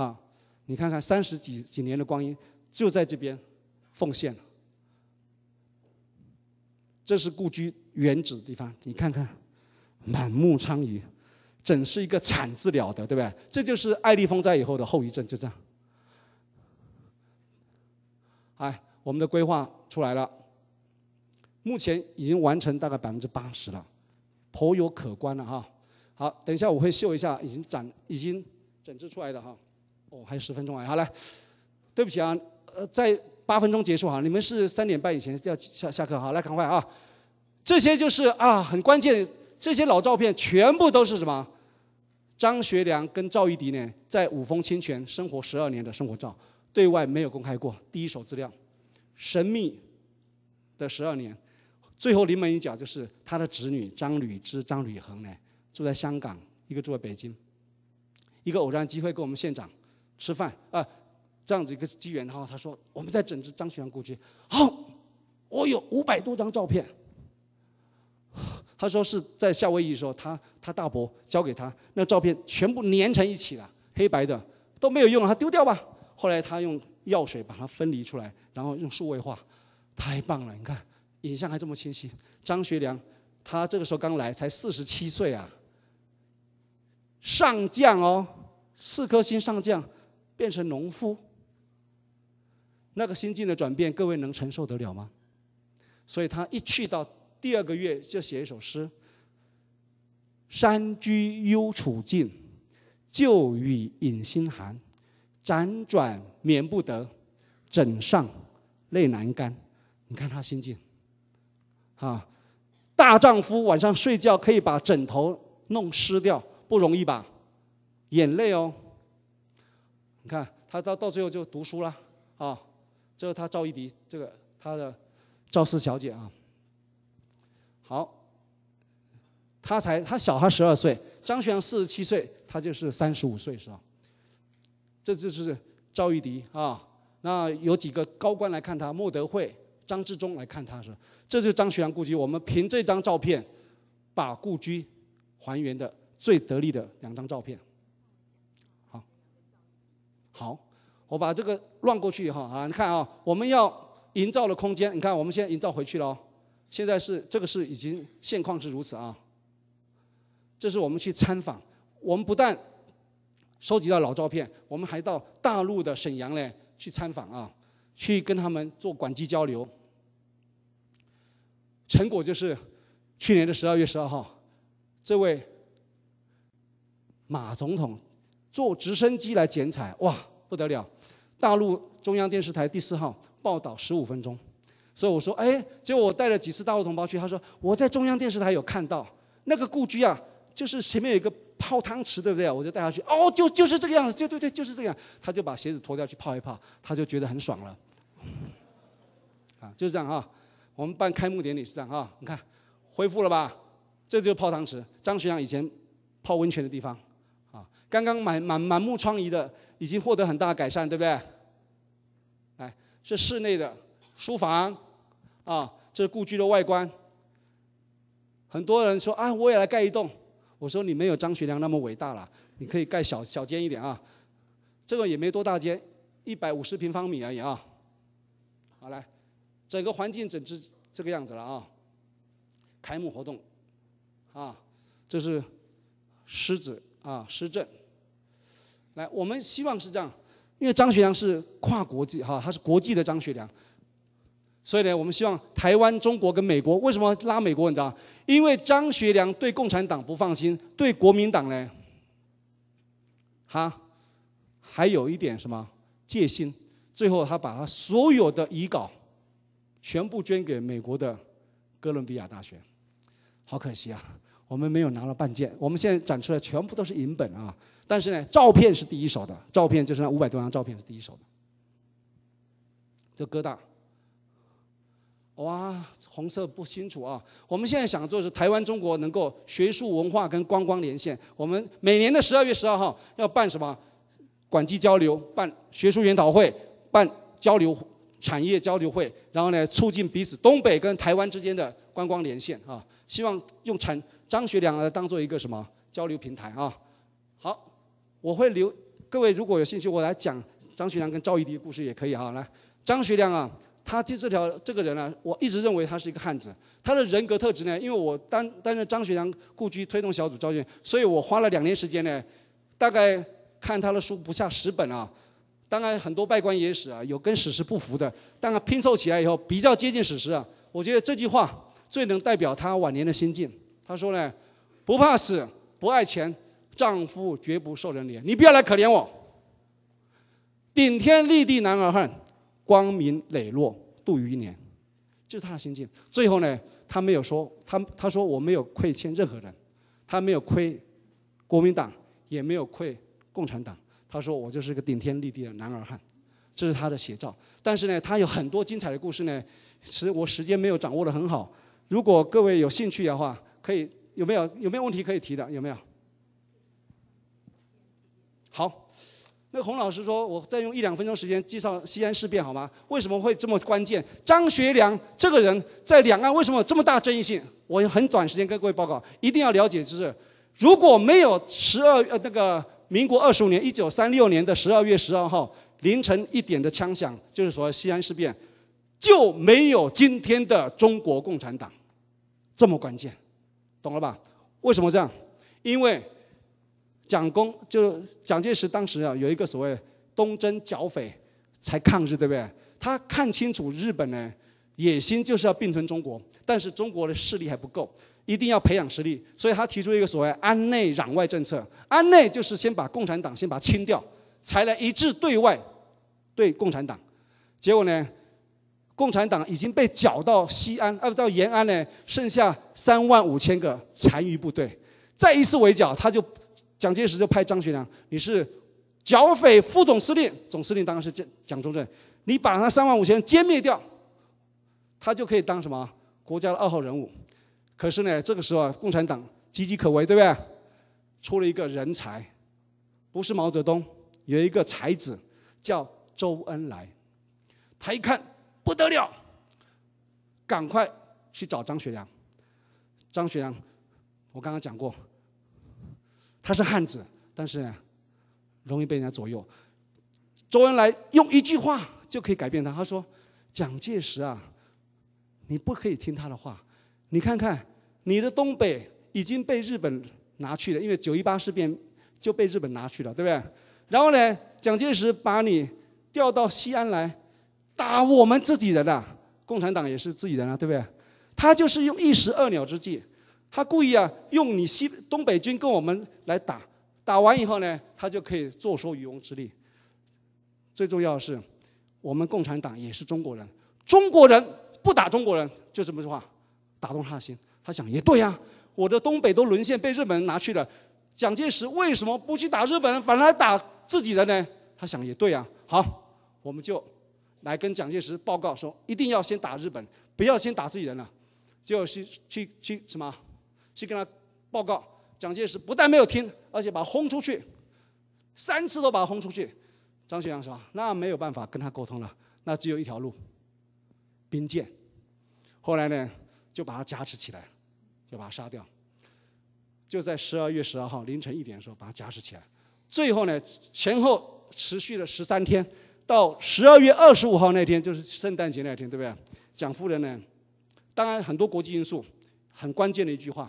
啊，你看看三十几几年的光阴，就在这边奉献了。这是故居原址的地方，你看看，满目疮痍，真是一个惨字了得，对不对？这就是爱丽风灾以后的后遗症，就这样。哎，我们的规划出来了，目前已经完成大概百分之八十了，颇有可观了哈。好，等一下我会秀一下已经展已经整治出来的哈。哦，还有十分钟啊，好来，对不起啊，呃，在八分钟结束哈，你们是三点半以前要下下课哈，来赶快啊！这些就是啊，很关键，这些老照片全部都是什么？张学良跟赵一荻呢，在五峰清泉生活十二年的生活照，对外没有公开过，第一手资料，神秘的十二年。最后临门一脚就是他的侄女张吕之、张吕恒呢，住在香港，一个住在北京，一个偶然机会跟我们县长。吃饭啊，这样子一个机缘然后他说我们在整治张学良故居。好，我有五百多张照片。他说是在夏威夷时候，他他大伯交给他那照片全部粘成一起了，黑白的都没有用，他丢掉吧。后来他用药水把它分离出来，然后用数位化，太棒了，你看影像还这么清晰。张学良他这个时候刚来，才四十七岁啊，上将哦，四颗星上将。变成农夫，那个心境的转变，各位能承受得了吗？所以他一去到第二个月，就写一首诗：山居幽处境，旧雨引心寒，辗转眠不得，枕上泪难干。你看他心境，啊，大丈夫晚上睡觉可以把枕头弄湿掉，不容易吧？眼泪哦。看他到到最后就读书啦，啊，这是他赵一荻，这个他的赵四小姐啊。好，他才他小他十二岁，张学良四十七岁，他就是三十五岁是吧？这就是赵一荻啊。那有几个高官来看他，莫德惠、张治中来看他是。这就是张学良故居。我们凭这张照片把故居还原的最得力的两张照片。好，我把这个乱过去以后啊，你看啊，我们要营造的空间，你看，我们现在营造回去了，现在是这个是已经现况是如此啊。这是我们去参访，我们不但收集到老照片，我们还到大陆的沈阳呢去参访啊，去跟他们做馆机交流。成果就是去年的十二月十二号，这位马总统。坐直升机来剪彩，哇，不得了！大陆中央电视台第四号报道十五分钟，所以我说，哎，结果我带了几次大陆同胞去，他说我在中央电视台有看到那个故居啊，就是前面有一个泡汤池，对不对我就带他去，哦，就就是这个样子，就对对，就是这样，他就把鞋子脱掉去泡一泡，他就觉得很爽了。啊，就是这样啊，我们办开幕典礼是这样啊，你看，恢复了吧？这就是泡汤池，张学良以前泡温泉的地方。刚刚满满满目疮痍的，已经获得很大改善，对不对？哎，是室内的书房，啊，这是故居的外观。很多人说啊，我也来盖一栋。我说你没有张学良那么伟大了，你可以盖小小间一点啊。这个也没多大间，一百五十平方米而已啊。好来，整个环境整治这个样子了啊。开幕活动，啊，这是狮子啊狮镇。来，我们希望是这样，因为张学良是跨国际哈，他是国际的张学良。所以呢，我们希望台湾、中国跟美国，为什么拉美国？你知道因为张学良对共产党不放心，对国民党呢，哈，还有一点什么戒心。最后，他把他所有的遗稿全部捐给美国的哥伦比亚大学。好可惜啊，我们没有拿了半件。我们现在展出来全部都是银本啊。但是呢，照片是第一手的，照片就是那五百多张照片是第一手的，这疙瘩，哇，红色不清楚啊。我们现在想做是台湾、中国能够学术文化跟观光连线。我们每年的十二月十二号要办什么？管际交流，办学术研讨会，办交流产业交流会，然后呢，促进彼此东北跟台湾之间的观光连线啊。希望用产张学良来当做一个什么交流平台啊。好。我会留各位如果有兴趣，我来讲张学良跟赵一荻的故事也可以啊。来，张学良啊，他这这条这个人啊，我一直认为他是一个汉子。他的人格特质呢，因为我担担任张学良故居推动小组召集所以我花了两年时间呢，大概看他的书不下十本啊。当然很多外官野史啊，有跟史实不符的，但拼凑起来以后比较接近史实啊。我觉得这句话最能代表他晚年的心境。他说呢，不怕死，不爱钱。丈夫绝不受人怜，你不要来可怜我。顶天立地男儿汉，光明磊落度余年，这是他的心境。最后呢，他没有说他，他说我没有亏欠任何人，他没有亏国民党，也没有亏共产党。他说我就是个顶天立地的男儿汉，这是他的写照。但是呢，他有很多精彩的故事呢。是实我时间没有掌握的很好，如果各位有兴趣的话，可以有没有有没有问题可以提的？有没有？好，那洪老师说，我再用一两分钟时间介绍西安事变好吗？为什么会这么关键？张学良这个人，在两岸为什么有这么大争议性？我很短时间跟各位报告，一定要了解，就是如果没有十二呃那个民国二十五年一九三六年的十二月十二号凌晨一点的枪响，就是说西安事变，就没有今天的中国共产党这么关键，懂了吧？为什么这样？因为。蒋公就蒋介石，当时啊有一个所谓东征剿匪才抗日，对不对？他看清楚日本呢野心就是要并吞中国，但是中国的势力还不够，一定要培养实力，所以他提出一个所谓安内攘外政策。安内就是先把共产党先把它清掉，才能一致对外对共产党。结果呢，共产党已经被剿到西安，呃到延安呢剩下三万五千个残余部队，再一次围剿他就。蒋介石就派张学良，你是剿匪副总司令，总司令当然是蒋蒋中正，你把那三万五千人歼灭掉，他就可以当什么国家的二号人物。可是呢，这个时候啊，共产党岌岌可危，对不对？出了一个人才，不是毛泽东，有一个才子叫周恩来，他一看不得了，赶快去找张学良。张学良，我刚刚讲过。他是汉子，但是容易被人家左右。周恩来用一句话就可以改变他。他说：“蒋介石啊，你不可以听他的话。你看看，你的东北已经被日本拿去了，因为九一八事变就被日本拿去了，对不对？然后呢，蒋介石把你调到西安来，打我们自己人啊，共产党也是自己人啊，对不对？他就是用一石二鸟之计。”他故意啊，用你西东北军跟我们来打，打完以后呢，他就可以坐收渔翁之利。最重要的是，我们共产党也是中国人，中国人不打中国人，就这么句话，打动他心。他想也对呀，我的东北都沦陷，被日本人拿去了，蒋介石为什么不去打日本人，反而打自己人呢？他想也对呀。好，我们就来跟蒋介石报告说，一定要先打日本，不要先打自己人了，就去去去什么？去跟他报告，蒋介石不但没有听，而且把他轰出去，三次都把他轰出去。张学良说：“那没有办法跟他沟通了，那只有一条路，兵谏。”后来呢，就把他加持起来，就把他杀掉。就在十二月十二号凌晨一点的时候，把他加持起来。最后呢，前后持续了十三天，到十二月二十五号那天，就是圣诞节那天，对不对？蒋夫人呢，当然很多国际因素，很关键的一句话。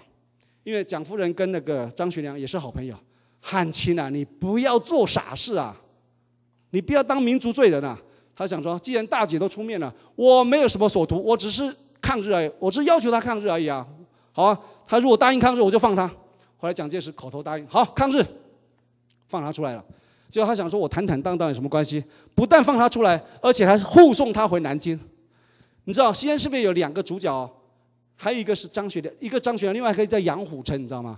因为蒋夫人跟那个张学良也是好朋友，汉卿啊，你不要做傻事啊，你不要当民族罪人啊。他想说，既然大姐都出面了，我没有什么所图，我只是抗日而已，我是要求他抗日而已啊。好啊，他如果答应抗日，我就放他。后来蒋介石口头答应，好，抗日，放他出来了。结果他想说，我坦坦荡荡有什么关系？不但放他出来，而且还护送他回南京。你知道西安是不是有两个主角？还有一个是张学良，一个张学良，另外可以在杨虎城，你知道吗？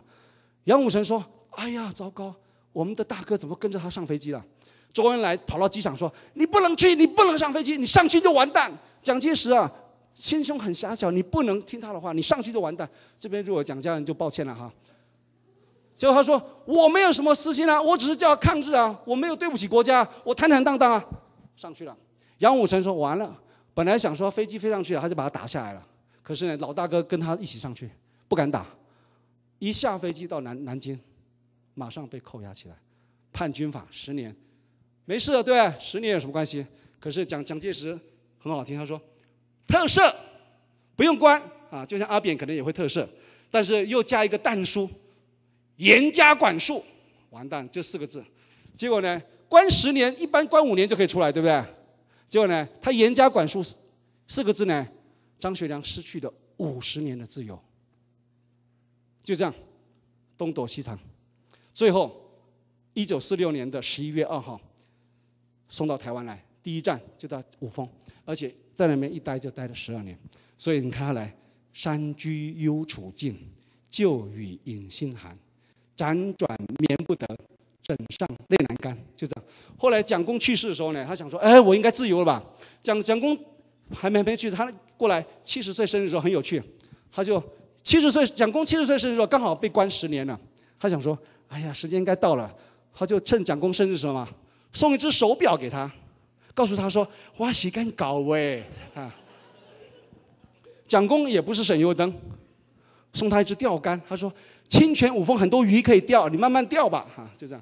杨虎城说：“哎呀，糟糕，我们的大哥怎么跟着他上飞机了？”周恩来跑到机场说：“你不能去，你不能上飞机，你上去就完蛋。”蒋介石啊，心胸很狭小，你不能听他的话，你上去就完蛋。这边如果蒋家人就抱歉了哈。结果他说：“我没有什么私心啊，我只是叫抗日啊，我没有对不起国家，我坦坦荡荡啊，上去了。”杨虎城说：“完了，本来想说飞机飞上去了，他就把他打下来了。”可是呢，老大哥跟他一起上去，不敢打。一下飞机到南南京，马上被扣押起来，判军法十年。没事，对不对？十年有什么关系？可是蒋蒋介石很好听，他说：“特赦，不用关啊。”就像阿扁可能也会特赦，但是又加一个“但书”，严加管束。完蛋，这四个字。结果呢，关十年，一般关五年就可以出来，对不对？结果呢，他严加管束四四个字呢？张学良失去了五十年的自由，就这样东躲西藏，最后一九四六年的十一月二号送到台湾来，第一站就到五峰，而且在那边一待就待了十二年。所以你看他来，山居幽处境，旧雨隐心寒，辗转眠不得，枕上泪难干。就这样，后来蒋公去世的时候呢，他想说：“哎，我应该自由了吧？”蒋蒋公。还没没去，他过来七十岁生日时候很有趣，他就七十岁蒋公七十岁生日时候刚好被关十年了，他想说，哎呀时间应该到了，他就趁蒋公生日时候嘛送一只手表给他，告诉他说哇谁敢搞喂啊，蒋公也不是省油灯，送他一只钓竿，他说清泉五峰很多鱼可以钓，你慢慢钓吧哈就这样。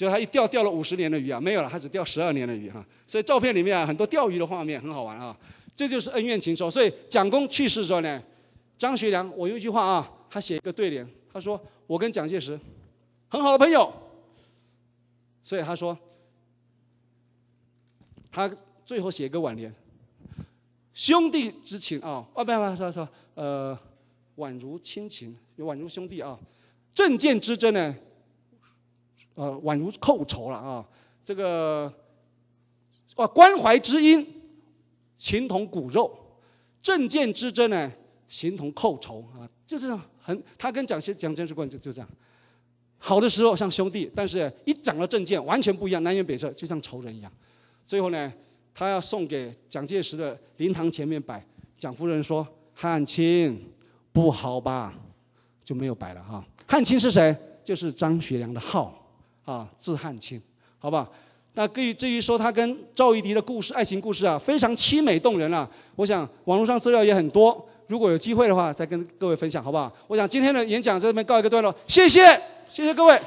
就他一钓钓了五十年的鱼啊，没有了，他只钓十二年的鱼哈。所以照片里面啊，很多钓鱼的画面很好玩啊。这就是恩怨情仇。所以蒋公去世之后呢，张学良我有一句话啊，他写一个对联，他说我跟蒋介石很好的朋友。所以他说他最后写一个挽联，兄弟之情啊，哦不不，说说呃，宛如亲情，宛如兄弟啊。政见之争呢？呃，宛如寇仇了啊！这个哇，关怀之音，情同骨肉；政见之争呢，形同寇仇啊。就是很，他跟蒋先蒋先石关系就这样。好的时候像兄弟，但是一讲了政见，完全不一样，南辕北辙，就像仇人一样。最后呢，他要送给蒋介石的灵堂前面摆，蒋夫人说：“汉卿不好吧？”就没有摆了哈。汉卿是谁？就是张学良的号。啊，字汉卿，好吧。那至于至于说他跟赵玉荻的故事、爱情故事啊，非常凄美动人啊。我想网络上资料也很多，如果有机会的话，再跟各位分享，好不好？我想今天的演讲在这边告一个段落，谢谢，谢谢各位。